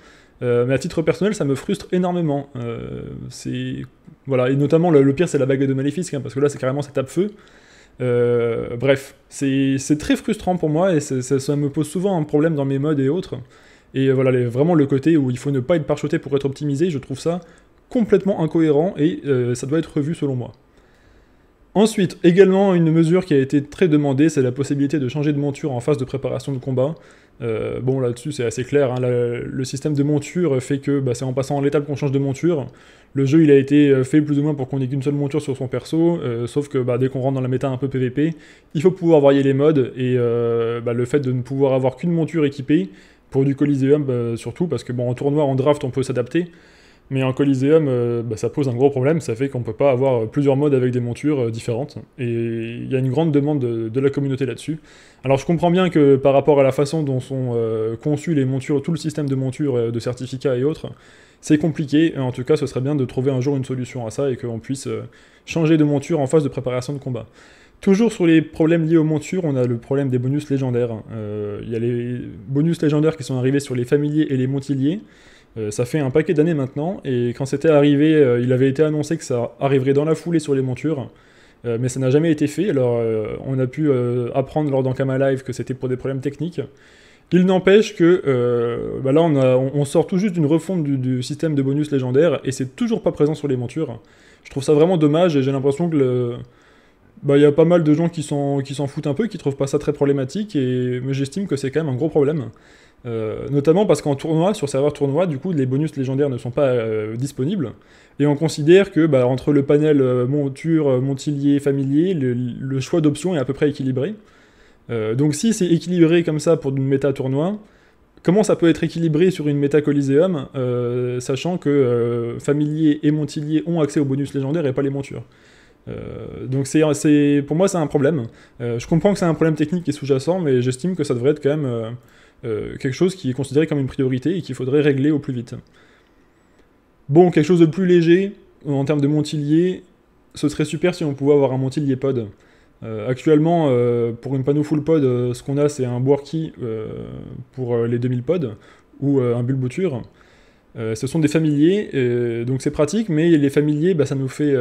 Euh, mais à titre personnel, ça me frustre énormément. Euh, c'est voilà, et notamment le, pire, c'est la baguette de Maléfice, hein, parce que là, c'est carrément ça tape feu. Euh, bref, c'est très frustrant pour moi et ça, me pose souvent un problème dans mes modes et autres. Et voilà, vraiment le côté où il faut ne pas être parchoté pour être optimisé, je trouve ça complètement incohérent et ça doit être revu selon moi. Ensuite, également une mesure qui a été très demandée, c'est la possibilité de changer de monture en phase de préparation de combat. Euh, bon, là-dessus, c'est assez clair. Hein. le système de monture fait que bah, c'est en passant en l'étape qu'on change de monture. Le jeu, il a été euh, fait plus ou moins pour qu'on ait qu'une seule monture sur son perso, euh, sauf que bah, dès qu'on rentre dans la méta un peu PVP, il faut pouvoir varier les modes, et bah, le fait de ne pouvoir avoir qu'une monture équipée, pour du Coliseum surtout, parce que bon, en tournoi, en draft, on peut s'adapter, mais en Coliseum, euh, bah, ça pose un gros problème, ça fait qu'on ne peut pas avoir euh, plusieurs modes avec des montures euh, différentes. Et il y a une grande demande de, la communauté là-dessus. Alors je comprends bien que par rapport à la façon dont sont conçues les montures, tout le système de montures, de certificats et autres, c'est compliqué. En tout cas, ce serait bien de trouver un jour une solution à ça et qu'on puisse changer de monture en phase de préparation de combat. Toujours sur les problèmes liés aux montures, on a le problème des bonus légendaires. Il y a les bonus légendaires qui sont arrivés sur les familiers et les montiliers. Euh, ça fait un paquet d'années maintenant, et quand c'était arrivé, euh, il avait été annoncé que ça arriverait dans la foulée sur les montures, euh, mais ça n'a jamais été fait. Alors on a pu apprendre lors d'Ankama Live que c'était pour des problèmes techniques. Il n'empêche que bah là on, on, sort tout juste d'une refonte du, système de bonus légendaire et c'est toujours pas présent sur les montures. Je trouve ça vraiment dommage et j'ai l'impression que le, bah, il y a pas mal de gens qui s'en, qui s'en foutent un peu, qui trouvent pas ça très problématique, et... mais j'estime que c'est quand même un gros problème. Euh, notamment parce qu'en tournoi, sur serveur tournoi, du coup, les bonus légendaires ne sont pas euh, disponibles. Et on considère que bah, entre le panel euh, monture, montilier, familier, le, choix d'options est à peu près équilibré. donc si c'est équilibré comme ça pour une méta tournoi, comment ça peut être équilibré sur une méta Coliseum, sachant que familier et montilier ont accès aux bonus légendaires et pas les montures donc c'est, pour moi c'est un problème. je comprends que c'est un problème technique qui est sous-jacent, mais j'estime que ça devrait être quand même euh, quelque chose qui est considéré comme une priorité et qu'il faudrait régler au plus vite. Bon, quelque chose de plus léger en termes de Montilier, ce serait super si on pouvait avoir un Montilier pod. Euh, actuellement, euh, pour une panneau full pod, ce qu'on a, c'est un key pour les 2000 pods ou un Bulbouture. ce sont des familiers, donc c'est pratique, mais les familiers, bah, ça nous fait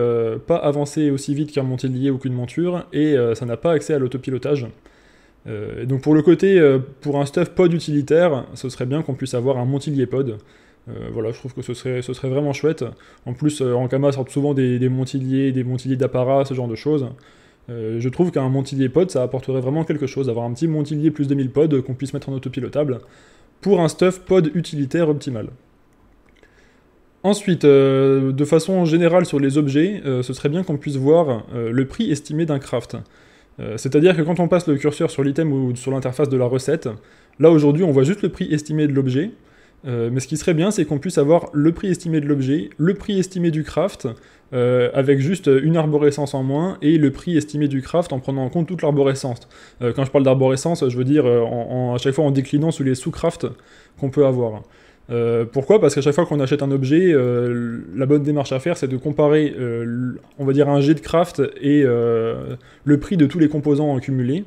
pas avancer aussi vite qu'un Montilier ou qu'une monture, et ça n'a pas accès à l'autopilotage. Euh, donc pour le côté, euh, pour un stuff pod utilitaire, ce serait bien qu'on puisse avoir un montilier pod. Euh, voilà, je trouve que ce serait, ce serait vraiment chouette. En plus, en Kama sortent souvent des, montiliers, des montiliers d'apparat, ce genre de choses. je trouve qu'un montilier pod, ça apporterait vraiment quelque chose, d'avoir un petit montilier plus 2000 pods qu'on puisse mettre en autopilotable pour un stuff pod utilitaire optimal. Ensuite, de façon générale sur les objets, ce serait bien qu'on puisse voir le prix estimé d'un craft. Euh, c'est-à-dire que quand on passe le curseur sur l'item ou sur l'interface de la recette, là aujourd'hui on voit juste le prix estimé de l'objet, euh, mais ce qui serait bien c'est qu'on puisse avoir le prix estimé de l'objet, le prix estimé du craft, euh, avec juste une arborescence en moins, et le prix estimé du craft en prenant en compte toute l'arborescence. quand je parle d'arborescence, je veux dire en, à chaque fois en déclinant sous les sous-crafts qu'on peut avoir. Euh, pourquoi Parce qu'à chaque fois qu'on achète un objet, euh, la bonne démarche à faire, c'est de comparer, euh, on va dire, un jet de craft et le prix de tous les composants cumulés.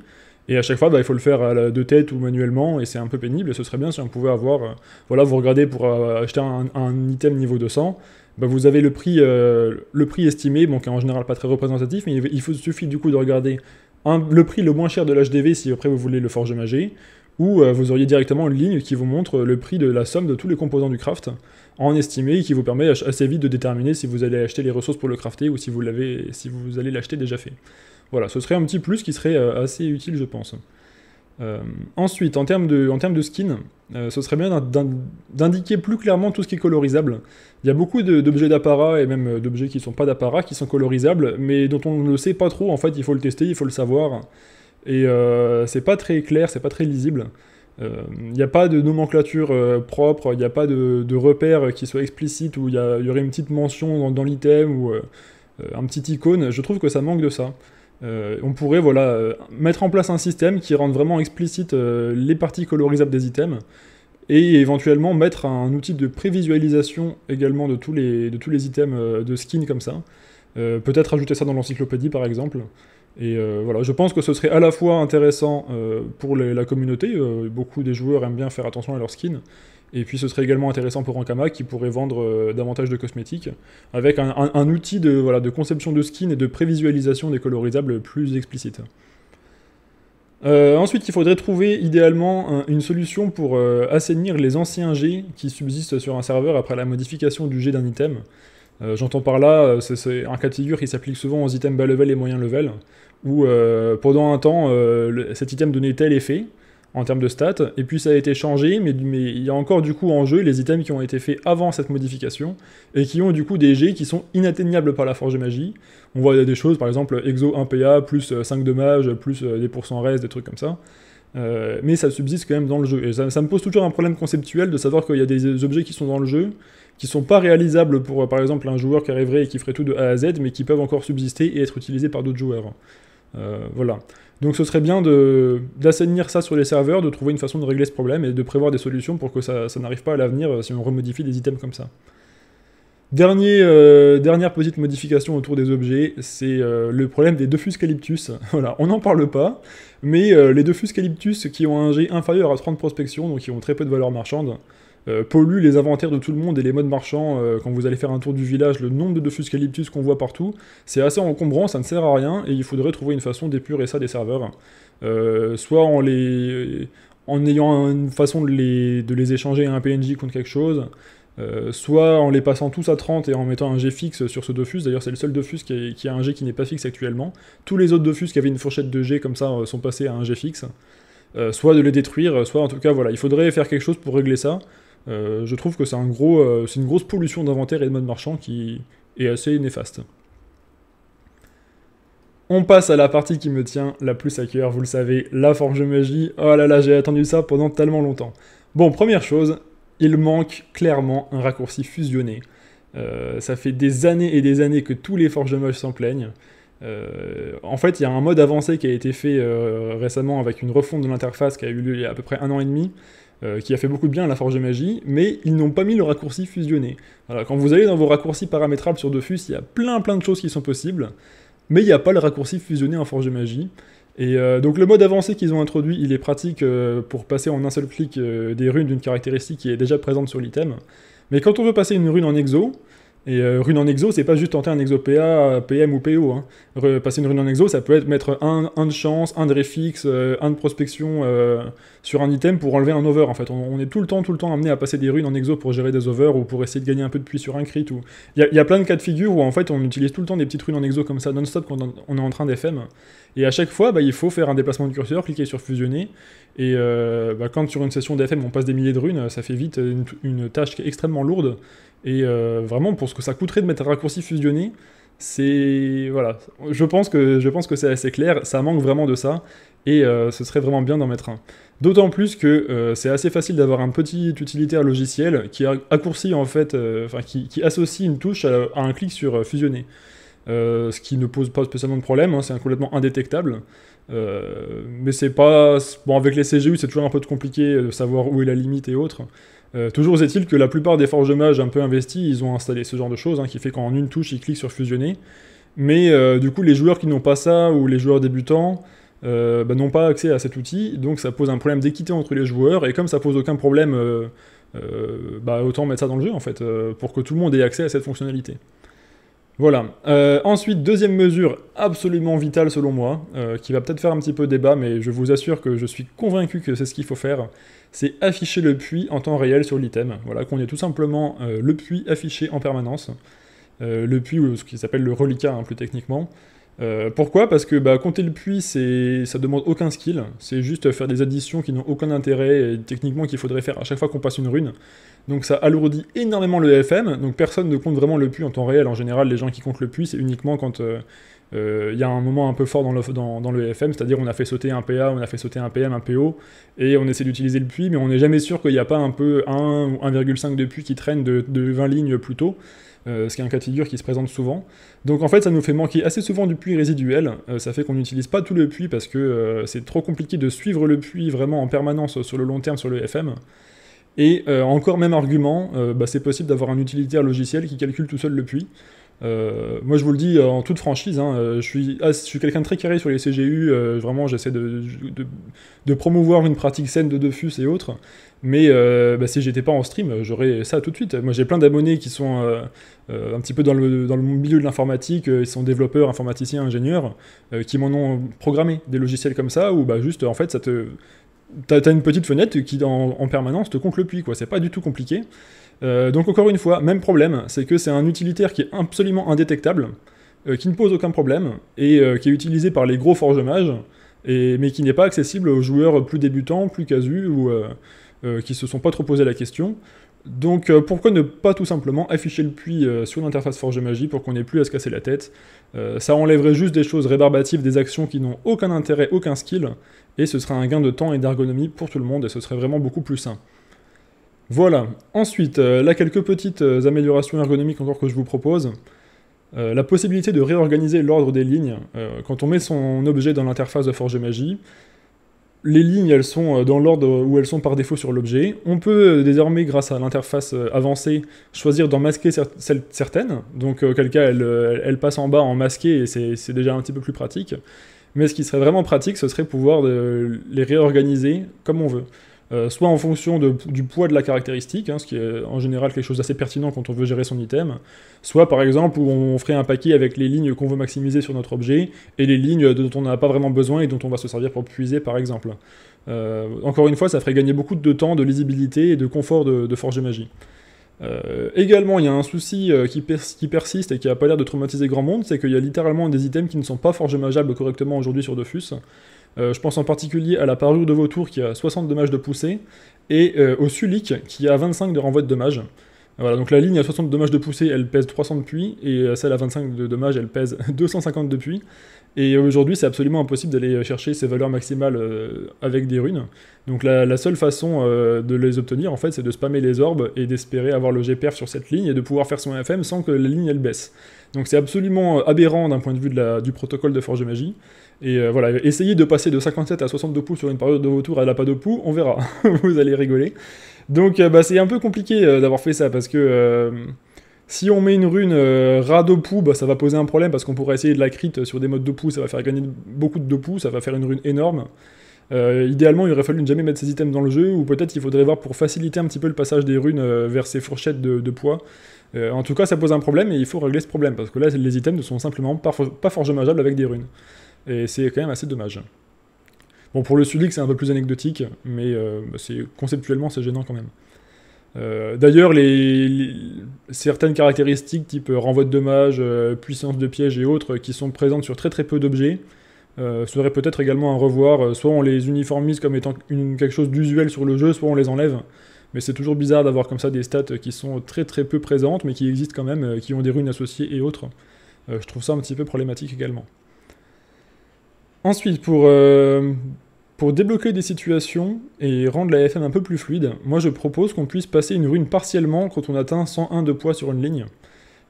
Et à chaque fois, bah, il faut le faire à la, de tête ou manuellement, et c'est un peu pénible. ce serait bien si on pouvait avoir, voilà, vous regardez pour acheter un, item niveau 200, bah, vous avez le prix, le prix estimé, bon, qui est en général pas très représentatif, mais il, suffit du coup de regarder le prix le moins cher de l'HDV si après vous voulez le forger mager où euh, vous auriez directement une ligne qui vous montre euh, le prix de la somme de tous les composants du craft en estimé, et qui vous permet assez vite de déterminer si vous allez acheter les ressources pour le crafter ou si vous, l'avez, si vous allez l'acheter déjà fait. Voilà, ce serait un petit plus qui serait euh, assez utile, je pense. ensuite, en termes de, en de skin, ce serait bien d'indiquer plus clairement tout ce qui est colorisable. Il y a beaucoup d'objets d'apparat et même d'objets qui ne sont pas d'apparat qui sont colorisables, mais dont on ne sait pas trop. En fait, il faut le tester, il faut le savoir et euh, c'est pas très clair, c'est pas très lisible. Il euh, n'y a pas de nomenclature euh, propre, il n'y a pas de, de, repère qui soit explicite où il y, aurait une petite mention dans, l'item ou un petit icône. Je trouve que ça manque de ça. on pourrait voilà, mettre en place un système qui rende vraiment explicite les parties colorisables des items et éventuellement mettre un outil de prévisualisation également de tous les, de tous les items de skin comme ça. Peut-être ajouter ça dans l'encyclopédie par exemple. Et euh, voilà, je pense que ce serait à la fois intéressant euh, pour la communauté, euh, beaucoup des joueurs aiment bien faire attention à leurs skins, et puis ce serait également intéressant pour Ankama qui pourrait vendre davantage de cosmétiques, avec un, outil de, de conception de skin et de prévisualisation des colorisables plus explicite. ensuite, il faudrait trouver idéalement une solution pour assainir les anciens jets qui subsistent sur un serveur après la modification du jet d'un item. J'entends par là, c'est un cas de figure qui s'applique souvent aux items bas level et moyen level où euh, pendant un temps, euh, cet item donnait tel effet en termes de stats, et puis ça a été changé, mais, il y a encore du coup en jeu les items qui ont été faits avant cette modification, et qui ont du coup des G qui sont inatteignables par la forge de magie. On voit des choses, par exemple, exo 1PA, plus 5 euh, dommages, plus des pourcents reste, des trucs comme ça. mais ça subsiste quand même dans le jeu. Et ça, me pose toujours un problème conceptuel de savoir qu'il y a des objets qui sont dans le jeu, qui sont pas réalisables pour, par exemple, un joueur qui arriverait et qui ferait tout de A à Z, mais qui peuvent encore subsister et être utilisés par d'autres joueurs. Euh, voilà. Donc ce serait bien d'assainir ça sur les serveurs, de trouver une façon de régler ce problème et de prévoir des solutions pour que ça, n'arrive pas à l'avenir euh, si on remodifie des items comme ça. Dernier, euh, dernière petite modification autour des objets, c'est le problème des Dofus Calyptus. voilà, on n'en parle pas, mais les Dofus Calyptus qui ont un jet inférieur à 30 prospection, donc qui ont très peu de valeur marchande, euh, pollue les inventaires de tout le monde et les modes marchands. Euh, quand vous allez faire un tour du village, le nombre de Dofus Calyptus qu'on voit partout, c'est assez encombrant, ça ne sert à rien, et il faudrait trouver une façon d'épurer ça des serveurs. Euh, soit en les en ayant une façon de les, échanger à un PNJ contre quelque chose, soit en les passant tous à 30 et en mettant un G fixe sur ce Dofus, d'ailleurs c'est le seul Dofus qui, a un G qui n'est pas fixe actuellement, tous les autres Dofus qui avaient une fourchette de G comme ça sont passés à un G fixe, soit de les détruire, soit en tout cas voilà, il faudrait faire quelque chose pour régler ça, euh, je trouve que euh, c'est une grosse pollution d'inventaire et de mode marchand qui est assez néfaste. On passe à la partie qui me tient la plus à cœur, vous le savez, la forge magie. Oh là là, j'ai attendu ça pendant tellement longtemps. Bon, première chose, il manque clairement un raccourci fusionné. Euh, ça fait des années et des années que tous les forges magie s'en plaignent. en fait, il y a un mode avancé qui a été fait récemment avec une refonte de l'interface qui a eu lieu il y a à peu près un an et demi, euh, qui a fait beaucoup de bien à la Forge de Magie, mais ils n'ont pas mis le raccourci fusionné. Alors quand vous allez dans vos raccourcis paramétrables sur Dofus, il y a plein plein de choses qui sont possibles, mais il n'y a pas le raccourci fusionné en Forge de Magie. Et euh, donc le mode avancé qu'ils ont introduit, il est pratique euh, pour passer en un seul clic des runes d'une caractéristique qui est déjà présente sur l'item. Mais quand on veut passer une rune en exo, et euh, rune en exo, c'est pas juste tenter un exo PA, PM ou PO. Hein. Passer une rune en exo, ça peut être mettre un, de chance, un de réfix, euh, un de prospection euh, sur un item pour enlever un over. En fait, on, est tout le temps, tout le temps amené à passer des runes en exo pour gérer des over ou pour essayer de gagner un peu de puits sur un crit. il y, a plein de cas de figure où en fait on utilise tout le temps des petites runes en exo comme ça non-stop quand on est en train d'FM. Et à chaque fois, bah, il faut faire un déplacement de curseur, cliquer sur fusionner. Et bah, quand sur une session d'FM on passe des milliers de runes, ça fait vite une, tâche extrêmement lourde. Et euh, vraiment, pour ce que ça coûterait de mettre un raccourci fusionné, c'est. Voilà. Je pense que, que c'est assez clair. Ça manque vraiment de ça. Et euh, ce serait vraiment bien d'en mettre un. D'autant plus que euh, c'est assez facile d'avoir un petit utilitaire logiciel qui en fait, qui, associe une touche à, un clic sur fusionner. ce qui ne pose pas spécialement de problème, hein. c'est complètement indétectable. mais c'est pas. Bon, avec les CGU, c'est toujours un peu compliqué de savoir où est la limite et autres. Euh, toujours est-il que la plupart des forges de mages un peu investis, ils ont installé ce genre de choses, hein, qui fait qu'en une touche, ils cliquent sur fusionner. Mais euh, du coup, les joueurs qui n'ont pas ça, ou les joueurs débutants, euh, bah, n'ont pas accès à cet outil, donc ça pose un problème d'équité entre les joueurs, et comme ça pose aucun problème, bah, autant mettre ça dans le jeu, en fait, pour que tout le monde ait accès à cette fonctionnalité. Voilà. Euh, ensuite, deuxième mesure absolument vitale selon moi, euh, qui va peut-être faire un petit peu débat, mais je vous assure que je suis convaincu que c'est ce qu'il faut faire, c'est afficher le puits en temps réel sur l'item. Voilà, qu'on ait tout simplement euh, le puits affiché en permanence. le puits, ou ce qui s'appelle le reliquat hein, plus techniquement. pourquoi Parce que bah, compter le puits, c'est, ça demande aucun skill, c'est juste faire des additions qui n'ont aucun intérêt, techniquement qu'il faudrait faire à chaque fois qu'on passe une rune. Donc ça alourdit énormément le FM, donc personne ne compte vraiment le puits en temps réel. En général, les gens qui comptent le puits, c'est uniquement quand euh, euh, il y a un moment un peu fort dans le, dans, FM, c'est-à-dire on a fait sauter un PA, on a fait sauter un PM, un PO, et on essaie d'utiliser le puits, mais on n'est jamais sûr qu'il n'y a pas un peu 1 ou 1,5 de puits qui traîne de, 20 lignes plus tôt. Euh, ce qui est un cas de figure qui se présente souvent. Donc en fait, ça nous fait manquer assez souvent du puits résiduel. ça fait qu'on n'utilise pas tout le puits parce que c'est trop compliqué de suivre le puits vraiment en permanence sur le long terme sur le FM. Et euh, encore même argument, euh, bah, c'est possible d'avoir un utilitaire logiciel qui calcule tout seul le puits. Euh, moi, je vous le dis en toute franchise, hein, je suis, ah, suis quelqu'un de très carré sur les CGU. vraiment, j'essaie de, promouvoir une pratique saine de Defus et autres. Mais bah, si j'étais pas en stream, j'aurais ça tout de suite. Moi, j'ai plein d'abonnés qui sont un petit peu dans le, milieu de l'informatique. ils sont développeurs, informaticiens, ingénieurs, qui m'en ont programmé des logiciels comme ça où bah, juste, en fait, ça te t'as une petite fenêtre qui en, permanence te compte le puits, quoi. C'est pas du tout compliqué. Euh, donc encore une fois, même problème, c'est que c'est un utilitaire qui est absolument indétectable, euh, qui ne pose aucun problème, et euh, qui est utilisé par les gros forges et, mais qui n'est pas accessible aux joueurs plus débutants, plus casus, ou qui se sont pas trop posé la question. Donc pourquoi ne pas tout simplement afficher le puits sur l'interface Forge Magie pour qu'on ait plus à se casser la tête Ça enlèverait juste des choses rébarbatives, des actions qui n'ont aucun intérêt, aucun skill, et ce serait un gain de temps et d'ergonomie pour tout le monde, et ce serait vraiment beaucoup plus sain. Voilà, ensuite, euh, là quelques petites euh, améliorations ergonomiques encore que je vous propose. Euh, la possibilité de réorganiser l'ordre des lignes. quand on met son objet dans l'interface de Forge Magie, les lignes, elles sont dans l'ordre où elles sont par défaut sur l'objet. On peut désormais, grâce à l'interface avancée, choisir d'en masquer certaines. Donc, auquel cas, elle, passe en bas en masqué et c'est déjà un petit peu plus pratique. Mais ce qui serait vraiment pratique, ce serait pouvoir euh, les réorganiser comme on veut. Euh, soit en fonction du poids de la caractéristique, hein, ce qui est euh, en général quelque chose d'assez pertinent quand on veut gérer son item, soit par exemple où on ferait un paquet avec les lignes qu'on veut maximiser sur notre objet et les lignes dont on n'a pas vraiment besoin et dont on va se servir pour puiser par exemple. encore une fois, ça ferait gagner beaucoup de temps, de lisibilité et de confort de, de Magie. Euh, également, il y a un souci euh, qui, persiste et qui a pas l'air de traumatiser grand monde, c'est qu'il y a littéralement des items qui ne sont pas forgemageables correctement aujourd'hui sur Dofus. Euh, je pense en particulier à la parure de vautour qui a 60 dommages de poussée et au Sulik qui a 25 de renvoi de dommages. Voilà, donc la ligne à 60 dommages de poussée, elle pèse 300 de puits, et celle à 25 de dommages, elle pèse 250 de puits. Et aujourd'hui, c'est absolument impossible d'aller chercher ces valeurs maximales euh, avec des runes. Donc la, seule façon euh, de les obtenir, en fait, c'est de spammer les orbes et d'espérer avoir le GPR sur cette ligne et de pouvoir faire son FM sans que la ligne, elle baisse. Donc c'est absolument euh, aberrant d'un point de vue de la, du protocole de Forge Magie. Et voilà, essayez de passer de 57 à 62 pouces sur une période de tours à la pas de poux, on verra, vous allez rigoler. Donc euh, bah, c'est un peu compliqué euh, d'avoir fait ça parce que euh, si on met une rune rat de bah, ça va poser un problème parce qu'on pourrait essayer de la crit sur des modes de poux, ça va faire gagner beaucoup de ça va faire une rune énorme. idéalement, il aurait fallu ne jamais mettre ces items dans le jeu, ou peut-être il faudrait voir pour faciliter un petit peu le passage des runes vers ces fourchettes de, poids. en tout cas, ça pose un problème et il faut régler ce problème, parce que là, les items ne sont simplement pas, for pas avec des runes. Et c'est quand même assez dommage. Bon, pour le Sulik, c'est un peu plus anecdotique, mais euh, bah, conceptuellement, c'est gênant quand même. Euh, d'ailleurs, les, certaines caractéristiques type euh, renvoi de dommages, puissance de piège et autres qui sont présentes sur très très peu d'objets seraient peut-être également à revoir. soit on les uniformise comme étant quelque chose d'usuel sur le jeu, soit on les enlève. Mais c'est toujours bizarre d'avoir comme ça des stats qui sont très très peu présentes, mais qui existent quand même, qui ont des runes associées et autres. je trouve ça un petit peu problématique également. Ensuite, euh, pour, débloquer des situations et rendre la FM un peu plus fluide, moi je propose qu'on puisse passer une rune partiellement quand on atteint 101 de poids sur une ligne.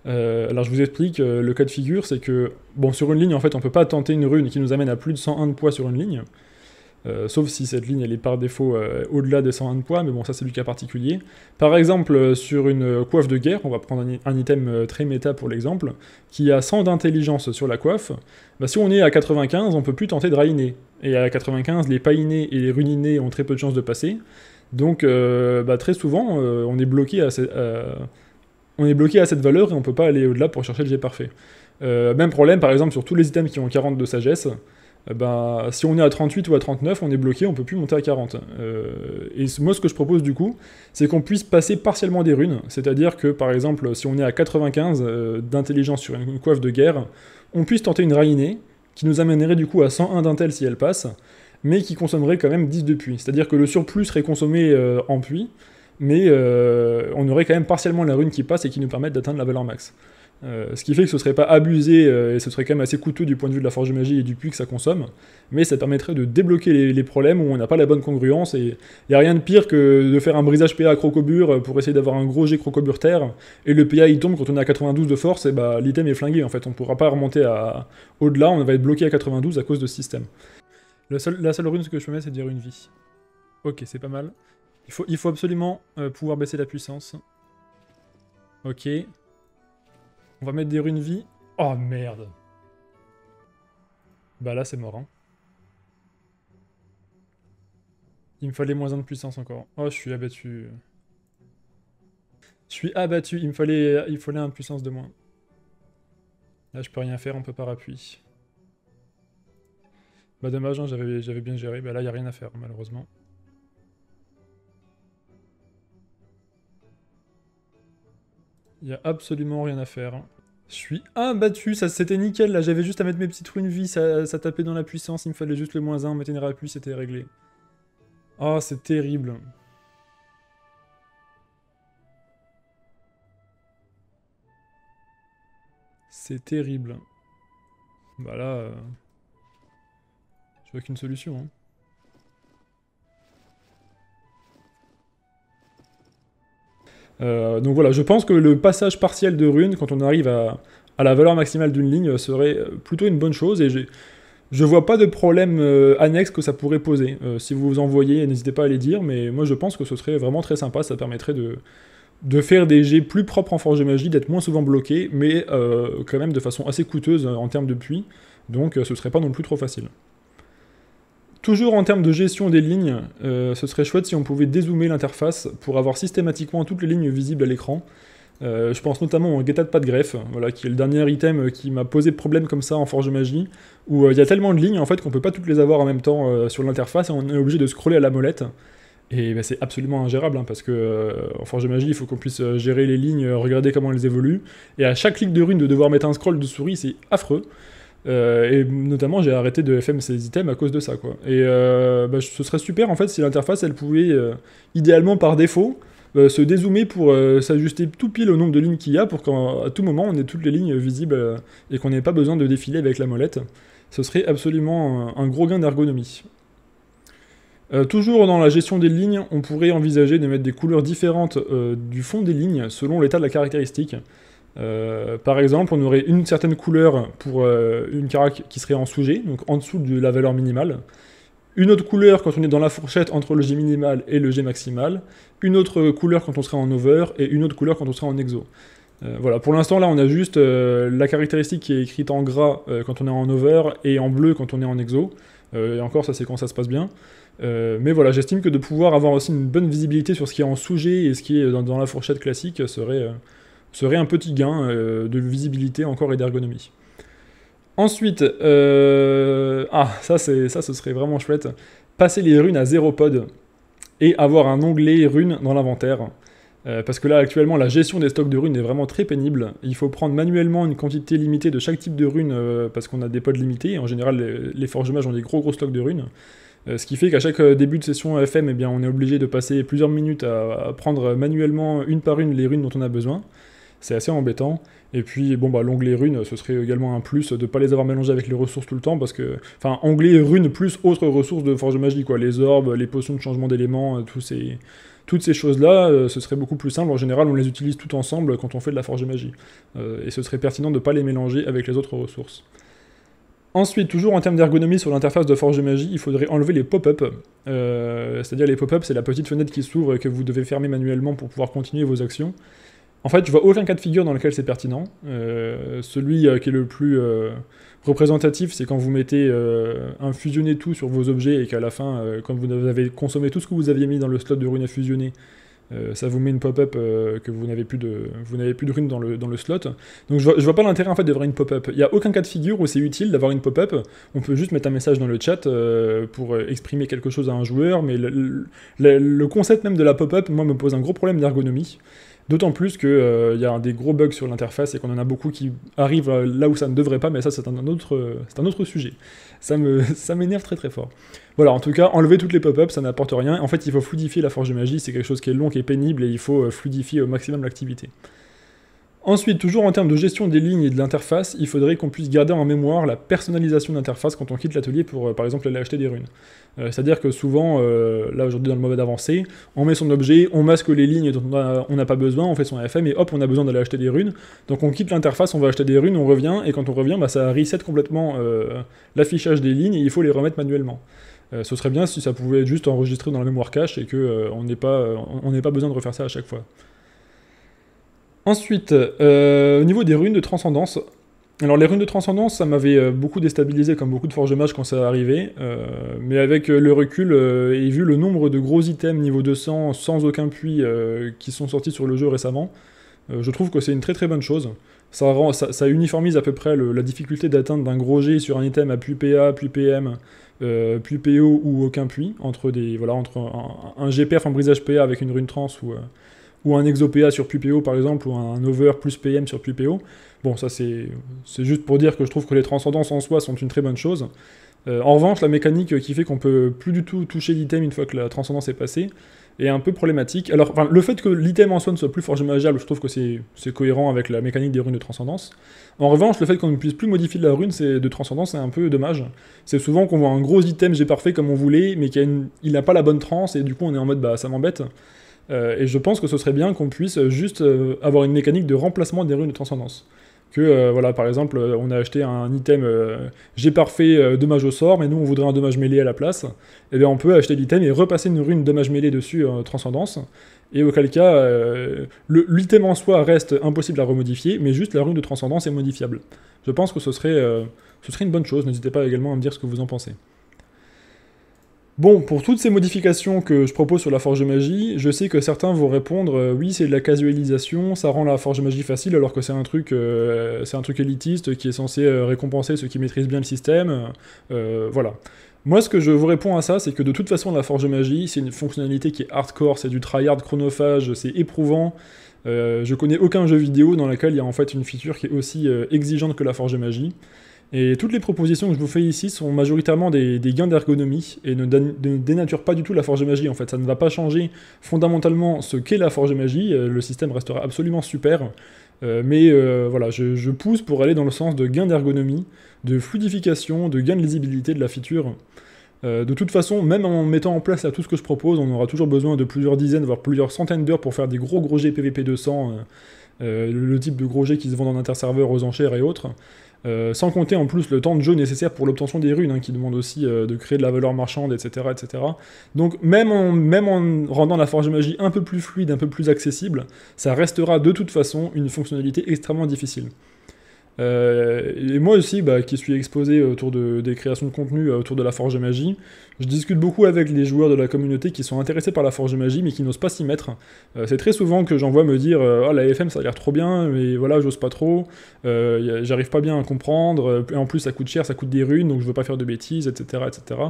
Euh, alors je vous explique, euh, le cas de figure, c'est que, bon, sur une ligne, en fait, on peut pas tenter une rune qui nous amène à plus de 101 de poids sur une ligne. Euh, sauf si cette ligne elle est par défaut euh, au-delà des 120 points, poids, mais bon, ça c'est du cas particulier. Par exemple, euh, sur une coiffe de guerre, on va prendre un, item très méta pour l'exemple, qui a 100 d'intelligence sur la coiffe, bah, si on est à 95, on peut plus tenter de rainer. Et à 95, les païnés et les runinés ont très peu de chances de passer. Donc bah, très souvent, on est bloqué à cette, on est bloqué à cette valeur et on peut pas aller au-delà pour chercher le jet parfait. même problème, par exemple, sur tous les items qui ont 40 de sagesse. Eh ben, si on est à 38 ou à 39, on est bloqué, on peut plus monter à 40. Euh, et moi, ce que je propose du coup, c'est qu'on puisse passer partiellement des runes. C'est-à-dire que, par exemple, si on est à 95 euh, d'intelligence sur une, coiffe de guerre, on puisse tenter une rainée qui nous amènerait du coup à 101 d'intel si elle passe, mais qui consommerait quand même 10 de puits. C'est-à-dire que le surplus serait consommé euh, en puits, mais on aurait quand même partiellement la rune qui passe et qui nous permet d'atteindre la valeur max. Euh, ce qui fait que ce serait pas abusé euh, et ce serait quand même assez coûteux du point de vue de la forge de magie et du puits que ça consomme, mais ça permettrait de débloquer les, problèmes où on n'a pas la bonne congruence et il n'y a rien de pire que de faire un brisage PA à crocobure pour essayer d'avoir un gros jet crocobure terre et le PA il tombe quand on est à 92 de force et bah l'item est flingué en fait, on pourra pas remonter à... au-delà, on va être bloqué à 92 à cause de ce système. la seule rune que je peux mettre c'est dire une vie. Ok c'est pas mal. Il faut, absolument euh, pouvoir baisser la puissance. Ok. On va mettre des runes vie. Oh merde Bah là c'est mort. Hein. Il me fallait moins 1 de puissance encore. Oh je suis abattu. Je suis abattu, il me fallait, il fallait 1 de puissance de moins. Là je peux rien faire, on peut pas rappuyer. Bah dommage, hein, j'avais bien géré. Bah là il a rien à faire malheureusement. Il n'y a absolument rien à faire. Je suis abattu, ça c'était nickel là, j'avais juste à mettre mes petites une vie, ça, tapait dans la puissance, il me fallait juste le moins 1, on mettait une réappui, c'était réglé. Oh, c'est terrible. C'est terrible. Bah là... Euh, je vois qu'une solution, hein. Euh, donc voilà, je pense que le passage partiel de runes, quand on arrive à, la valeur maximale d'une ligne, euh, serait euh, plutôt une bonne chose. Et je vois pas de problème annexe que ça pourrait poser. si vous vous voyez n'hésitez pas à les dire, mais moi je pense que ce serait vraiment très sympa, ça permettrait de, de faire des jets plus propres en Forge de Magie, d'être moins souvent bloqué, mais quand même de façon assez coûteuse en termes de puits, donc ce serait pas non plus trop facile. Toujours en termes de gestion des lignes, euh, ce serait chouette si on pouvait dézoomer l'interface pour avoir systématiquement toutes les lignes visibles à l'écran. Euh, je pense notamment au Guetta de pas de greffe, voilà, qui est le dernier item qui m'a posé problème comme ça en Forge Magie, où euh, il y a tellement de lignes en fait qu'on peut pas toutes les avoir en même temps sur l'interface et on est obligé de scroller à la molette. Et bah, c'est absolument ingérable hein, parce que en Forge Magie, il faut qu'on puisse gérer les lignes, regarder comment elles évoluent. Et à chaque clic de rune, de devoir mettre un scroll de souris, c'est affreux. Euh, et notamment, j'ai arrêté de FM ces items à cause de ça. Quoi. Et euh, bah, ce serait super en fait si l'interface elle pouvait, euh, idéalement par défaut, se dézoomer pour s'ajuster tout pile au nombre de lignes qu'il y a pour qu'à tout moment on ait toutes les lignes visibles et qu'on n'ait pas besoin de défiler avec la molette. Ce serait absolument un, gros gain d'ergonomie. toujours dans la gestion des lignes, on pourrait envisager de mettre des couleurs différentes du fond des lignes selon l'état de la caractéristique. Euh, par exemple, on aurait une certaine couleur pour euh, une carac qui serait en sous-G, donc en dessous de la valeur minimale. Une autre couleur quand on est dans la fourchette entre le G minimal et le G maximal. Une autre couleur quand on serait en over et une autre couleur quand on serait en exo. Euh, voilà, pour l'instant là on a juste la caractéristique qui est écrite en gras quand on est en over et en bleu quand on est en exo. et encore ça c'est quand ça se passe bien. mais voilà, j'estime que de pouvoir avoir aussi une bonne visibilité sur ce qui est en sous-G et ce qui est dans la fourchette classique serait, serait un petit gain euh, de visibilité encore et d'ergonomie. Ensuite, euh, ah, ça, ça ce serait vraiment chouette, passer les runes à zéro pod et avoir un onglet runes dans l'inventaire. Euh, parce que là actuellement la gestion des stocks de runes est vraiment très pénible. Il faut prendre manuellement une quantité limitée de chaque type de runes parce qu'on a des pods limités. En général les, les ont des gros gros stocks de runes. ce qui fait qu'à chaque début de session FM, eh bien, on est obligé de passer plusieurs minutes à, prendre manuellement une par une les runes dont on a besoin c'est assez embêtant. Et puis, bon, bah, l'onglet rune, ce serait également un plus de ne pas les avoir mélangés avec les ressources tout le temps, parce que. Enfin, onglet runes plus autres ressources de Forge Magie, quoi. Les orbes, les potions de changement d'éléments, euh, Toutes ces choses-là, euh, ce serait beaucoup plus simple. En général, on les utilise tout ensemble quand on fait de la forge magie. Euh, et ce serait pertinent de ne pas les mélanger avec les autres ressources. Ensuite, toujours en termes d'ergonomie sur l'interface de Forge Magie, il faudrait enlever les pop-up. C'est-à-dire les pop-up, c'est la petite fenêtre qui s'ouvre et que vous devez fermer manuellement pour pouvoir continuer vos actions. En fait, je vois aucun cas de figure dans lequel c'est pertinent. Euh, celui euh, qui est le plus euh, représentatif, c'est quand vous mettez un fusionné tout sur vos objets et qu'à la fin, quand vous avez consommé tout ce que vous aviez mis dans le slot de runes à fusionner, ça vous met une pop-up que vous n'avez plus de vous n'avez plus de rune dans le, slot. Donc je vois, vois pas l'intérêt en fait d'avoir une pop-up. Il n'y a aucun cas de figure où c'est utile d'avoir une pop-up. On peut juste mettre un message dans le chat pour exprimer quelque chose à un joueur, mais le concept même de la pop-up, moi, me pose un gros problème d'ergonomie. D'autant plus qu'il euh, y a des gros bugs sur l'interface et qu'on en a beaucoup qui arrivent euh, là où ça ne devrait pas, mais ça, c'est un, autre, euh, sujet. Ça, ça m'énerve très très fort. Voilà, en tout cas, enlever toutes les pop-ups, ça n'apporte rien. En fait, il faut fluidifier la forge de magie, c'est quelque chose qui est long, qui est pénible, et il faut fluidifier au maximum l'activité. Ensuite, toujours en termes de gestion des lignes et de l'interface, il faudrait qu'on puisse garder en mémoire la personnalisation d'interface quand on quitte l'atelier pour, euh, par exemple, aller acheter des runes. Euh, c'est-à-dire que souvent, euh, là aujourd'hui dans le mode avancé, on met son objet, on masque les lignes dont on n'a pas besoin, on fait son AFM et hop, on a besoin d'aller acheter des runes. Donc on quitte l'interface, on va acheter des runes, on revient, et quand on revient, bah, ça reset complètement l'affichage des lignes et il faut les remettre manuellement. ce serait bien si ça pouvait être juste enregistré dans la mémoire cache et qu'on n'ait pas, pas besoin de refaire ça à chaque fois. Ensuite, euh, au niveau des runes de transcendance, alors les runes de transcendance, ça m'avait euh, beaucoup déstabilisé comme beaucoup de forges de quand ça arrivait, euh, mais avec le recul et vu le nombre de gros items niveau 200 sans aucun puits qui sont sortis sur le jeu récemment, je trouve que c'est une très très bonne chose. Ça, uniformise à peu près la difficulté d'atteindre d'un gros G sur un item à puits PA, puits PM, plus PO ou aucun puits, entre, des, voilà, entre un, un GPF en brisage PA avec une rune trans ou ou un exopéa sur PuPO par exemple, ou un over plus PM sur PuPO. Bon, ça c'est juste pour dire que je trouve que les transcendances en soi sont une très bonne chose. Euh, en revanche, la mécanique qui fait qu'on peut plus du tout toucher l'item une fois que la transcendance est passée est un peu problématique. Alors, le fait que l'item en soi ne soit plus magiable, je trouve que c'est cohérent avec la mécanique des runes de transcendance. En revanche, le fait qu'on ne puisse plus modifier la rune de transcendance, c'est un peu dommage. C'est souvent qu'on voit un gros item, j'ai parfait comme on voulait, mais qu'il n'a pas la bonne trans, et du coup on est en mode bah ça m'embête. Euh, et je pense que ce serait bien qu'on puisse euh, juste euh, avoir une mécanique de remplacement des runes de transcendance que voilà par exemple on a acheté un item j'ai parfait dommage au sort mais nous on voudrait un dommage mêlé à la place et eh bien on peut acheter l'item et repasser une rune dommage mêlé dessus transcendance et auquel cas l'item en soi reste impossible à remodifier mais juste la rune de transcendance est modifiable je pense que ce serait, ce serait une bonne chose n'hésitez pas également à me dire ce que vous en pensez Bon, pour toutes ces modifications que je propose sur la Forge de Magie, je sais que certains vont répondre euh, oui, c'est de la casualisation, ça rend la Forge de Magie facile alors que c'est un truc, euh, c'est un truc élitiste qui est censé euh, récompenser ceux qui maîtrisent bien le système. voilà. Moi, ce que je vous réponds à ça, c'est que de toute façon, la Forge de Magie, c'est une fonctionnalité qui est hardcore, c'est du tryhard chronophage, c'est éprouvant. je connais aucun jeu vidéo dans lequel il y a en fait une feature qui est aussi exigeante que la Forge de Magie. Et toutes les propositions que je vous fais ici sont majoritairement des, gains d'ergonomie et ne, dénaturent pas du tout la forge magie en fait. Ça ne va pas changer fondamentalement ce qu'est la forge magie, euh, le système restera absolument super. Euh, mais euh, voilà, je, pousse pour aller dans le sens de gains d'ergonomie, de fluidification, de gains de lisibilité de la feature. de toute façon, même en mettant en place tout ce que je propose, on aura toujours besoin de plusieurs dizaines, voire plusieurs centaines d'heures pour faire des gros gros jets PVP 200, le type de gros jets qui se vendent en interserveur aux enchères et autres. Euh, sans compter en plus le temps de jeu nécessaire pour l'obtention des runes, hein, qui demande aussi euh, de créer de la valeur marchande, etc. etc. Donc même en, même en rendant la forge de magie un peu plus fluide, un peu plus accessible, ça restera de toute façon une fonctionnalité extrêmement difficile. Euh, et moi aussi, bah, qui suis exposé autour de, des créations de contenu euh, autour de la forge de magie, je discute beaucoup avec les joueurs de la communauté qui sont intéressés par la forge de magie mais qui n'osent pas s'y mettre. Euh, c'est très souvent que j'en vois me dire Ah, la FM ça a l'air trop bien, mais voilà, j'ose pas trop, j'arrive pas bien à comprendre, et en plus ça coûte cher, ça coûte des runes, donc je veux pas faire de bêtises, etc. etc.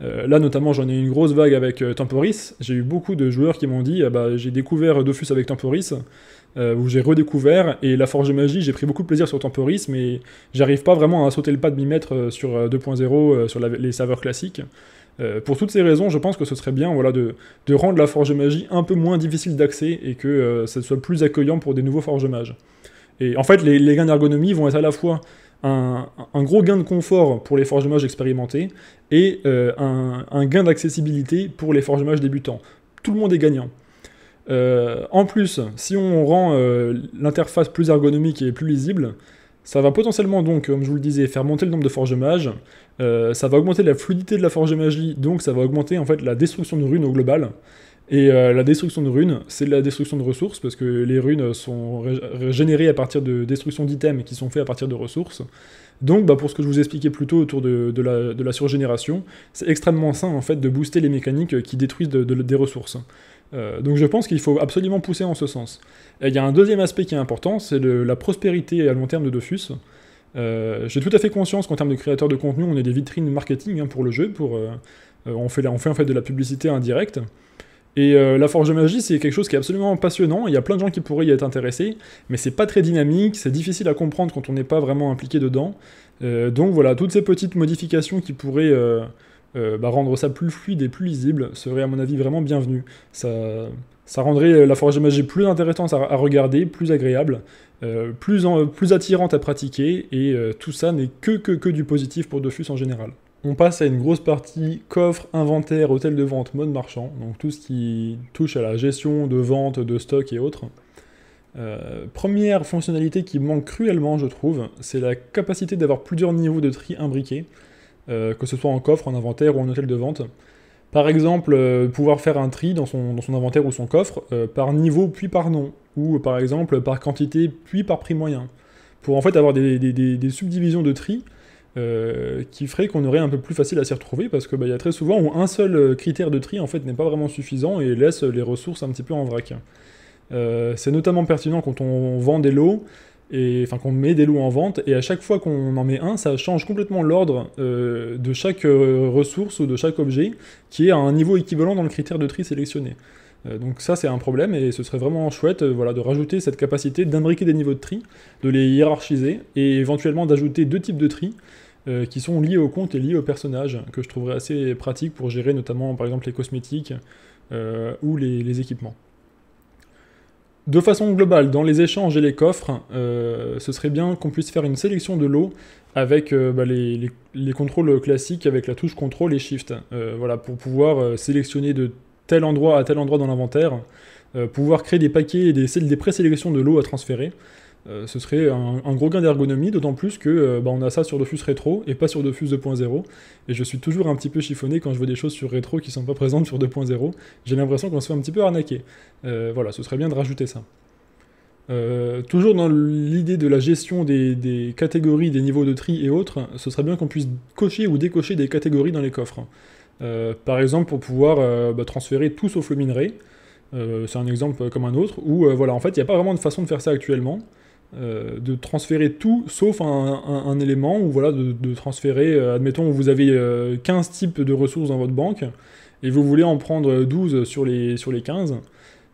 là, notamment, j'en ai eu une grosse vague avec Temporis. J'ai eu beaucoup de joueurs qui m'ont dit ah, bah, J'ai découvert Dofus avec Temporis. Euh, où j'ai redécouvert. Et la Forge de Magie, j'ai pris beaucoup de plaisir sur Temporis, mais j'arrive pas vraiment à sauter le pas de m'y mettre euh, sur 2.0, euh, sur les saveurs classiques. pour toutes ces raisons, je pense que ce serait bien voilà, de, rendre la Forge de Magie un peu moins difficile d'accès et que ça soit plus accueillant pour des nouveaux forges Mages. Et en fait, les, gains d'ergonomie vont être à la fois un, gros gain de confort pour les forges Mages expérimentés et un, gain d'accessibilité pour les forges Mages débutants. Tout le monde est gagnant. Euh, en plus, si on rend euh, l'interface plus ergonomique et plus lisible, ça va potentiellement donc, comme je vous le disais, faire monter le nombre de forges mages, euh, ça va augmenter la fluidité de la forge magie, donc ça va augmenter en fait la destruction de runes au global. Et la destruction de runes, c'est la destruction de ressources, parce que les runes sont générées à partir de destruction d'items qui sont faits à partir de ressources. Donc, bah, pour ce que je vous expliquais plus tôt autour de, la, surgénération, c'est extrêmement sain en fait de booster les mécaniques qui détruisent des ressources. Euh, donc je pense qu'il faut absolument pousser en ce sens. Et il y a un deuxième aspect qui est important, c'est la prospérité à long terme de Dofus. Euh, j'ai tout à fait conscience qu'en termes de créateurs de contenu, on est des vitrines marketing hein, pour le jeu, pour, euh, on, fait, on, fait, en fait de la publicité indirecte. Et la forge de magie, c'est quelque chose qui est absolument passionnant, il y a plein de gens qui pourraient y être intéressés, mais c'est pas très dynamique, c'est difficile à comprendre quand on n'est pas vraiment impliqué dedans. donc voilà, toutes ces petites modifications qui pourraient euh, bah, rendre ça plus fluide et plus lisible serait à mon avis vraiment bienvenu. Ça, rendrait euh, la forge magie plus intéressante à, regarder, plus agréable, euh, plus, attirante à pratiquer, et tout ça n'est que, que, du positif pour Dofus en général. On passe à une grosse partie coffre, inventaire, hôtel de vente, mode marchand, donc tout ce qui touche à la gestion de vente, de stock et autres. première fonctionnalité qui manque cruellement, je trouve, c'est la capacité d'avoir plusieurs niveaux de tri imbriqués. Euh, que ce soit en coffre, en inventaire ou en hôtel de vente. Par exemple, euh, pouvoir faire un tri dans son, inventaire ou son coffre euh, par niveau puis par nom, ou par exemple par quantité puis par prix moyen, pour en fait avoir des, subdivisions de tri qui ferait qu'on aurait un peu plus facile à s'y retrouver, parce qu'il bah, y a très souvent où un seul critère de tri en fait n'est pas vraiment suffisant et laisse les ressources un petit peu en vrac. c'est notamment pertinent quand on vend des lots et enfin qu'on met des loups en vente et à chaque fois qu'on en met un ça change complètement l'ordre euh, de chaque euh, ressource ou de chaque objet qui est à un niveau équivalent dans le critère de tri sélectionné euh, donc ça c'est un problème et ce serait vraiment chouette voilà, de rajouter cette capacité d'imbriquer des niveaux de tri, de les hiérarchiser et éventuellement d'ajouter deux types de tri qui sont liés au compte et liés au personnage que je trouverais assez pratique pour gérer notamment par exemple les cosmétiques ou les équipements. De façon globale, dans les échanges et les coffres, euh, ce serait bien qu'on puisse faire une sélection de l'eau avec euh, bah, les, contrôles classiques, avec la touche contrôle et shift. Euh, voilà, pour pouvoir sélectionner de tel endroit à tel endroit dans l'inventaire, pouvoir créer des paquets et des, des présélections de l'eau à transférer. Euh, ce serait un, gros gain d'ergonomie, d'autant plus que euh, bah, on a ça sur Dofus Rétro et pas sur Dofus 2.0. Et je suis toujours un petit peu chiffonné quand je vois des choses sur Rétro qui sont pas présentes sur 2.0. J'ai l'impression qu'on se fait un petit peu arnaquer. Euh, voilà, ce serait bien de rajouter ça. toujours dans l'idée de la gestion des, catégories, des niveaux de tri et autres, ce serait bien qu'on puisse cocher ou décocher des catégories dans les coffres. par exemple, pour pouvoir bah, transférer tout sauf le minerai. c'est un exemple comme un autre, ou voilà, en fait, il n'y a pas vraiment de façon de faire ça actuellement. Euh, de transférer tout sauf un, élément, ou voilà, de, transférer, euh, admettons, vous avez 15 euh, types de ressources dans votre banque, et vous voulez en prendre 12 sur les, sur les 15,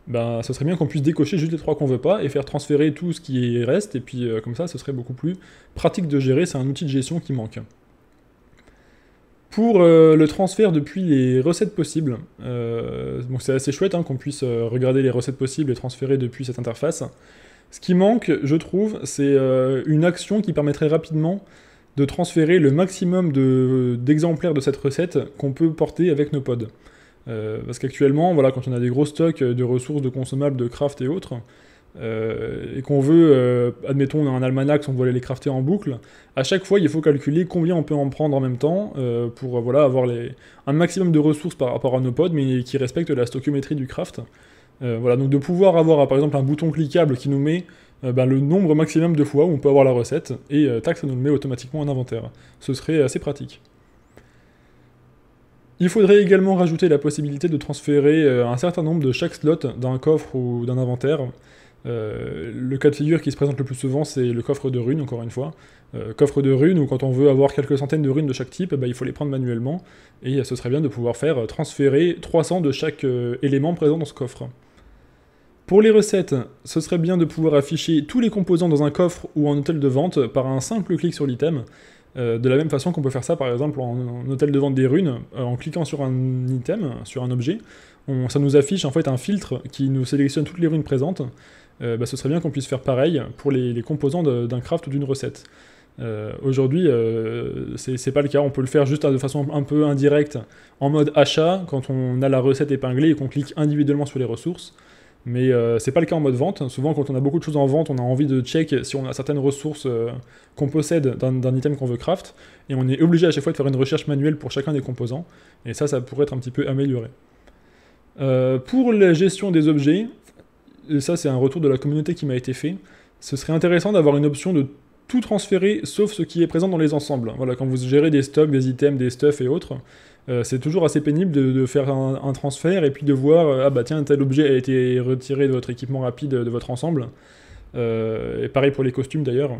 ben, ça serait bien qu'on puisse décocher juste les trois qu'on veut pas et faire transférer tout ce qui reste, et puis comme ça, ce serait beaucoup plus pratique de gérer, c'est un outil de gestion qui manque. Pour le transfert depuis les recettes possibles, donc c'est assez chouette hein, qu'on puisse regarder les recettes possibles et transférer depuis cette interface. Ce qui manque, je trouve, c'est euh, une action qui permettrait rapidement de transférer le maximum d'exemplaires de, cette recette qu'on peut porter avec nos pods. Euh, parce qu'actuellement, voilà, quand on a des gros stocks de ressources, de consommables, de craft et autres, euh, et qu'on veut, admettons, on a un almanach, on veut aller les crafter en boucle, à chaque fois, il faut calculer combien on peut en prendre en même temps pour voilà, avoir un maximum de ressources par rapport à nos pods, mais qui respectent la stoichiométrie du craft. Euh, voilà, donc de pouvoir avoir par exemple un bouton cliquable qui nous met euh, ben, le nombre maximum de fois où on peut avoir la recette, et euh, tac, ça nous met automatiquement en inventaire. Ce serait assez pratique. Il faudrait également rajouter la possibilité de transférer un certain nombre de chaque slot d'un coffre ou d'un inventaire. le cas de figure qui se présente le plus souvent, c'est le coffre de runes, encore une fois. coffre de runes, où quand on veut avoir quelques centaines de runes de chaque type, eh ben, il faut les prendre manuellement, et ce serait bien de pouvoir faire transférer 300 de chaque élément présent dans ce coffre. Pour les recettes, ce serait bien de pouvoir afficher tous les composants dans un coffre ou en hôtel de vente par un simple clic sur l'item. Euh, de la même façon qu'on peut faire ça par exemple en, hôtel de vente des runes, euh, en cliquant sur un item, sur un objet, ça nous affiche en fait un filtre qui nous sélectionne toutes les runes présentes. Euh, bah, ce serait bien qu'on puisse faire pareil pour les, les composants d'un craft ou d'une recette. Aujourd'hui, c'est pas le cas, on peut le faire juste de façon un peu indirecte en mode achat quand on a la recette épinglée et qu'on clique individuellement sur les ressources. Mais ce euh, c'est pas le cas en mode vente. Souvent, quand on a beaucoup de choses en vente, on a envie de check si on a certaines ressources euh, qu'on possède d'un item qu'on veut craft. Et on est obligé à chaque fois de faire une recherche manuelle pour chacun des composants. Et ça, ça pourrait être un petit peu amélioré. Euh, pour la gestion des objets, et ça, c'est un retour de la communauté qui m'a été fait. Ce serait intéressant d'avoir une option de tout transférer sauf ce qui est présent dans les ensembles. Voilà, quand vous gérez des stocks, des items, des stuffs et autres, euh, c'est toujours assez pénible de, faire un, transfert et puis de voir euh, ah bah tiens tel objet a été retiré de votre équipement rapide de votre ensemble. Euh, et pareil pour les costumes d'ailleurs.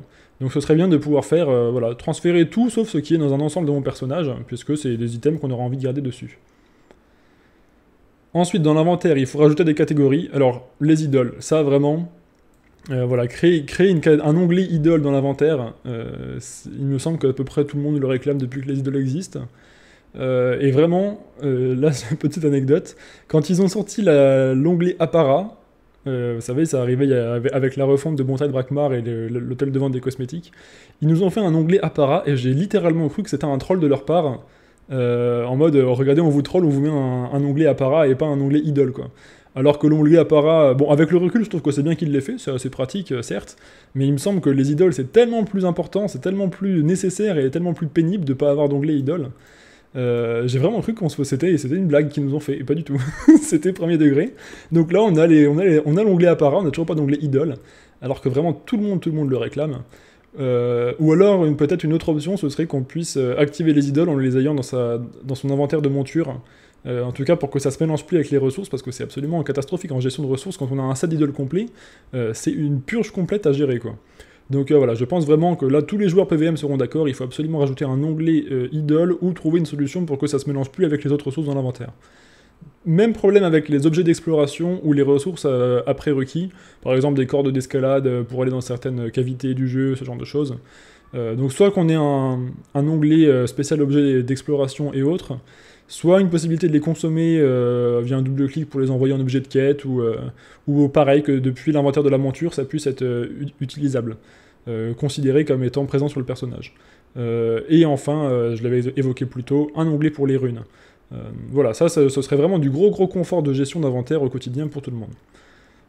Donc ce serait bien de pouvoir faire voilà transférer tout sauf ce qui est dans un ensemble de mon personnage puisque c'est des items qu'on aura envie de garder dessus. Ensuite dans l'inventaire il faut rajouter des catégories. Alors les idoles ça vraiment euh, voilà, créer, un onglet idole dans l'inventaire, euh, il me semble qu'à peu près tout le monde le réclame depuis que les idoles existent. Euh, et vraiment, là c'est une petite anecdote, quand ils ont sorti l'onglet Appara, vous savez, ça arrivait avec la refonte de Bontaille de Brakmar et l'hôtel de vente des cosmétiques, ils nous ont fait un onglet Appara, et j'ai littéralement cru que c'était un troll de leur part, en mode regardez on vous troll, on vous met un, onglet Appara et pas un onglet idole quoi alors que l'onglet lui euh, Bon, avec le recul, je trouve que c'est bien qu'il l'ait fait, c'est assez pratique, euh, certes, mais il me semble que les idoles, c'est tellement plus important, c'est tellement plus nécessaire et tellement plus pénible de pas avoir d'onglet idole. Euh, j'ai vraiment cru qu'on se c'était c'était une blague qu'ils nous ont fait et pas du tout c'était premier degré donc là on a on a l'onglet apparat on n'a toujours pas d'onglet idole alors que vraiment tout le monde le monde le réclame ou alors peut-être une autre option ce serait qu'on puisse activer les idoles en les ayant dans dans son inventaire de monture euh, en tout cas pour que ça se mélange plus avec les ressources, parce que c'est absolument catastrophique en gestion de ressources, quand on a un set idle complet, euh, c'est une purge complète à gérer, quoi. Donc euh, voilà, je pense vraiment que là, tous les joueurs PVM seront d'accord, il faut absolument rajouter un onglet idle ou trouver une solution pour que ça se mélange plus avec les autres ressources dans l'inventaire. Même problème avec les objets d'exploration ou les ressources après requis. par exemple des cordes d'escalade pour aller dans certaines cavités du jeu, ce genre de choses. donc soit qu'on ait un, un, onglet spécial objet d'exploration et autres, soit une possibilité de les consommer euh, via un double clic pour les envoyer en objet de quête, ou, euh, pareil que depuis l'inventaire de la monture, ça puisse être euh, utilisable, considéré comme étant présent sur le personnage. et enfin, je l'avais évoqué plus tôt, un onglet pour les runes. voilà, ça, ce serait vraiment du gros gros confort de gestion d'inventaire au quotidien pour tout le monde.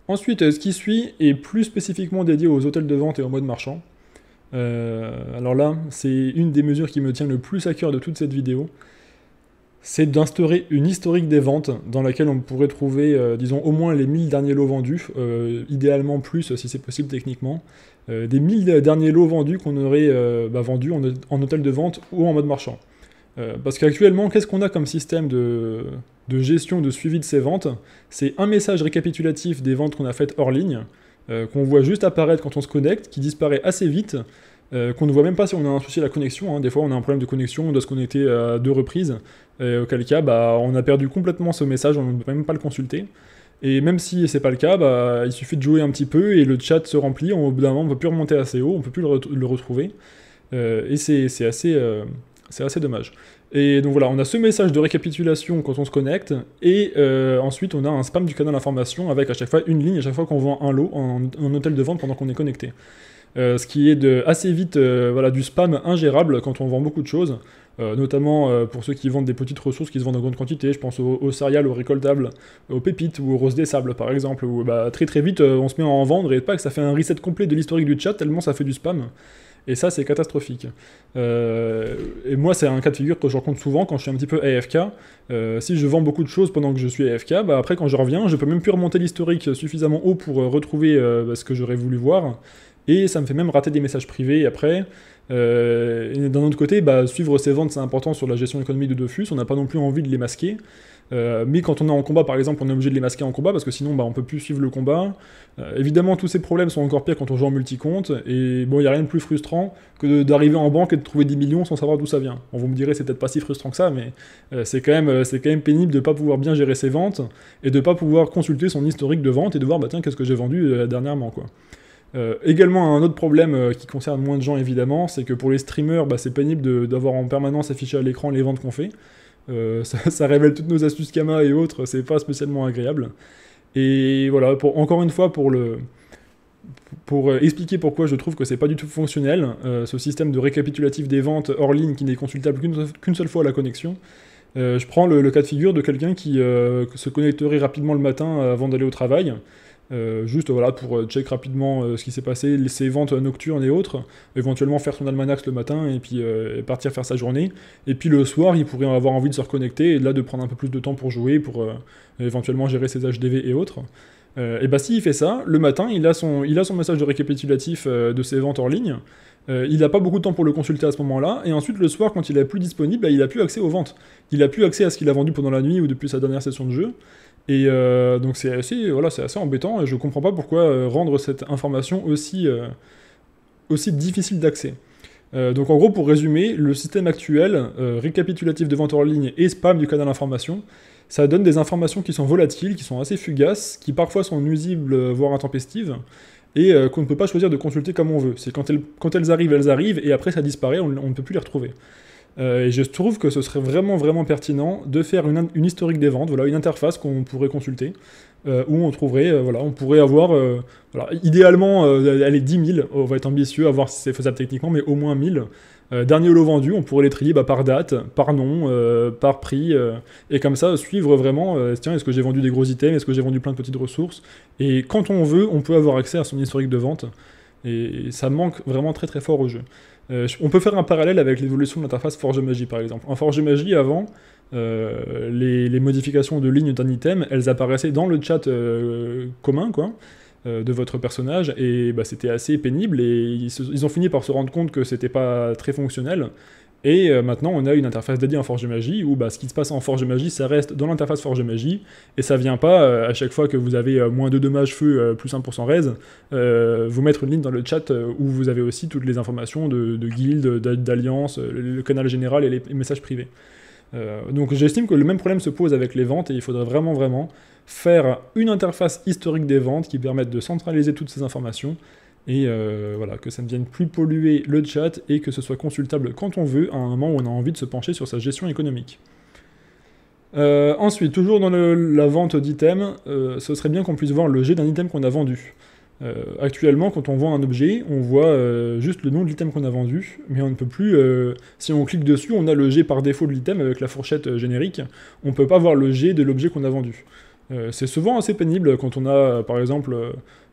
Ensuite, ce qui suit est plus spécifiquement dédié aux hôtels de vente et aux modes marchand. alors là, c'est une des mesures qui me tient le plus à cœur de toute cette vidéo c'est d'instaurer une historique des ventes dans laquelle on pourrait trouver, euh, disons, au moins les 1000 derniers lots vendus, euh, idéalement plus si c'est possible techniquement, euh, des 1000 derniers lots vendus qu'on aurait bah, vendus en, hôtel de vente ou en mode marchand. parce qu'actuellement, qu'est-ce qu'on a comme système de, de, gestion, de suivi de ces ventes C'est un message récapitulatif des ventes qu'on a faites hors ligne, qu'on voit juste apparaître quand on se connecte, qui disparaît assez vite. Euh, qu'on ne voit même pas si on a un souci de la connexion. Hein. Des fois, on a un problème de connexion, on doit se connecter à deux reprises, auquel cas, bah, on a perdu complètement ce message, on ne peut même pas le consulter. Et même si c'est pas le cas, bah, il suffit de jouer un petit peu et le chat se remplit. Au bout d'un moment, on peut plus remonter assez haut, on ne peut plus le, retrouver. Euh, et c'est assez, euh, assez dommage. Et donc voilà, on a ce message de récapitulation quand on se connecte, et ensuite on a un spam du canal information avec à chaque fois une ligne, à chaque fois qu'on vend un lot en, en hôtel de vente pendant qu'on est connecté. Euh, ce qui est de, assez vite euh, voilà, du spam ingérable quand on vend beaucoup de choses, euh, notamment pour ceux qui vendent des petites ressources qui se vendent en grande quantité, je pense aux, céréales, aux récoltables, aux pépites ou aux roses des sables par exemple, où bah, très très vite on se met à en vendre et pas que ça fait un reset complet de l'historique du chat tellement ça fait du spam. Et ça, c'est catastrophique. et moi, c'est un cas de figure que je rencontre souvent quand je suis un petit peu AFK. si je vends beaucoup de choses pendant que je suis AFK, bah après, quand je reviens, je peux même plus remonter l'historique suffisamment haut pour retrouver bah, ce que j'aurais voulu voir et ça me fait même rater des messages privés après. Euh, d'un autre côté, bah, suivre ses ventes, c'est important sur la gestion économique de Dofus, on n'a pas non plus envie de les masquer. Euh, mais quand on est en combat, par exemple, on est obligé de les masquer en combat parce que sinon, bah, on peut plus suivre le combat. Euh, évidemment, tous ces problèmes sont encore pires quand on joue en multi Et bon, il n'y a rien de plus frustrant que d'arriver en banque et de trouver 10 millions sans savoir d'où ça vient. On vous me direz, c'est peut-être pas si frustrant que ça, mais c'est quand, même, quand pénible de ne pas pouvoir bien gérer ses ventes et de ne pas pouvoir consulter son historique de vente et de voir, bah tiens, qu'est-ce que j'ai vendu dernièrement, quoi. Euh, également, un autre problème euh, qui concerne moins de gens évidemment, c'est que pour les streamers, bah, c'est pénible d'avoir en permanence affiché à l'écran les ventes qu'on fait. Euh, ça, révèle toutes nos astuces Kama et autres, c'est pas spécialement agréable. Et voilà, encore une fois, pour, le, pour expliquer pourquoi je trouve que c'est pas du tout fonctionnel, ce système de récapitulatif des ventes hors ligne qui n'est consultable qu'une seule fois à la connexion. je prends le, cas de figure de quelqu'un qui se connecterait rapidement le matin avant d'aller au travail. Euh, juste voilà pour euh, check rapidement euh, ce qui s'est passé, ses ventes nocturnes et autres, éventuellement faire son almanach le matin et puis partir faire sa journée. Et puis le soir, il pourrait avoir envie de se reconnecter et là de prendre un peu plus de temps pour jouer, pour éventuellement gérer ses HDV et autres. et bah il fait ça, le matin, il a son, il a son message de récapitulatif de ses ventes en ligne. il n'a pas beaucoup de temps pour le consulter à ce moment-là, et ensuite le soir, quand il est plus disponible, bah, il a plus accès aux ventes. Il a plus accès à ce qu'il a vendu pendant la nuit ou depuis sa dernière session de jeu. Et euh, donc c'est assez, voilà, assez embêtant et je ne comprends pas pourquoi euh, rendre cette information aussi, euh, aussi difficile d'accès. donc en gros, pour résumer, le système actuel, récapitulatif de vente en ligne et spam du canal d'information, ça donne des informations qui sont volatiles, qui sont assez fugaces, qui parfois sont nuisibles, voire intempestives, et qu'on ne peut pas choisir de consulter comme on veut. C'est quand, quand, elles arrivent, elles arrivent, et après ça disparaît, on ne peut plus les retrouver. Euh, et je trouve que ce serait vraiment, vraiment pertinent de faire une, historique des ventes, voilà, une interface qu'on pourrait consulter, euh, où on trouverait, euh, voilà, on pourrait avoir, idéalement, allez, 10 000, on va être ambitieux, à voir si c'est faisable techniquement, mais au moins 1000. dernier lot vendu, on pourrait les trier bah, par date, par nom, par prix, et comme ça suivre vraiment, tiens, est-ce que j'ai vendu des gros items, est-ce que j'ai vendu plein de petites ressources, et quand on veut, on peut avoir accès à son historique de vente, et ça manque vraiment très très fort au jeu. Euh, on peut faire un parallèle avec l'évolution de l'interface Forge Magie par exemple. En Forge Magie, avant, euh, les, modifications de lignes d'un item, elles apparaissaient dans le chat euh, commun, de votre personnage, et bah, c'était assez pénible, et ils, ils, ont fini par se rendre compte que c'était pas très fonctionnel, et euh, maintenant, on a une interface dédiée en Forge Magie où bah, ce qui se passe en Forge et Magie, ça reste dans l'interface Forge Magie et ça vient pas euh, à chaque fois que vous avez euh, moins de dommages feu, plus 1% raise, vous mettre une ligne dans le chat où vous avez aussi toutes les informations de, de guildes, d'alliances, le, canal général et les messages privés. donc j'estime que le même problème se pose avec les ventes et il faudrait vraiment vraiment faire une interface historique des ventes qui permette de centraliser toutes ces informations et euh, voilà, que ça ne vienne plus polluer le chat et que ce soit consultable quand on veut, à un moment où on a envie de se pencher sur sa gestion économique. Euh, ensuite, toujours dans la vente d'items, euh, ce serait bien qu'on puisse voir le G d'un item qu'on a vendu. actuellement, quand on vend un objet, on voit juste le nom de l'item qu'on a vendu, mais on ne peut plus, si on clique dessus, on a le G par défaut de l'item avec la fourchette générique, on ne peut pas voir le G de l'objet qu'on a vendu. c'est souvent assez pénible quand on a, par exemple,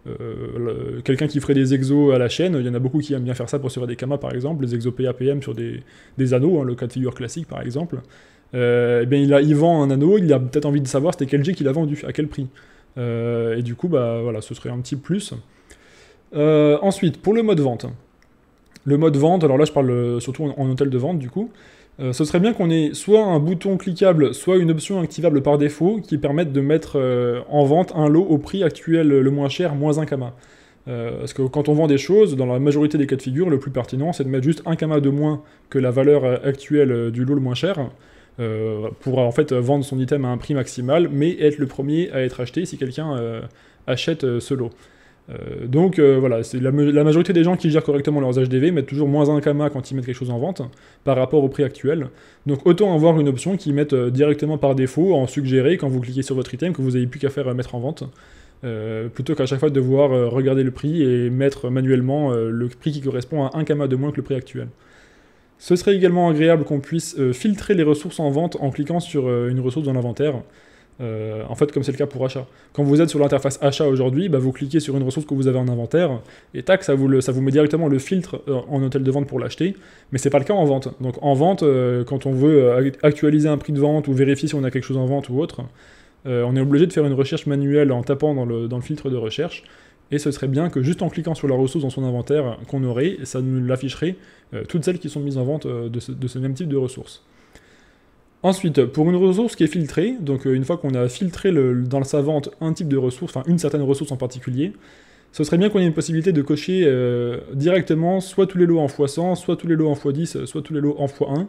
euh, quelqu'un qui ferait des exos à la chaîne, il y en a beaucoup qui aiment bien faire ça pour se des kamas par exemple, les exos PAPM sur des, anneaux, hein, le cas de figure classique par exemple. Euh, eh bien il, a, il vend un anneau, il a peut-être envie de savoir c'était quel G qu'il a vendu, à quel prix. Euh, et du coup, bah voilà, ce serait un petit plus. ensuite, pour le mode vente. Le mode vente, alors là je parle surtout en hôtel de vente du coup. Euh, ce serait bien qu'on ait soit un bouton cliquable, soit une option activable par défaut qui permette de mettre euh, en vente un lot au prix actuel le moins cher, moins un kama. Euh, parce que quand on vend des choses, dans la majorité des cas de figure, le plus pertinent, c'est de mettre juste un kama de moins que la valeur actuelle du lot le moins cher, pour en fait vendre son item à un prix maximal, mais être le premier à être acheté si quelqu'un achète ce lot. Euh, donc euh, voilà, c'est la, majorité des gens qui gèrent correctement leurs HDV mettent toujours moins un kama quand ils mettent quelque chose en vente par rapport au prix actuel. Donc autant avoir une option qui mettent euh, directement par défaut en suggéré quand vous cliquez sur votre item que vous n'avez plus qu'à faire mettre en vente. plutôt qu'à chaque fois devoir regarder le prix et mettre manuellement le prix qui correspond à un kama de moins que le prix actuel. Ce serait également agréable qu'on puisse filtrer les ressources en vente en cliquant sur une ressource dans l'inventaire. Euh, en fait, comme c'est le cas pour achat. Quand vous êtes sur l'interface achat aujourd'hui, bah, vous cliquez sur une ressource que vous avez en inventaire et tac, ça vous, met directement le filtre euh, en hôtel de vente pour l'acheter. Mais c'est pas le cas en vente. Donc en vente, euh, quand on veut actualiser un prix de vente ou vérifier si on a quelque chose en vente ou autre, on est obligé de faire une recherche manuelle en tapant dans le, filtre de recherche. Et ce serait bien que juste en cliquant sur la ressource dans son inventaire qu'on aurait, ça nous l'afficherait toutes celles qui sont mises en vente de ce, de ce même type de ressources. Ensuite, pour une ressource qui est filtrée, donc euh, une fois qu'on a filtré dans sa vente un type de ressource, enfin une certaine ressource en particulier, ce serait bien qu'on ait une possibilité de cocher euh, directement soit tous les lots en x100, soit tous les lots en x10, soit tous les lots en x1.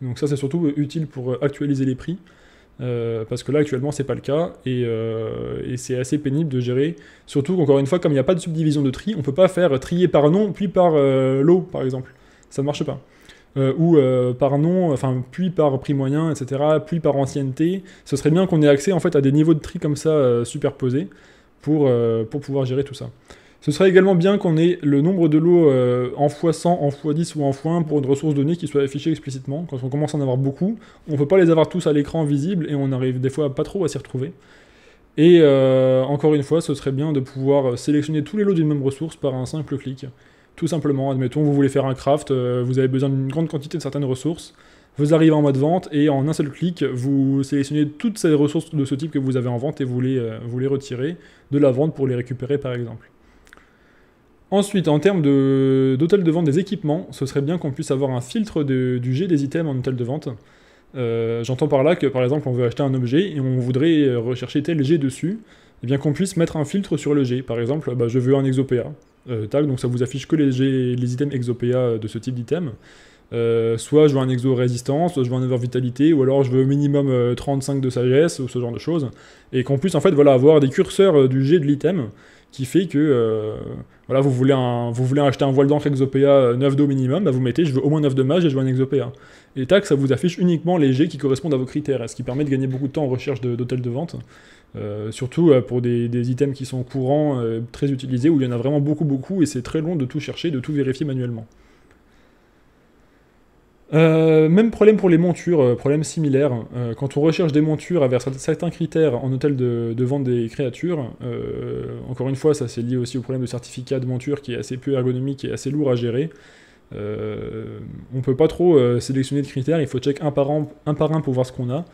Donc ça c'est surtout utile pour euh, actualiser les prix, parce que là actuellement c'est pas le cas, et, c'est assez pénible de gérer. Surtout qu'encore une fois, comme il n'y a pas de subdivision de tri, on peut pas faire trier par nom puis par lot par exemple. Ça ne marche pas. Euh, ou euh, par nom, enfin puis par prix moyen, etc., puis par ancienneté. Ce serait bien qu'on ait accès en fait à des niveaux de tri comme ça euh, superposés pour, pouvoir gérer tout ça. Ce serait également bien qu'on ait le nombre de lots en x100, en x10 ou en x1 pour une ressource donnée qui soit affichée explicitement. Quand on commence à en avoir beaucoup, on ne peut pas les avoir tous à l'écran visible et on n'arrive des fois pas trop à s'y retrouver. Et encore une fois, ce serait bien de pouvoir sélectionner tous les lots d'une même ressource par un simple clic. Tout simplement, admettons, vous voulez faire un craft, euh, vous avez besoin d'une grande quantité de certaines ressources, vous arrivez en mode vente et en un seul clic, vous sélectionnez toutes ces ressources de ce type que vous avez en vente et vous les, euh, vous les retirez de la vente pour les récupérer par exemple. Ensuite, en termes d'hôtel de, vente des équipements, ce serait bien qu'on puisse avoir un filtre du jet des items en hôtel de vente. Euh, j'entends par là que par exemple on veut acheter un objet et on voudrait rechercher tel jet dessus, et eh bien qu'on puisse mettre un filtre sur le jet. Par exemple, bah, je veux un exopéa. Euh, donc ça vous affiche que les, les items exopéa euh, de ce type d'item. Euh, soit je veux un exo résistance, soit je veux un over vitalité, ou alors je veux minimum 35 de sagesse, ou ce genre de choses. Et qu'en plus en fait voilà, avoir des curseurs du jet de l'item qui fait que voilà, vous, voulez vous voulez acheter un voile d'encre exopéa 9 d'eau minimum, bah, vous mettez je veux au moins 9 de mage et je veux un exopéa. Et tac, ça vous affiche uniquement les G qui correspondent à vos critères, ce qui permet de gagner beaucoup de temps en recherche d'hôtels de, vente. Euh, surtout euh, pour des, items qui sont courants, euh, très utilisés, où il y en a vraiment beaucoup, beaucoup, et c'est très long de tout chercher, de tout vérifier manuellement. même problème pour les montures, problème similaire. quand on recherche des montures avec certains critères en hôtel de, vente des créatures, encore une fois, ça c'est lié aussi au problème de certificat de monture qui est assez peu ergonomique et assez lourd à gérer. on peut pas trop sélectionner de critères, il faut check un par un, par un pour voir ce qu'on a.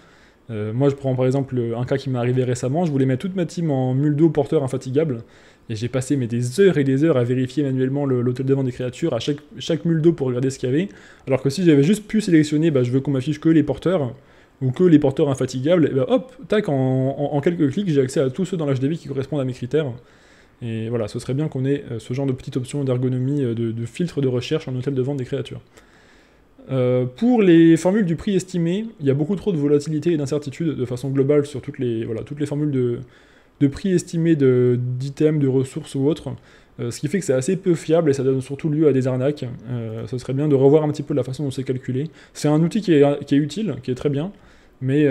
Euh, moi, je prends par exemple un cas qui m'est arrivé récemment. Je voulais mettre toute ma team en muldo porteur infatigable. Et j'ai passé des heures et des heures à vérifier manuellement l'hôtel de vente des créatures à chaque, chaque muldo pour regarder ce qu'il y avait. Alors que si j'avais juste pu sélectionner, bah, je veux qu'on m'affiche que les porteurs ou que les porteurs infatigables, et bah, hop, tac, en, quelques clics, j'ai accès à tous ceux dans l'HDB qui correspondent à mes critères. Et voilà, ce serait bien qu'on ait euh, ce genre de petite option d'ergonomie, euh, de, de filtre de recherche en hôtel de vente des créatures. Euh, pour les formules du prix estimé, il y a beaucoup trop de volatilité et d'incertitude de façon globale sur toutes les, voilà, toutes les formules de, de prix estimé d'items, de, de, ressources ou autres. Euh, ce qui fait que c'est assez peu fiable et ça donne surtout lieu à des arnaques. Euh, ce serait bien de revoir un petit peu la façon dont c'est calculé. C'est un outil qui est, qui est, utile, qui est très bien, mais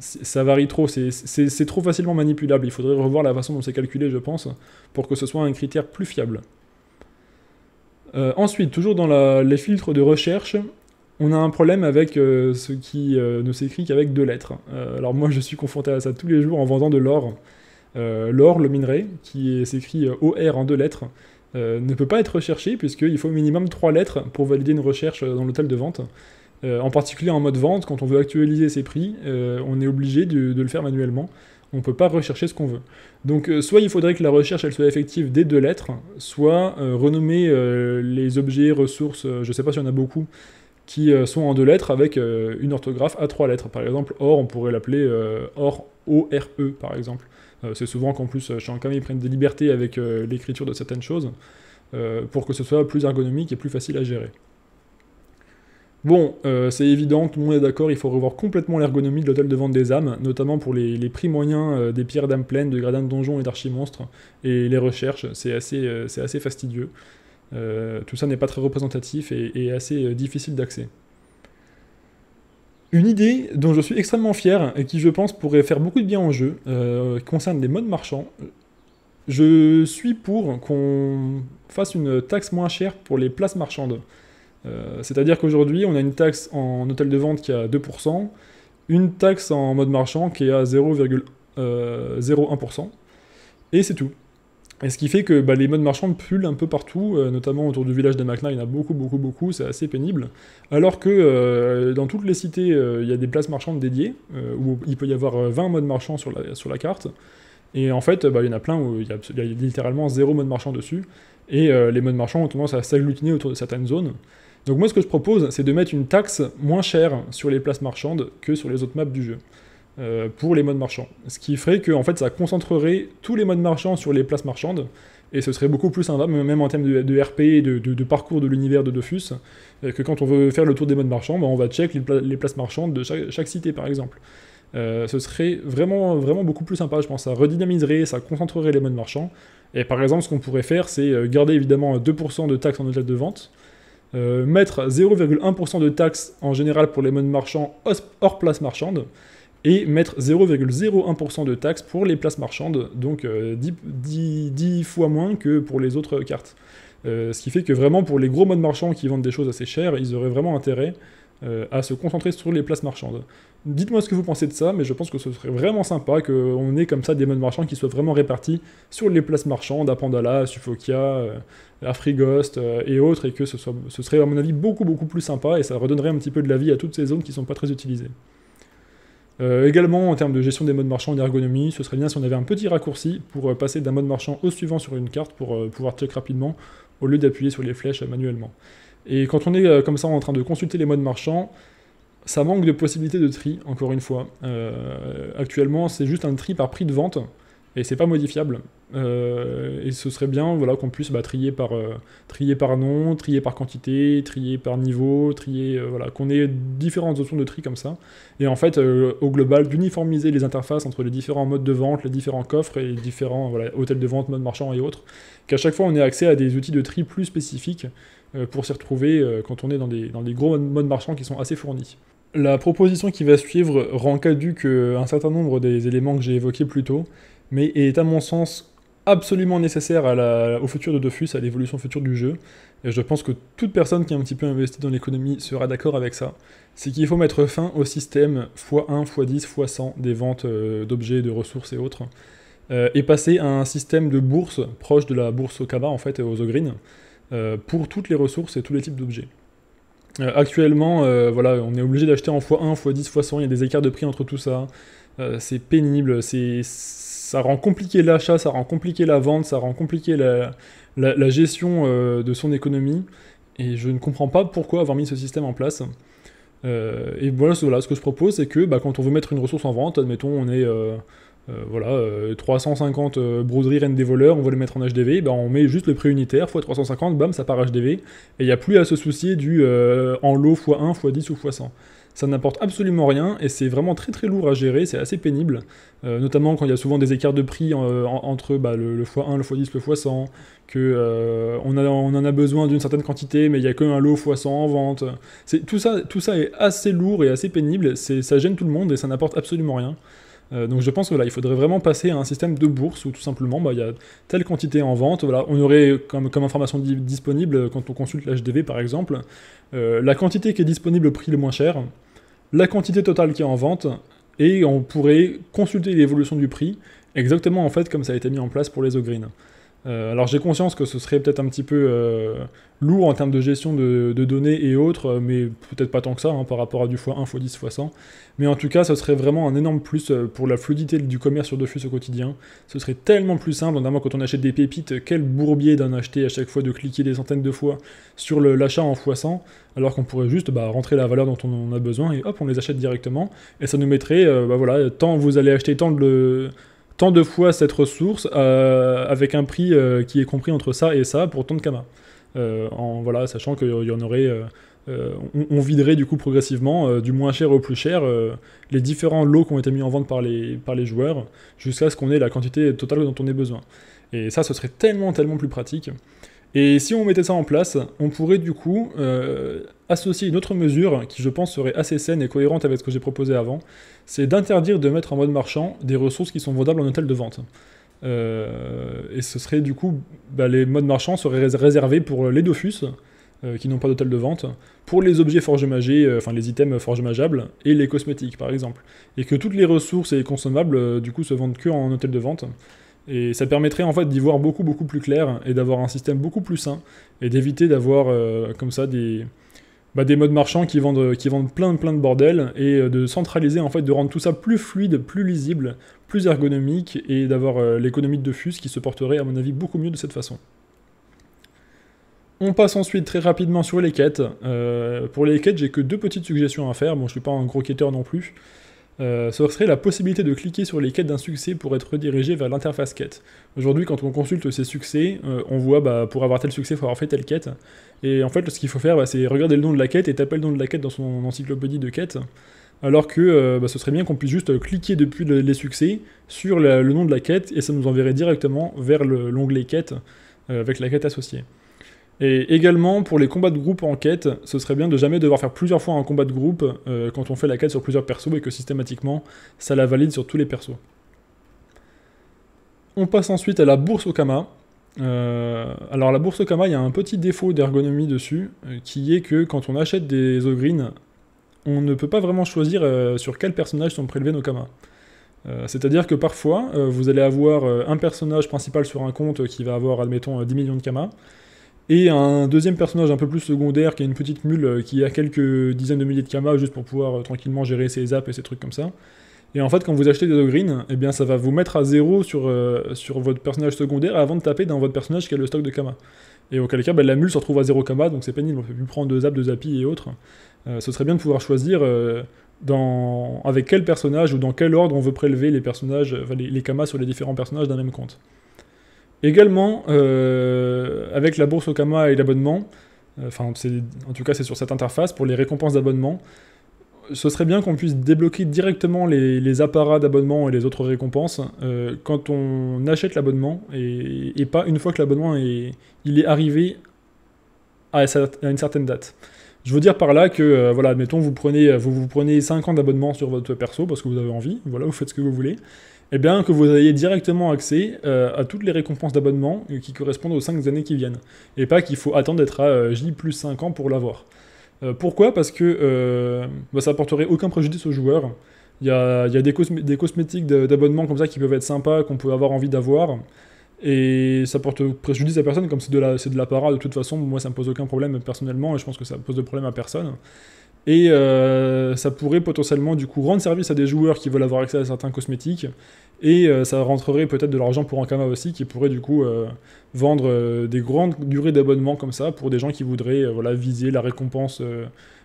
ça varie trop. C'est trop facilement manipulable. Il faudrait revoir la façon dont c'est calculé, je pense, pour que ce soit un critère plus fiable. Euh, ensuite, toujours dans les filtres de recherche, on a un problème avec euh, ce qui euh, ne s'écrit qu'avec deux lettres. alors moi, je suis confronté à ça tous les jours en vendant de l'or. l'or, le minerai, qui s'écrit OR en deux lettres, ne peut pas être recherché puisqu'il faut au minimum trois lettres pour valider une recherche dans l'hôtel de vente. en particulier en mode vente, quand on veut actualiser ses prix, on est obligé de le faire manuellement on peut pas rechercher ce qu'on veut. Donc euh, soit il faudrait que la recherche elle soit effective des deux lettres, soit euh, renommer euh, les objets, ressources, je sais pas s'il y en a beaucoup, qui sont en deux lettres avec une orthographe à trois lettres. Par exemple, or, on pourrait l'appeler or, O-R-E, par exemple. c'est souvent qu'en plus, chez camé ils prennent des libertés avec l'écriture de certaines choses pour que ce soit plus ergonomique et plus facile à gérer. Bon, euh, c'est évident, tout le monde est d'accord, il faut revoir complètement l'ergonomie de l'hôtel de vente des âmes, notamment pour les, prix moyens euh, des pierres d'âmes pleines, de gradins de donjons et d'archimonstres, et les recherches, c'est assez, euh, fastidieux. tout ça n'est pas très représentatif et, et assez difficile d'accès. Une idée dont je suis extrêmement fier et qui je pense pourrait faire beaucoup de bien en jeu, concerne les modes marchands. Je suis pour qu'on fasse une taxe moins chère pour les places marchandes. Euh, c'est-à-dire qu'aujourd'hui, on a une taxe en hôtel de vente qui est à 2%, une taxe en mode marchand qui est à 0,01%, euh, et c'est tout. Et ce qui fait que bah, les modes marchands pullent un peu partout, euh, notamment autour du village de Makna, il y en a beaucoup, beaucoup, beaucoup, c'est assez pénible. Alors que dans toutes les cités, il y a des places marchandes dédiées, où il peut y avoir 20 modes marchands sur la, carte. Et en fait, bah, il y en a plein où il y, y, a littéralement zéro mode marchand dessus. Et les modes marchands ont tendance à s'agglutiner autour de certaines zones. Donc moi ce que je propose, c'est de mettre une taxe moins chère sur les places marchandes que sur les autres maps du jeu. Euh, pour les modes marchands. Ce qui ferait que fait, ça concentrerait tous les modes marchands sur les places marchandes, et ce serait beaucoup plus sympa, même en termes de, RP et de, parcours de l'univers de Dofus, euh, que quand on veut faire le tour des modes marchands, bah, on va check les, places marchandes de chaque, cité par exemple. Euh, ce serait vraiment, vraiment beaucoup plus sympa, je pense. Ça redynamiserait, ça concentrerait les modes marchands. Et par exemple, ce qu'on pourrait faire, c'est garder évidemment 2% de taxes en hôtel de vente, euh, mettre 0,1% de taxes en général pour les modes marchands hors place marchande et mettre 0,01% de taxes pour les places marchandes, donc 10, euh, fois moins que pour les autres cartes. Euh, ce qui fait que vraiment pour les gros modes marchands qui vendent des choses assez chères, ils auraient vraiment intérêt euh, à se concentrer sur les places marchandes. Dites-moi ce que vous pensez de ça, mais je pense que ce serait vraiment sympa qu'on ait comme ça des modes marchands qui soient vraiment répartis sur les places marchandes, à Pandala, à Suffokia, euh, à euh, et autres, et que ce, serait à mon avis beaucoup beaucoup plus sympa, et ça redonnerait un petit peu de la vie à toutes ces zones qui ne sont pas très utilisées. également, en termes de gestion des modes marchands et d'ergonomie, ce serait bien si on avait un petit raccourci pour passer d'un mode marchand au suivant sur une carte pour pouvoir check rapidement au lieu d'appuyer sur les flèches manuellement. Et quand on est euh, comme ça en train de consulter les modes marchands, ça manque de possibilités de tri, encore une fois. Euh, actuellement, c'est juste un tri par prix de vente, et c'est pas modifiable. Euh, et ce serait bien voilà, qu'on puisse bah, trier, par, trier par nom, trier par quantité, trier par niveau, trier, voilà, qu'on ait différentes options de tri comme ça. Et en fait, au global, d'uniformiser les interfaces entre les différents modes de vente, les différents coffres et les différents voilà, hôtels de vente, modes marchands et autres, qu'à chaque fois on ait accès à des outils de tri plus spécifiques euh, pour s'y retrouver euh, quand on est dans des, dans des gros modes marchands qui sont assez fournis. La proposition qui va suivre rend caduque euh, un certain nombre des éléments que j'ai évoqués plus tôt, mais est à mon sens absolument nécessaire au futur de Dofus, à l'évolution future du jeu. Et je pense que toute personne qui est un petit peu investie dans l'économie sera d'accord avec ça. C'est qu'il faut mettre fin au système x1, x10, x100 des ventes d'objets, de ressources et autres, et passer à un système de bourse proche de la bourse au Kaba en fait, aux Green. Euh, pour toutes les ressources et tous les types d'objets. Euh, actuellement, euh, voilà, on est obligé d'acheter en x1, x10, x100, il y a des écarts de prix entre tout ça. c'est pénible, c'est, ça rend compliqué l'achat, ça rend compliqué la vente, ça rend compliqué la, gestion de son économie. Et je ne comprends pas pourquoi avoir mis ce système en place. et voilà, ce que je propose, c'est que bah, quand on veut mettre une ressource en vente, admettons on est euh, voilà, 350 euh, euh, broderies reine des voleurs, on veut les mettre en HDV, ben on met juste le prix unitaire x 350, bam, ça part HDV, et il n'y a plus à se soucier du en lot x 1, x 10 ou x 100. Ça n'apporte absolument rien et c'est vraiment très très lourd à gérer, c'est assez pénible, notamment quand il y a souvent des écarts de prix entre bah, le, x1, le x10, le x100, que on, a, on, en a besoin d'une certaine quantité mais il n'y a qu'un lot x100 en vente. Tout ça, tout ça est assez lourd et assez pénible, ça gêne tout le monde et ça n'apporte absolument rien. Euh, donc je pense que là, il faudrait vraiment passer à un système de bourse où tout simplement, bah, il y a telle quantité en vente. Voilà, on aurait comme, comme information disponible euh, quand on consulte l'HDV par exemple, euh, la quantité qui est disponible au prix le moins cher, la quantité totale qui est en vente, et on pourrait consulter l'évolution du prix exactement en fait comme ça a été mis en place pour les O green. Euh, alors j'ai conscience que ce serait peut-être un petit peu euh, lourd en termes de gestion de, données et autres, euh, mais peut-être pas tant que ça hein, par rapport à du x1, x10, x100. Mais en tout cas, ce serait vraiment un énorme plus pour la fluidité du commerce sur Dofus au quotidien. Ce serait tellement plus simple, notamment quand on achète des pépites, quel bourbier d'en acheter à chaque fois, de cliquer des centaines de fois sur l'achat en x100, alors qu'on pourrait juste bah, rentrer la valeur dont on a besoin et hop, on les achète directement. Et ça nous mettrait, bah voilà, tant vous allez acheter tant de... Le de fois cette ressource euh, avec un prix euh, qui est compris entre ça et ça pour tant de camas euh, en voilà, sachant qu'il y en aurait, on, on, viderait du coup progressivement du moins cher au plus cher les différents lots qui ont été mis en vente par les, par les joueurs jusqu'à ce qu'on ait la quantité totale dont on ait besoin. Et ça, ce serait tellement tellement plus pratique. Et si on mettait ça en place, on pourrait du coup associer une autre mesure qui je pense serait assez saine et cohérente avec ce que j'ai proposé avant, c'est d'interdire de mettre en mode marchand des ressources qui sont vendables en hôtel de vente. Euh, et ce serait du coup, bah, les modes marchands seraient réservés pour les Dofus, euh, qui n'ont pas d'hôtel de vente, pour les objets forgemagés, euh, enfin les items forgemageables, et les cosmétiques par exemple. Et que toutes les ressources et les consommables du coup se vendent que en hôtel de vente. Et ça permettrait en fait d'y voir beaucoup beaucoup plus clair et d'avoir un système beaucoup plus sain et d'éviter d'avoir comme ça des, bah, des modes marchands qui vendent, qui vendent plein, plein de bordel et euh, de centraliser, en fait, de rendre tout ça plus fluide, plus lisible, plus ergonomique et d'avoir euh, l'économie de Dofus qui se porterait, à mon avis, beaucoup mieux de cette façon. On passe ensuite très rapidement sur les quêtes. Euh, pour les quêtes, j'ai que deux petites suggestions à faire. Bon, je suis pas un gros quêteur non plus. Euh, ce serait la possibilité de cliquer sur les quêtes d'un succès pour être redirigé vers l'interface quête. Aujourd'hui, quand on consulte ces succès, euh, on voit bah, pour avoir tel succès, il faut avoir fait telle quête. Et en fait, ce qu'il faut faire, bah, c'est regarder le nom de la quête et taper le nom de la quête dans son encyclopédie de quête. Alors que euh, bah, ce serait bien qu'on puisse juste cliquer depuis les succès sur le nom de la quête et ça nous enverrait directement vers l'onglet quête avec la quête associée. Et également, pour les combats de groupe en quête, ce serait bien de jamais devoir faire plusieurs fois un combat de groupe euh, quand on fait la quête sur plusieurs persos et que systématiquement, ça la valide sur tous les persos. On passe ensuite à la bourse Okama. kamas. Euh, alors la bourse Okama, il y a un petit défaut d'ergonomie dessus, euh, qui est que quand on achète des Ogreen, on ne peut pas vraiment choisir sur quel personnage sont prélevés nos Kamas. C'est-à-dire que parfois, vous allez avoir un personnage principal sur un compte qui va avoir, admettons, 10 millions de Kamas, et un deuxième personnage un peu plus secondaire qui a une petite mule euh, qui a quelques dizaines de milliers de kamas juste pour pouvoir euh, tranquillement gérer ses zaps et ses trucs comme ça. Et en fait, quand vous achetez des green eh bien, ça va vous mettre à zéro sur, euh, sur votre personnage secondaire avant de taper dans votre personnage qui a le stock de kamas. Et auquel cas, bah, la mule se retrouve à zéro Kama, donc c'est pénible, on ne peut plus prendre deux zaps, deux api et autres. ce serait bien de pouvoir choisir avec quel personnage ou dans quel ordre on veut prélever les personnages, les Kamas sur les différents personnages d'un même compte. Également, euh, avec la bourse Okama et l'abonnement, euh, enfin, en tout cas, c'est sur cette interface pour les récompenses d'abonnement ce serait bien qu'on puisse débloquer directement les, apparats d'abonnement et les autres récompenses euh, quand on achète l'abonnement et, pas une fois que l'abonnement est, est arrivé à, à, une certaine date. Je veux dire par là que, voilà, admettons, vous prenez, vous, vous prenez 5 ans d'abonnement sur votre perso parce que vous avez envie, voilà, vous faites ce que vous voulez. Et eh bien que vous ayez directement accès euh, à toutes les récompenses d'abonnement euh, qui correspondent aux 5 années qui viennent. Et pas qu'il faut attendre d'être à euh, J plus 5 ans pour l'avoir. pourquoi Parce que bah, ça porterait aucun préjudice aux joueurs. Il y a, des, cosmétiques d'abonnement comme ça qui peuvent être sympas, qu'on peut avoir envie d'avoir. Et ça porte préjudice à personne, comme c'est de, la, de de toute façon, moi ça me pose aucun problème personnellement, et je pense que ça pose de problème à personne. Et euh, ça pourrait potentiellement du coup rendre service à des joueurs qui veulent avoir accès à certains cosmétiques. Et euh, ça rentrerait peut-être de l'argent pour Ankama aussi, qui pourrait du coup euh, vendre des grandes durées d'abonnement comme ça pour des gens qui voudraient viser la récompense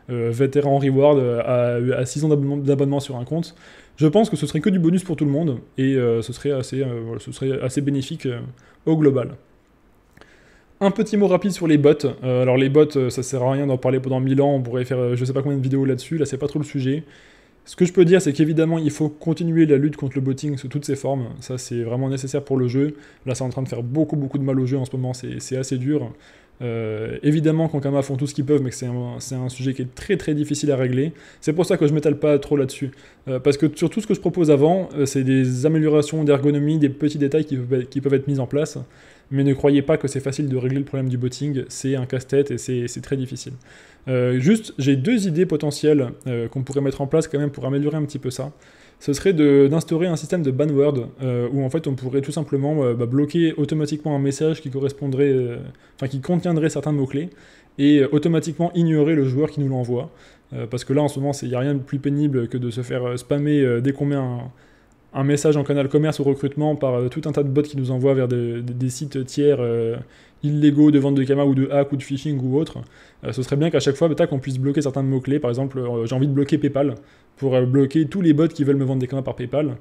vétéran reward à, 6 ans d'abonnement sur un compte. Je pense que ce serait que du bonus pour tout le monde et ce, serait ce serait assez bénéfique au global. Un petit mot rapide sur les bots. Euh, alors les bots, euh, ça sert à rien d'en parler pendant 1000 ans, on pourrait faire euh, je sais pas combien de vidéos là-dessus, là, c'est pas trop le sujet. Ce que je peux dire, c'est qu'évidemment, il faut continuer la lutte contre le botting sous toutes ses formes. Ça, c'est vraiment nécessaire pour le jeu. Là, c'est en train de faire beaucoup, beaucoup de mal au jeu en ce moment. C'est assez dur. évidemment, Kankama font tout ce qu'ils peuvent, mais c'est un, sujet qui est très, très difficile à régler. C'est pour ça que je m'étale pas trop là-dessus. parce que sur tout ce que je propose avant, c'est des améliorations d'ergonomie, des petits détails qui peuvent, qui peuvent être mis en place mais ne croyez pas que c'est facile de régler le problème du botting, c'est un casse-tête et c'est très difficile. Euh, juste, j'ai deux idées potentielles euh, qu'on pourrait mettre en place quand même pour améliorer un petit peu ça. Ce serait d'instaurer un système de banword euh, où en fait on pourrait tout simplement bah, bloquer automatiquement un message qui correspondrait, enfin qui contiendrait certains mots-clés et automatiquement ignorer le joueur qui nous l'envoie. parce que là en ce moment, il n'y a rien de plus pénible que de se faire spammer dès qu'on met un, un message en canal commerce ou recrutement par euh, tout un tas de bots qui nous envoient vers des sites tiers euh, illégaux de vente de camas ou de hack ou de phishing ou autre, euh, ce serait bien qu'à chaque fois, bah, qu'on puisse bloquer certains mots-clés. Par exemple, j'ai envie de bloquer PayPal pour bloquer tous les bots qui veulent me vendre des camas par PayPal.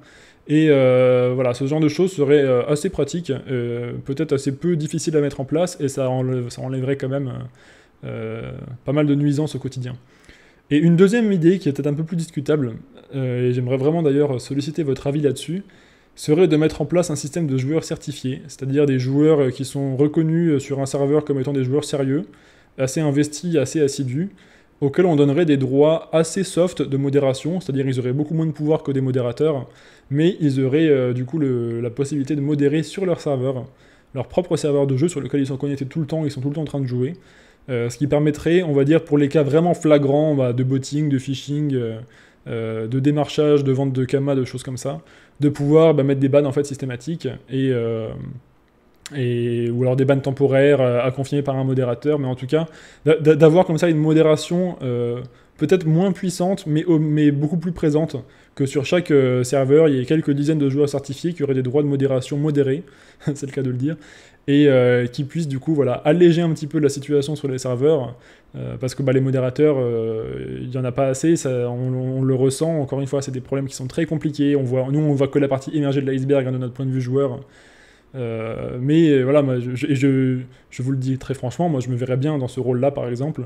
Et voilà, ce genre de choses serait assez pratique, peut-être assez peu difficile à mettre en place et ça, enlèverait quand même pas mal de nuisances au quotidien. Et une deuxième idée qui est peut-être un peu plus discutable, euh, et j'aimerais vraiment d'ailleurs solliciter votre avis là-dessus, serait de mettre en place un système de joueurs certifiés, c'est-à-dire des joueurs euh, qui sont reconnus euh, sur un serveur comme étant des joueurs sérieux, assez investis, assez assidus, auxquels on donnerait des droits assez soft de modération, c'est-à-dire ils auraient beaucoup moins de pouvoir que des modérateurs, mais ils auraient du coup la possibilité de modérer sur leur serveur, leur propre serveur de jeu sur lequel ils sont connectés tout le temps, ils sont tout le temps en train de jouer, ce qui permettrait, on va dire, pour les cas vraiment flagrants bah, de botting, de phishing, euh, de démarchage, de vente de kamas, de choses comme ça, de pouvoir bah, mettre des bans en fait systématiques et, euh, ou alors des bans temporaires euh, à confirmer par un modérateur, mais en tout cas d'avoir comme ça une modération peut-être moins puissante, mais, mais beaucoup plus présente, que sur chaque serveur, il y ait quelques dizaines de joueurs certifiés qui auraient des droits de modération modérés, c'est le cas de le dire, et euh, qui puisse du coup voilà, alléger un petit peu la situation sur les serveurs, euh, parce que bah, les modérateurs, euh, il n'y en a pas assez, on, le ressent, encore une fois, c'est des problèmes qui sont très compliqués, on voit, nous on voit que la partie émergée de l'iceberg hein, de notre point de vue joueur, mais voilà, je, vous le dis très franchement, moi je me verrais bien dans ce rôle-là par exemple,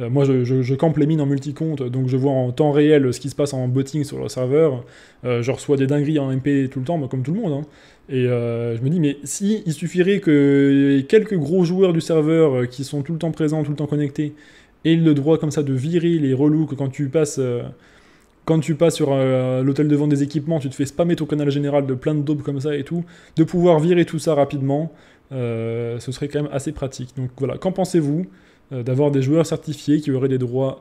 euh, moi, je, campe les mines en multicompte, donc je vois en temps réel ce qui se passe en botting sur le serveur. Euh, je reçois des dingueries en MP tout le temps, bah, comme tout le monde. Hein. Et euh, je me dis, mais si il suffirait que quelques gros joueurs du serveur qui sont tout le temps présents, tout le temps connectés, aient le droit comme ça de virer les relous que quand tu passes quand tu passes sur l'hôtel de vente des équipements, tu te fais spammer ton canal général de plein de daubes comme ça et tout, de pouvoir virer tout ça rapidement, ce serait quand même assez pratique. Donc voilà, qu'en pensez-vous euh, d'avoir des joueurs certifiés qui auraient des droits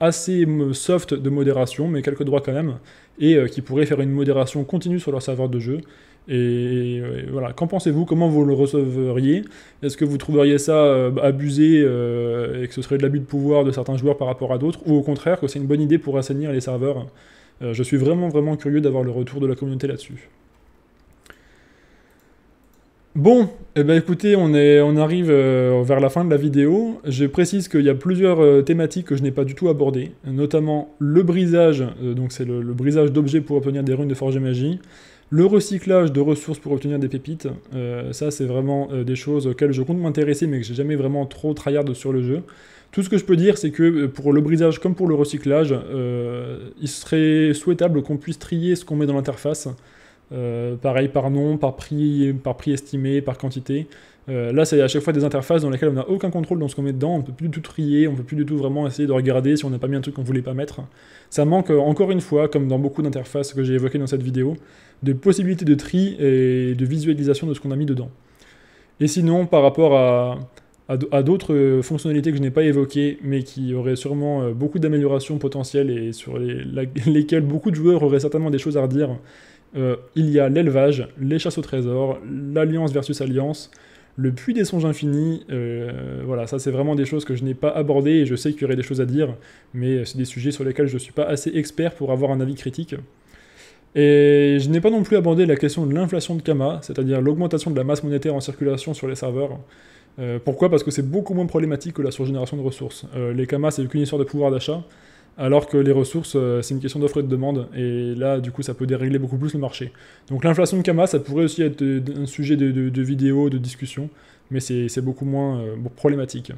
assez soft de modération, mais quelques droits quand même, et euh, qui pourraient faire une modération continue sur leur serveur de jeu. Et, voilà, qu'en pensez-vous Comment vous le recevriez Est-ce que vous trouveriez ça euh, abusé et que ce serait de l'abus de pouvoir de certains joueurs par rapport à d'autres Ou au contraire, que c'est une bonne idée pour assainir les serveurs Je suis vraiment, vraiment curieux d'avoir le retour de la communauté là-dessus. Bon, eh ben écoutez, on, est, arrive euh, vers la fin de la vidéo. Je précise qu'il y a plusieurs euh, thématiques que je n'ai pas du tout abordées, notamment le brisage, euh, donc c'est le, brisage d'objets pour obtenir des runes de Forge Magie, le recyclage de ressources pour obtenir des pépites. ça, c'est vraiment des choses auxquelles je compte m'intéresser, mais que j'ai jamais vraiment trop tryhard sur le jeu. Tout ce que je peux dire, c'est que pour le brisage comme pour le recyclage, il serait souhaitable qu'on puisse trier ce qu'on met dans l'interface euh, pareil par nom, par prix, par prix estimé, par quantité. Euh, là, c'est à chaque fois des interfaces dans lesquelles on n'a aucun contrôle dans ce qu'on met dedans, on ne peut plus du tout trier, on ne peut plus du tout vraiment essayer de regarder si on n'a pas mis un truc qu'on ne voulait pas mettre. Ça manque, euh, encore une fois, comme dans beaucoup d'interfaces que j'ai évoquées dans cette vidéo, de possibilités de tri et de visualisation de ce qu'on a mis dedans. Et sinon, par rapport à, d'autres fonctionnalités que je n'ai pas évoquées, mais qui auraient sûrement beaucoup d'améliorations potentielles et sur lesquelles beaucoup de joueurs auraient certainement des choses à redire, euh, il y a l'élevage, les chasses au trésor, l'alliance versus alliance, le puits des songes infinis. Euh, voilà, ça c'est vraiment des choses que je n'ai pas abordées et je sais qu'il y aurait des choses à dire, mais c'est des sujets sur lesquels je ne suis pas assez expert pour avoir un avis critique. Et je n'ai pas non plus abordé la question de l'inflation de Kama, c'est-à-dire l'augmentation de la masse monétaire en circulation sur les serveurs. Euh, pourquoi Parce que c'est beaucoup moins problématique que la surgénération de ressources. les Kama, c'est qu'une histoire de pouvoir d'achat alors que les ressources, euh, c'est une question d'offre et de demande, et là, du coup, ça peut dérégler beaucoup plus le marché. Donc l'inflation de Kama, ça pourrait aussi être euh, un sujet de, vidéo, de discussion, mais c'est beaucoup moins euh, problématique.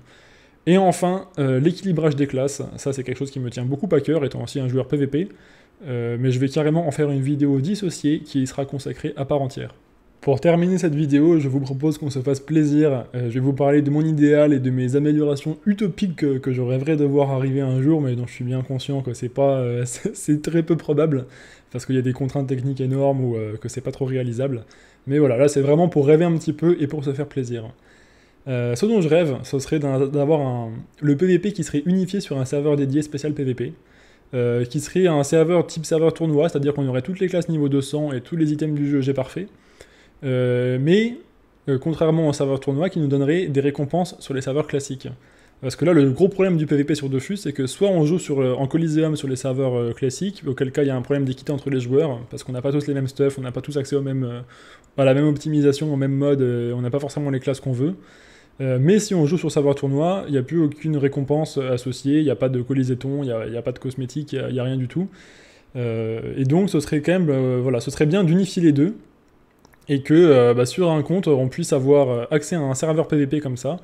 Et enfin, l'équilibrage des classes, ça c'est quelque chose qui me tient beaucoup à cœur, étant aussi un joueur PVP, mais je vais carrément en faire une vidéo dissociée qui sera consacrée à part entière. Pour terminer cette vidéo, je vous propose qu'on se fasse plaisir. Euh, je vais vous parler de mon idéal et de mes améliorations utopiques que, je rêverais de voir arriver un jour, mais dont je suis bien conscient que c'est pas, euh, c'est très peu probable parce qu'il y a des contraintes techniques énormes ou euh, que c'est pas trop réalisable. Mais voilà, là c'est vraiment pour rêver un petit peu et pour se faire plaisir. ce dont je rêve, ce serait d'avoir le PVP qui serait unifié sur un serveur dédié spécial PVP. qui serait un serveur type serveur tournoi, c'est-à-dire qu'on aurait toutes les classes niveau 200 et tous les items du jeu j'ai parfait. Euh, mais euh, contrairement au serveur tournoi qui nous donnerait des récompenses sur les serveurs classiques. Parce que là, le gros problème du PVP sur Dofus, c'est que soit on joue sur, euh, en Coliseum sur les serveurs classiques, auquel cas il y a un problème d'équité entre les joueurs, parce qu'on n'a pas tous les mêmes stuff, on n'a pas tous accès au même, à la même optimisation, au même mode, on n'a pas forcément les classes qu'on veut. mais si on joue sur serveur tournoi, il n'y a plus aucune récompense associée, il n'y a pas de coliseton, il n'y a, pas de cosmétique, il n'y a, rien du tout. et donc ce serait quand même, voilà, ce serait bien d'unifier les deux, et que euh, bah, sur un compte, on puisse avoir euh, accès à un serveur PVP comme ça,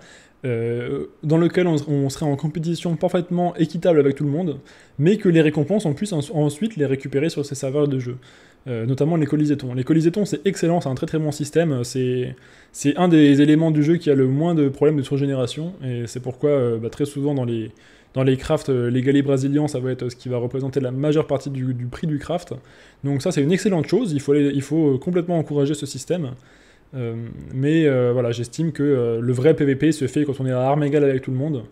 euh, dans lequel on, serait en compétition parfaitement équitable avec tout le monde, mais que les récompenses, on puisse ensuite les récupérer sur ces serveurs de jeu. notamment les colisétons. Les colisétons, c'est excellent, c'est un très très bon système, c'est un des éléments du jeu qui a le moins de problèmes de surgénération, et c'est pourquoi bah, très souvent dans les dans les crafts, euh, les galets brésiliens, ça va être ce qui va représenter la majeure partie du, prix du craft. Donc ça, c'est une excellente chose. Il faut, il faut euh, complètement encourager ce système. Euh, mais voilà, j'estime que le vrai PVP se fait quand on est à armes égales avec tout le monde.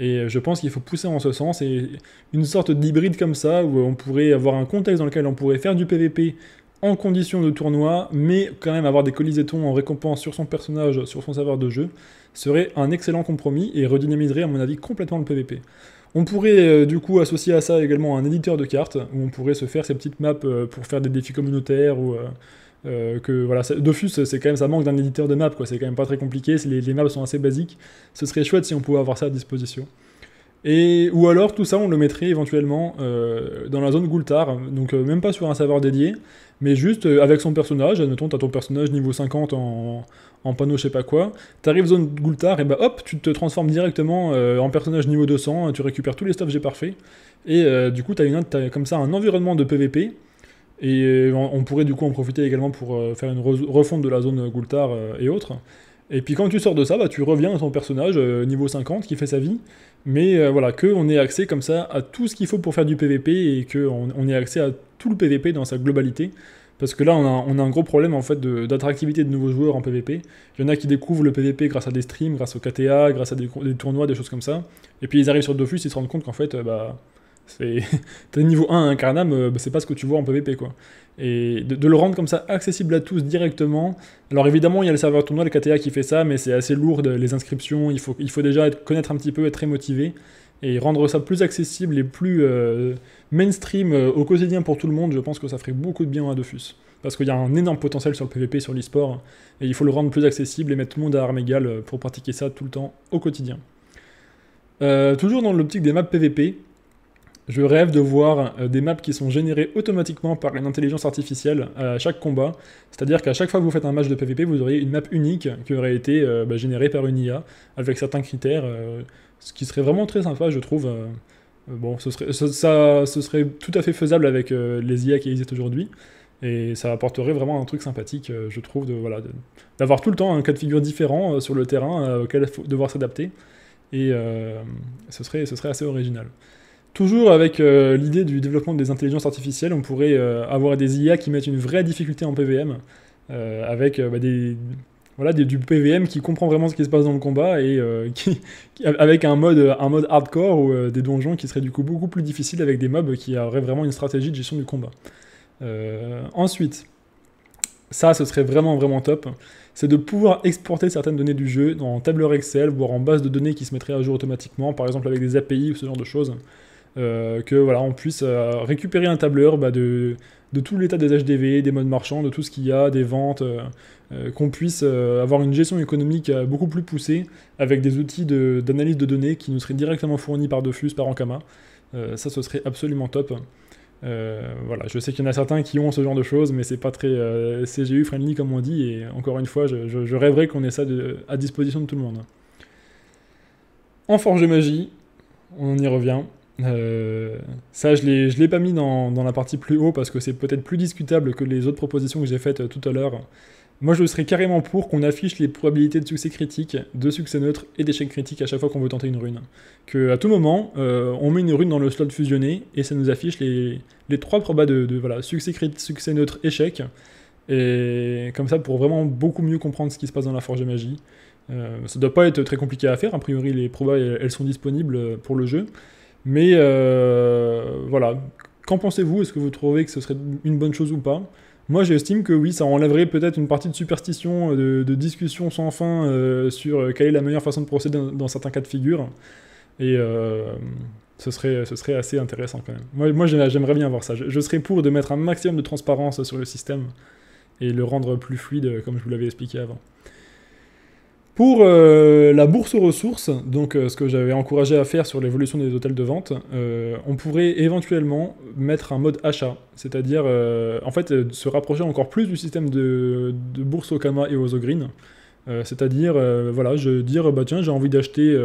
Et je pense qu'il faut pousser en ce sens. Et une sorte d'hybride comme ça, où on pourrait avoir un contexte dans lequel on pourrait faire du PVP en condition de tournoi, mais quand même avoir des colisétons en récompense sur son personnage, sur son savoir de jeu, serait un excellent compromis et redynamiserait à mon avis complètement le PvP. On pourrait euh, du coup associer à ça également un éditeur de cartes, où on pourrait se faire ces petites maps euh, pour faire des défis communautaires ou... Euh, que voilà, Dofus, c'est quand même ça manque d'un éditeur de map, quoi. C'est quand même pas très compliqué. Les, maps sont assez basiques. Ce serait chouette si on pouvait avoir ça à disposition. Et, ou alors tout ça, on le mettrait éventuellement dans la zone Goultar, donc même pas sur un serveur dédié, mais juste euh, avec son personnage, admettons, t'as ton personnage niveau 50 en, en panneau je sais pas quoi, t'arrives zone Goultar, et bah hop, tu te transformes directement euh, en personnage niveau 200, tu récupères tous les stuffs j'ai parfait, et euh, du coup t'as, une, as comme ça un environnement de PVP, et on, pourrait du coup en profiter également pour faire une refonte de la zone Goultar et autres, et puis quand tu sors de ça, bah, tu reviens à ton personnage euh, niveau 50 qui fait sa vie. Mais euh, voilà, qu'on ait accès comme ça à tout ce qu'il faut pour faire du PVP et qu'on on accès à tout le PVP dans sa globalité. Parce que là, on a, un gros problème en fait d'attractivité de, nouveaux joueurs en PVP. Il y en a qui découvrent le PVP grâce à des streams, grâce au KTA, grâce à des, tournois, des choses comme ça. Et puis ils arrivent sur Dofus, ils se rendent compte qu'en fait, euh, bah, c'est niveau 1 à un euh, bah, c'est pas ce que tu vois en PVP quoi. Et de, le rendre comme ça accessible à tous directement. Alors évidemment, il y a le serveur tournoi, le KTA qui fait ça, mais c'est assez lourd euh, les inscriptions. Il faut, il faut déjà connaître un petit peu, être très motivé et rendre ça plus accessible et plus euh, mainstream au quotidien pour tout le monde, je pense que ça ferait beaucoup de bien à Dofus. Parce qu'il y a un énorme potentiel sur le PvP, sur l'esport, et il faut le rendre plus accessible et mettre tout le monde à armes égales pour pratiquer ça tout le temps au quotidien. toujours dans l'optique des maps PvP, je rêve de voir euh, des maps qui sont générées automatiquement par une intelligence artificielle à chaque combat. C'est-à-dire qu'à chaque fois que vous faites un match de PvP, vous auriez une map unique qui aurait été euh, bah, générée par une IA avec certains critères, euh, ce qui serait vraiment très sympa, je trouve. bon, ce serait, ça, ce serait tout à fait faisable avec les IA qui existent aujourd'hui. Et ça apporterait vraiment un truc sympathique, je trouve, de, voilà, d'avoir tout le temps un cas de figure différent sur le terrain auquel faut devoir s'adapter. Et ce, serait, ce serait assez original. Toujours avec euh, l'idée du développement des intelligences artificielles, on pourrait euh, avoir des IA qui mettent une vraie difficulté en PVM, euh, avec bah, du PVM qui comprend vraiment ce qui se passe dans le combat et avec un mode, hardcore ou des donjons qui seraient du coup beaucoup plus difficiles avec des mobs qui auraient vraiment une stratégie de gestion du combat. ensuite, ça ce serait vraiment vraiment top, c'est de pouvoir exporter certaines données du jeu en tableur Excel, voire en base de données qui se mettraient à jour automatiquement, par exemple avec des API ou ce genre de choses. Euh, que voilà, on puisse euh, récupérer un tableur bah, de, de, tout l'état des HDV, des modes marchands, de tout ce qu'il y a, des ventes, euh, qu'on puisse avoir une gestion économique beaucoup plus poussée avec des outils d'analyse de, données qui nous seraient directement fournis par Defus, par Ankama. ça, ce serait absolument top. voilà, je sais qu'il y en a certains qui ont ce genre de choses, mais c'est pas très CGU friendly comme on dit. Et encore une fois, je, je, rêverais qu'on ait ça à disposition de tout le monde. En Forge Magie, on y revient. Euh, ça, je ne l'ai pas mis dans, la partie plus haut parce que c'est peut-être plus discutable que les autres propositions que j'ai faites euh, tout à l'heure. Moi, je serais carrément pour qu'on affiche les probabilités de succès critique, de succès neutre et d'échec critique à chaque fois qu'on veut tenter une rune. Que à tout moment, euh, on met une rune dans le slot fusionné et ça nous affiche les, trois probas de, voilà, succès critique, succès neutre, échec. Et comme ça, pour vraiment beaucoup mieux comprendre ce qui se passe dans la forge de magie. ça doit pas être très compliqué à faire, a priori les probas elles sont disponibles pour le jeu. Mais euh, voilà, qu'en pensez-vous Est-ce que vous trouvez que ce serait une bonne chose ou pas Moi, j'estime que oui, ça enlèverait peut-être une partie de superstition, euh, de, discussion sans fin euh, sur quelle est la meilleure façon de procéder dans, certains cas de figure. Et ce, serait, assez intéressant quand même. Moi, j'aimerais bien voir ça. je, serais pour de mettre un maximum de transparence sur le système et le rendre plus fluide, comme je vous l'avais expliqué avant. Pour euh, la bourse aux ressources, donc euh, ce que j'avais encouragé à faire sur l'évolution des hôtels de vente, euh, on pourrait éventuellement mettre un mode achat, c'est-à-dire en fait se rapprocher encore plus du système de, bourse au Kama et aux Green, c'est-à-dire voilà, je dire bah tiens j'ai envie d'acheter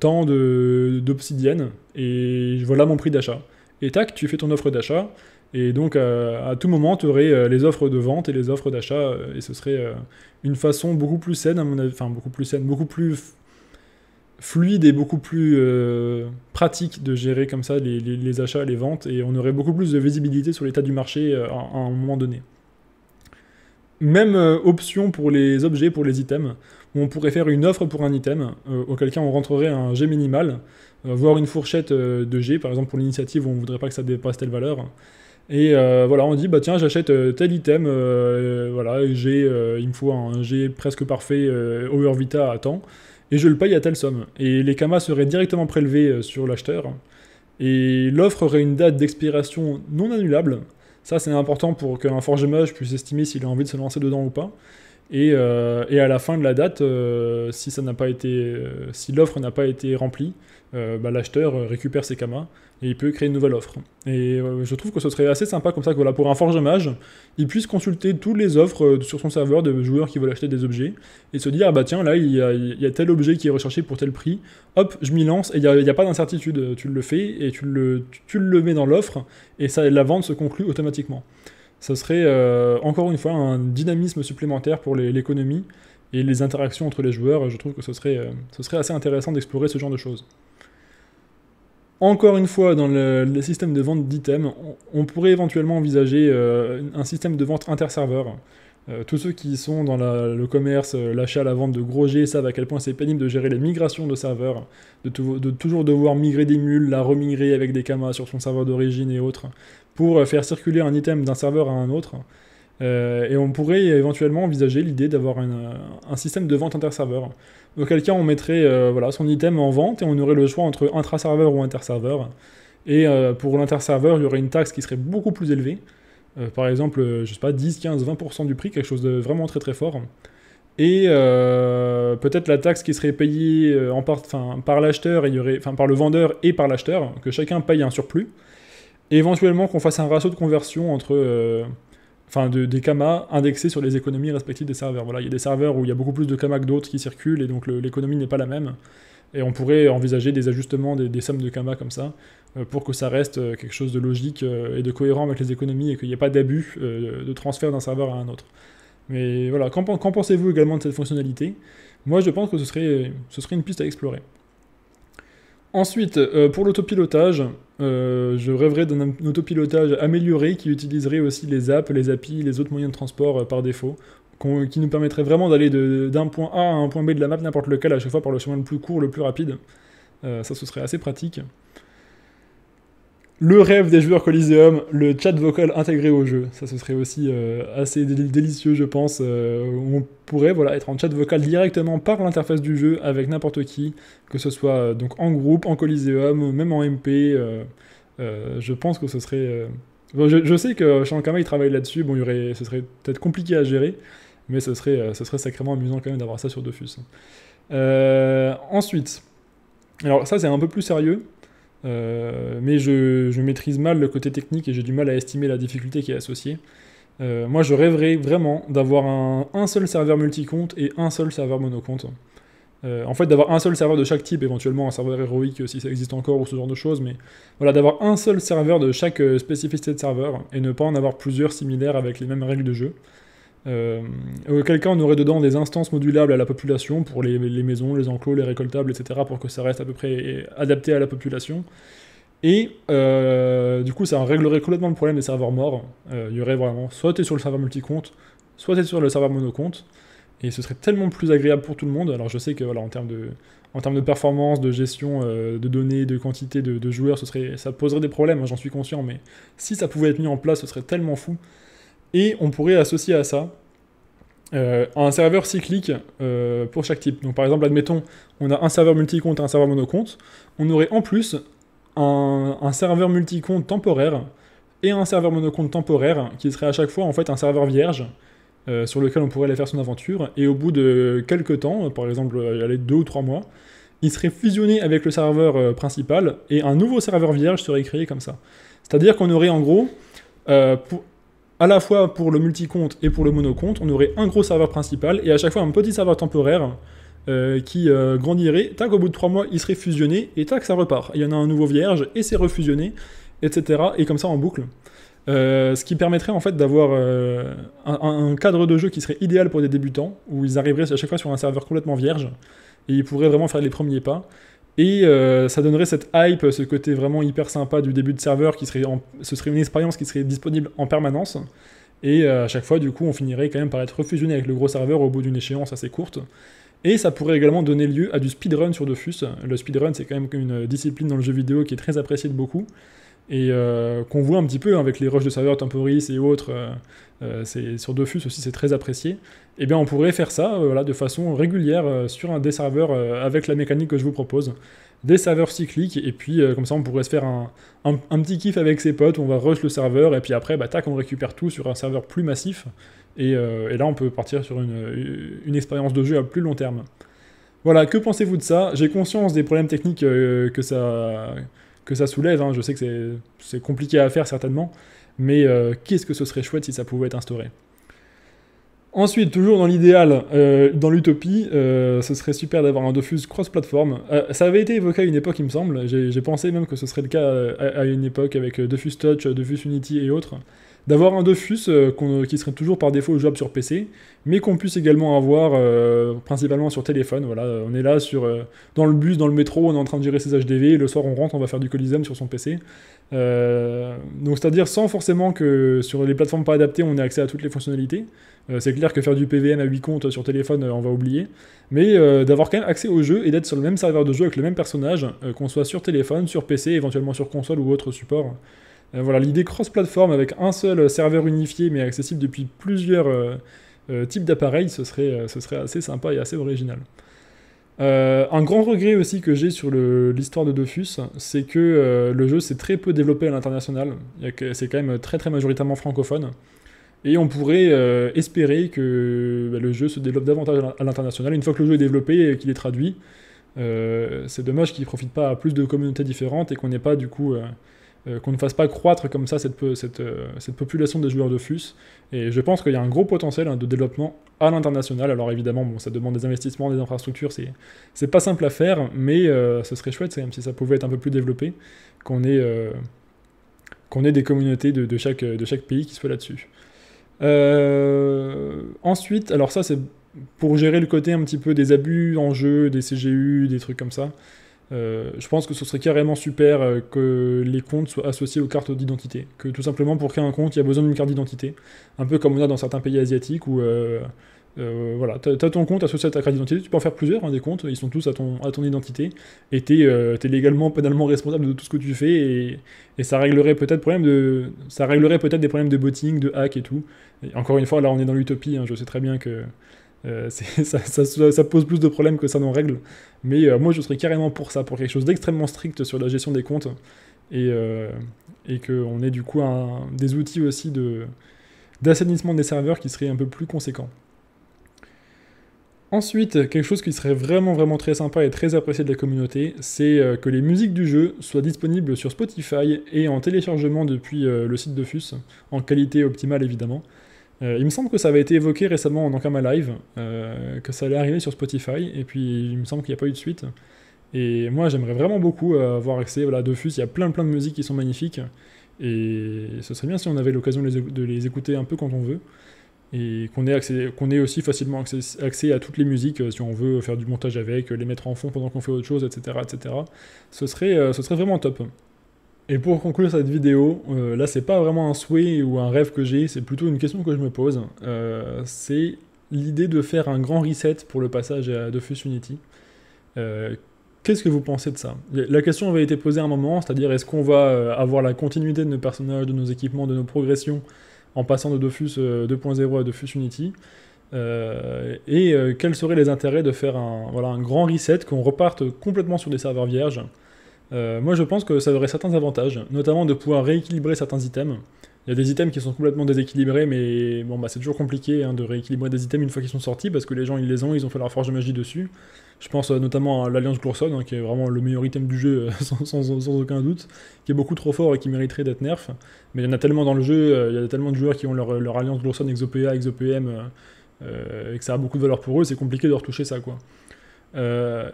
tant d'obsidienne et voilà mon prix d'achat. Et tac, tu fais ton offre d'achat et donc, euh, à tout moment, tu aurais euh, les offres de vente et les offres d'achat, euh, et ce serait une façon beaucoup plus saine, enfin, beaucoup plus saine, beaucoup plus fluide et beaucoup plus pratique de gérer comme ça les, achats et les ventes, et on aurait beaucoup plus de visibilité sur l'état du marché à, un moment donné. Même option pour les objets, pour les items, on pourrait faire une offre pour un item, auquel cas on rentrerait un G minimal, voire une fourchette de G, par exemple pour l'initiative où on ne voudrait pas que ça dépasse telle valeur, et euh, voilà, on dit, bah tiens, j'achète euh, tel item, euh, voilà, j'ai, il me faut un G presque parfait Overvita à temps, et je le paye à telle somme. Et les kamas seraient directement prélevés sur l'acheteur, et l'offre aurait une date d'expiration non annulable. Ça, c'est important pour qu'un forge mage puisse estimer s'il a envie de se lancer dedans ou pas. Euh, et, à la fin de la date, euh, euh, si l'offre n'a pas été remplie, bah, l'acheteur récupère ses kamas et il peut créer une nouvelle offre. Et je trouve que ce serait assez sympa comme ça que voilà, pour un forge mage, il puisse consulter toutes les offres sur son serveur de joueurs qui veulent acheter des objets et se dire ah bah tiens là il y a, tel objet qui est recherché pour tel prix, hop je m'y lance et il n'y a, a, pas d'incertitude, tu le fais et tu le, tu le mets dans l'offre et ça la vente se conclut automatiquement ce serait euh, encore une fois un dynamisme supplémentaire pour l'économie et les interactions entre les joueurs. Je trouve que euh, ce serait, assez intéressant d'explorer ce genre de choses. Encore une fois, dans le, les systèmes de vente d'items, on, pourrait éventuellement envisager euh, un système de vente inter interserveur. tous ceux qui sont dans le commerce, l'achat, la vente de gros jets savent à quel point c'est pénible de gérer les migrations de serveurs, de, de toujours devoir migrer des mules, la remigrer avec des camas sur son serveur d'origine et autres pour euh, faire circuler un item d'un serveur à un autre. Euh, et on pourrait éventuellement envisager l'idée d'avoir euh, un système de vente inter-serveur. quel cas, on mettrait voilà, son item en vente et on aurait le choix entre intra-serveur ou inter-serveur. Et pour l'inter-serveur, il y aurait une taxe qui serait beaucoup plus élevée. par exemple, je sais pas, 10, 15, 20% du prix, quelque chose de vraiment très très fort. Et peut-être la taxe qui serait payée en par l'acheteur, par le vendeur et par l'acheteur, que chacun paye un surplus et éventuellement qu'on fasse un ratio de conversion entre euh, enfin de, des kamas indexés sur les économies respectives des serveurs. Voilà, il y a des serveurs où il y a beaucoup plus de kamas que d'autres qui circulent et donc l'économie n'est pas la même. Et on pourrait envisager des ajustements des, sommes de kamas comme ça euh, pour que ça reste euh, quelque chose de logique et de cohérent avec les économies et qu'il n'y ait pas d'abus de transfert d'un serveur à un autre. Mais voilà, qu'en pensez-vous également de cette fonctionnalité Moi, je pense que ce serait, ce serait une piste à explorer. Ensuite, euh, pour l'autopilotage, euh, je rêverais d'un autopilotage amélioré qui utiliserait aussi les apps, les API, les autres moyens de transport euh, par défaut, qui nous permettrait vraiment d'aller d'un point A à un point B de la map, n'importe lequel, à chaque fois par le chemin le plus court, le plus rapide. ça, ce serait assez pratique le rêve des joueurs Coliseum, le chat vocal intégré au jeu. Ça, ce serait aussi euh, assez délicieux, je pense. Euh, on pourrait voilà, être en chat vocal directement par l'interface du jeu avec n'importe qui, que ce soit euh, donc en groupe, en Coliseum, même en MP. je pense que ce serait. je, sais que Shankama il travaille là-dessus. Bon, il y aurait, ce serait peut-être compliqué à gérer, mais ce serait, ce serait sacrément amusant quand même d'avoir ça sur Dofus. ensuite, alors ça c'est un peu plus sérieux. Euh, mais je, maîtrise mal le côté technique et j'ai du mal à estimer la difficulté qui est associée. Euh, moi, je rêverais vraiment d'avoir un, seul serveur multicompte et un seul serveur monocompte. Euh, en fait, d'avoir un seul serveur de chaque type, éventuellement un serveur héroïque si ça existe encore ou ce genre de choses, mais voilà, d'avoir un seul serveur de chaque spécificité de serveur et ne pas en avoir plusieurs similaires avec les mêmes règles de jeu. Euh, euh, quelqu'un aurait dedans des instances modulables à la population pour les, maisons, les enclos, les récoltables, etc., pour que ça reste à peu près euh, adapté à la population. Et euh, du coup, ça réglerait complètement le problème des serveurs morts. Il y aurait vraiment soit tu es sur le serveur multicompte, soit tu es sur le serveur monocompte. Et ce serait tellement plus agréable pour tout le monde. Alors je sais que voilà, en termes de, en termes de performance, de gestion de données, de quantité de, joueurs, ce serait, ça poserait des problèmes, hein, j'en suis conscient, mais si ça pouvait être mis en place, ce serait tellement fou. Et on pourrait associer à ça euh, un serveur cyclique euh, pour chaque type. Donc par exemple, admettons, on a un serveur multicompte et un serveur monocompte. On aurait en plus un, serveur multicompte temporaire et un serveur monocompte temporaire qui serait à chaque fois en fait un serveur vierge euh, sur lequel on pourrait aller faire son aventure. Et au bout de quelques temps, par exemple, il allait deux ou trois mois, il serait fusionné avec le serveur principal et un nouveau serveur vierge serait créé comme ça. C'est-à-dire qu'on aurait en gros, à la fois pour le multi et pour le monocompte, on aurait un gros serveur principal et à chaque fois un petit serveur temporaire euh, qui euh, grandirait. Tac, au bout de trois mois, il serait fusionné et tac, ça repart. Il y en a un nouveau vierge et c'est refusionné, etc. Et comme ça en boucle. Euh, ce qui permettrait en fait d'avoir un, cadre de jeu qui serait idéal pour des débutants, où ils arriveraient à chaque fois sur un serveur complètement vierge, et ils pourraient vraiment faire les premiers pas. Et euh, ça donnerait cette hype, ce côté vraiment hyper sympa du début de serveur, qui serait ce serait une expérience qui serait disponible en permanence. Et euh, à chaque fois, du coup, on finirait quand même par être refusionné avec le gros serveur au bout d'une échéance assez courte. Et ça pourrait également donner lieu à du speedrun sur Dofus. Le speedrun, c'est quand même une discipline dans le jeu vidéo qui est très appréciée de beaucoup et euh, qu'on voit un petit peu hein, avec les rushs de serveurs temporis et autres, euh, euh, c'est, sur Dofus aussi c'est très apprécié, et eh bien on pourrait faire ça voilà, de façon régulière sur un des serveurs avec la mécanique que je vous propose, des serveurs cycliques, et puis comme ça on pourrait se faire un, un, petit kiff avec ses potes, on va rush le serveur, et puis après, bah, tac, on récupère tout sur un serveur plus massif, et, et là on peut partir sur une, une expérience de jeu à plus long terme. Voilà, que pensez-vous de ça J'ai conscience des problèmes techniques que ça que ça soulève. Hein. Je sais que c'est compliqué à faire certainement, mais euh, qu'est-ce que ce serait chouette si ça pouvait être instauré. Ensuite, toujours dans l'idéal, euh, dans l'utopie, euh, ce serait super d'avoir un Dofus cross-platform. ça avait été évoqué à une époque, il me semble. J'ai pensé même que ce serait le cas à, une époque avec Dofus Touch, Dofus Unity et autres d'avoir un Dofus euh, euh, qui serait toujours par défaut jouable sur PC, mais qu'on puisse également avoir euh, principalement sur téléphone. Voilà, on est là sur, dans le bus, dans le métro, on est en train de gérer ses HDV, et le soir on rentre, on va faire du Coliseum sur son PC. donc c'est-à-dire sans forcément que sur les plateformes pas adaptées, on ait accès à toutes les fonctionnalités. c'est clair que faire du PVM à 8 comptes sur téléphone, on va oublier. Mais d'avoir quand même accès au jeu et d'être sur le même serveur de jeu avec le même personnage, qu'on soit sur téléphone, sur PC, éventuellement sur console ou autre support. Euh, voilà, l'idée cross-plateforme avec un seul serveur unifié mais accessible depuis plusieurs euh, euh, types d'appareils, ce serait, ce serait assez sympa et assez original. un grand regret aussi que j'ai sur l'histoire de Dofus, c'est que le jeu s'est très peu développé à l'international. C'est quand même très très majoritairement francophone. Et on pourrait espérer que bah, le jeu se développe davantage à l'international. Une fois que le jeu est développé et qu'il est traduit, c'est dommage qu'il ne profite pas à plus de communautés différentes et qu'on n'ait pas du coup euh, qu'on ne fasse pas croître comme ça cette, euh, cette, population de joueurs de FUS. Et je pense qu'il y a un gros potentiel hein, de développement à l'international. Alors évidemment, bon, ça demande des investissements, des infrastructures, c'est pas simple à faire, mais euh, ce serait chouette même si ça pouvait être un peu plus développé, qu'on ait, ait, des communautés de, chaque, de, chaque, pays qui soient là-dessus. ensuite, alors ça c'est pour gérer le côté un petit peu des abus en jeu, des CGU, des trucs comme ça. Euh, je pense que ce serait carrément super euh, que les comptes soient associés aux cartes d'identité. Que tout simplement, pour créer un compte, il y a besoin d'une carte d'identité. Un peu comme on a dans certains pays asiatiques où. Euh, voilà, tu as ton compte associé à ta carte d'identité, tu peux en faire plusieurs hein, des comptes, ils sont tous à ton, à ton identité, et tu es, légalement, pénalement responsable de tout ce que tu fais, et, ça réglerait peut-être de, ça réglerait peut-être des problèmes de botting, de hack et tout. encore une fois, là on est dans l'utopie, hein. je sais très bien que euh, ça, pose plus de problèmes que ça n'en règle. Mais euh, moi, je serais carrément pour ça, pour quelque chose d'extrêmement strict sur la gestion des comptes. Et, euh, qu'on ait du coup des outils aussi d'assainissement des serveurs qui seraient un peu plus conséquents. Ensuite, quelque chose qui serait vraiment vraiment très sympa et très apprécié de la communauté, c'est que les musiques du jeu soient disponibles sur Spotify et en téléchargement depuis le site de FUS, en qualité optimale évidemment. Euh, il me semble que ça avait été évoqué récemment en Ankama Live, euh, que ça allait arriver sur Spotify, et puis il me semble qu'il n'y a pas eu de suite. Et moi, j'aimerais vraiment beaucoup euh, avoir accès voilà, à Dofus. Il y a plein, plein de musiques qui sont magnifiques. Et ce serait bien si on avait l'occasion de les écouter un peu quand on veut. Et qu'on ait, accès, qu'on ait aussi facilement accès, à toutes les musiques si on veut faire du montage avec, les mettre en fond pendant qu'on fait autre chose, etc. etc. Ce, serait, ce serait vraiment top. Et pour conclure cette vidéo, euh, là c'est pas vraiment un souhait ou un rêve que j'ai, c'est plutôt une question que je me pose. Euh, c'est l'idée de faire un grand reset pour le passage à Dofus Unity. Euh, qu'est-ce que vous pensez de ça La question avait été posée à un moment, c'est-à-dire est-ce qu'on va avoir la continuité de nos personnages, de nos équipements, de nos progressions en passant de Dofus 2.0 à Dofus Unity et quels seraient les intérêts de faire un, voilà, un grand reset, qu'on reparte complètement sur des serveurs vierges euh, moi, je pense que ça aurait certains avantages, notamment de pouvoir rééquilibrer certains items. Il y a des items qui sont complètement déséquilibrés, mais bon, bah, c'est toujours compliqué hein, de rééquilibrer des items une fois qu'ils sont sortis, parce que les gens, ils les ont, ils ont fait leur forge de magie dessus. Je pense euh, notamment à l'Alliance Glorson, hein, qui est vraiment le meilleur item du jeu, euh, sans, aucun doute, qui est beaucoup trop fort et qui mériterait d'être nerf. Mais il y en a tellement dans le jeu, il y a tellement de joueurs qui ont leur, Alliance Glorson, Exopea, Exopm, et que ça a beaucoup de valeur pour eux, c'est compliqué de retoucher ça, quoi.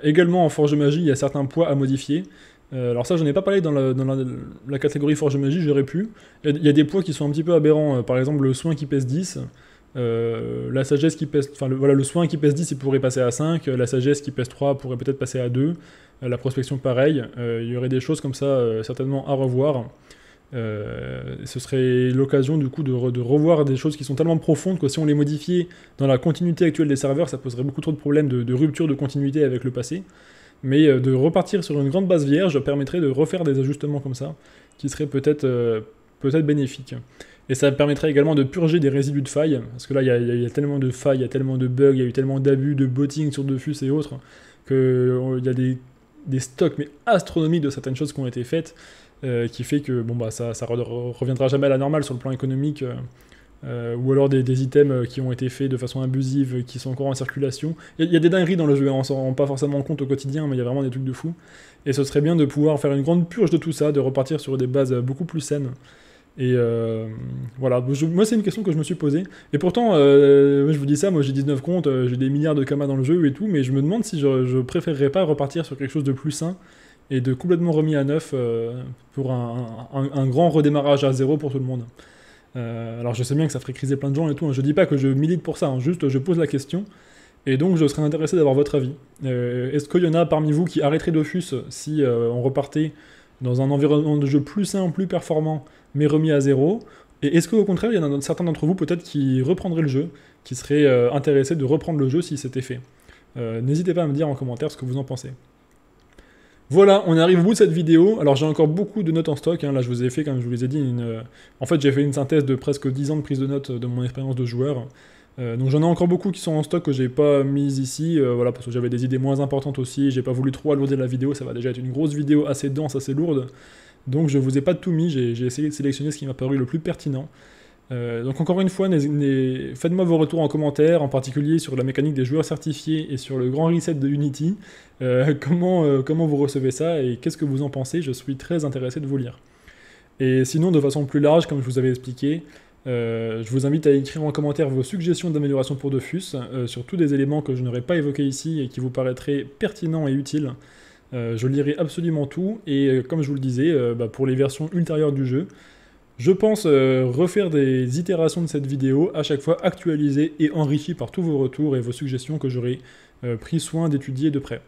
également en forge de magie, il y a certains poids à modifier. Euh, alors ça, je n'en ai pas parlé dans la, catégorie Forge Magie, j'aurais pu. Il y, a des poids qui sont un petit peu aberrants. Euh, par exemple, le soin qui pèse 10, euh, la sagesse qui pèse... Enfin, le, voilà, le soin qui pèse 10, il pourrait passer à 5. La sagesse qui pèse 3 pourrait peut-être passer à 2. la prospection, pareil. Il y aurait des choses comme ça, certainement, à revoir. ce serait l'occasion, du coup, de, revoir des choses qui sont tellement profondes que si on les modifiait dans la continuité actuelle des serveurs, ça poserait beaucoup trop de problèmes de rupture de continuité avec le passé. Mais euh, de repartir sur une grande base vierge permettrait de refaire des ajustements comme ça, qui seraient peut-être euh, peut bénéfiques. Et ça permettrait également de purger des résidus de failles, parce que là, il y, a tellement de failles, il y a tellement de bugs, il y a eu tellement d'abus, de botting sur Defus et autres, qu'il euh, y a des, stocks, mais astronomiques, de certaines choses qui ont été faites, qui fait que bon, bah, ça ne reviendra jamais à la normale sur le plan économique. Euh, ou alors des, des, items euh, qui ont été faits de façon abusive, qui sont encore en circulation. Il y, a des dingueries dans le jeu, hein, on s'en rend pas forcément compte au quotidien, mais il y a vraiment des trucs de fou. Et ce serait bien de pouvoir faire une grande purge de tout ça, de repartir sur des bases euh, beaucoup plus saines. Et euh, voilà, moi c'est une question que je me suis posée. Et pourtant, je vous dis ça, moi j'ai 19 comptes, j'ai des milliards de kamas dans le jeu et tout, mais je me demande si je, je préférerais pas repartir sur quelque chose de plus sain et de complètement remis à neuf pour un grand redémarrage à zéro pour tout le monde. Euh, alors je sais bien que ça ferait criser plein de gens et tout, hein. je dis pas que je milite pour ça, hein. juste je pose la question. Et donc je serais intéressé d'avoir votre avis. Euh, est-ce qu'il y en a parmi vous qui arrêteraient Dofus si euh, on repartait dans un environnement de jeu plus sain, plus performant, mais remis à zéro et est-ce qu'au contraire, il y en a certains d'entre vous peut-être qui reprendraient le jeu, qui seraient intéressés de reprendre le jeu si c'était fait N'hésitez pas à me dire en commentaire ce que vous en pensez. Voilà, on arrive au bout de cette vidéo. Alors j'ai encore beaucoup de notes en stock. Hein. Là, je vous ai fait, comme je vous les ai dit, une... Euh, en fait, j'ai fait une synthèse de presque 10 ans de prise de notes euh, de mon expérience de joueur. Euh, donc j'en ai encore beaucoup qui sont en stock que j'ai pas mis ici, voilà, parce que j'avais des idées moins importantes aussi. J'ai pas voulu trop alourdir la vidéo. Ça va déjà être une grosse vidéo assez dense, assez lourde. Donc je vous ai pas tout mis. J'ai essayé de sélectionner ce qui m'a paru le plus pertinent. Euh, donc encore une fois, faites-moi vos retours en commentaire, en particulier sur la mécanique des joueurs certifiés et sur le grand reset de Unity. Euh, euh, comment, vous recevez ça et qu'est-ce que vous en pensez Je suis très intéressé de vous lire. Et sinon, de façon plus large, comme je vous avais expliqué, je vous invite à écrire en commentaire vos suggestions d'amélioration pour Defus, sur tous des éléments que je n'aurais pas évoqués ici et qui vous paraîtraient pertinents et utiles. je lirai absolument tout et comme je vous le disais, bah, pour les versions ultérieures du jeu, je pense euh, refaire des itérations de cette vidéo, à chaque fois actualisée et enrichie par tous vos retours et vos suggestions que j'aurai euh, pris soin d'étudier de près.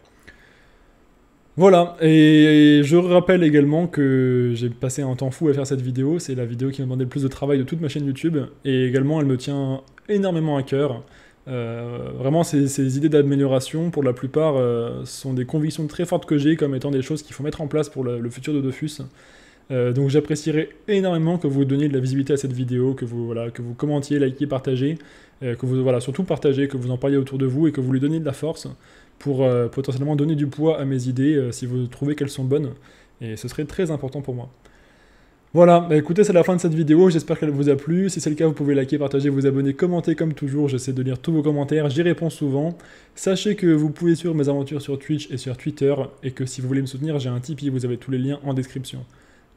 Voilà, et je rappelle également que j'ai passé un temps fou à faire cette vidéo, c'est la vidéo qui m'a demandé le plus de travail de toute ma chaîne YouTube, et également elle me tient énormément à cœur. Euh, vraiment, ces, idées d'amélioration, pour la plupart, sont des convictions très fortes que j'ai comme étant des choses qu'il faut mettre en place pour le, le futur de Dofus. Euh, donc j'apprécierais énormément que vous donniez de la visibilité à cette vidéo, que vous, commentiez, likiez, partagez, euh, que vous voilà, surtout partagez, que vous en parliez autour de vous et que vous lui donniez de la force pour euh, potentiellement donner du poids à mes idées si vous trouvez qu'elles sont bonnes. Et ce serait très important pour moi. Voilà, bah, écoutez, c'est la fin de cette vidéo, j'espère qu'elle vous a plu. Si c'est le cas, vous pouvez liker, partager, vous abonner, commenter comme toujours. J'essaie de lire tous vos commentaires, j'y réponds souvent. Sachez que vous pouvez suivre mes aventures sur Twitch et sur Twitter, et que si vous voulez me soutenir, j'ai un Tipeee, vous avez tous les liens en description.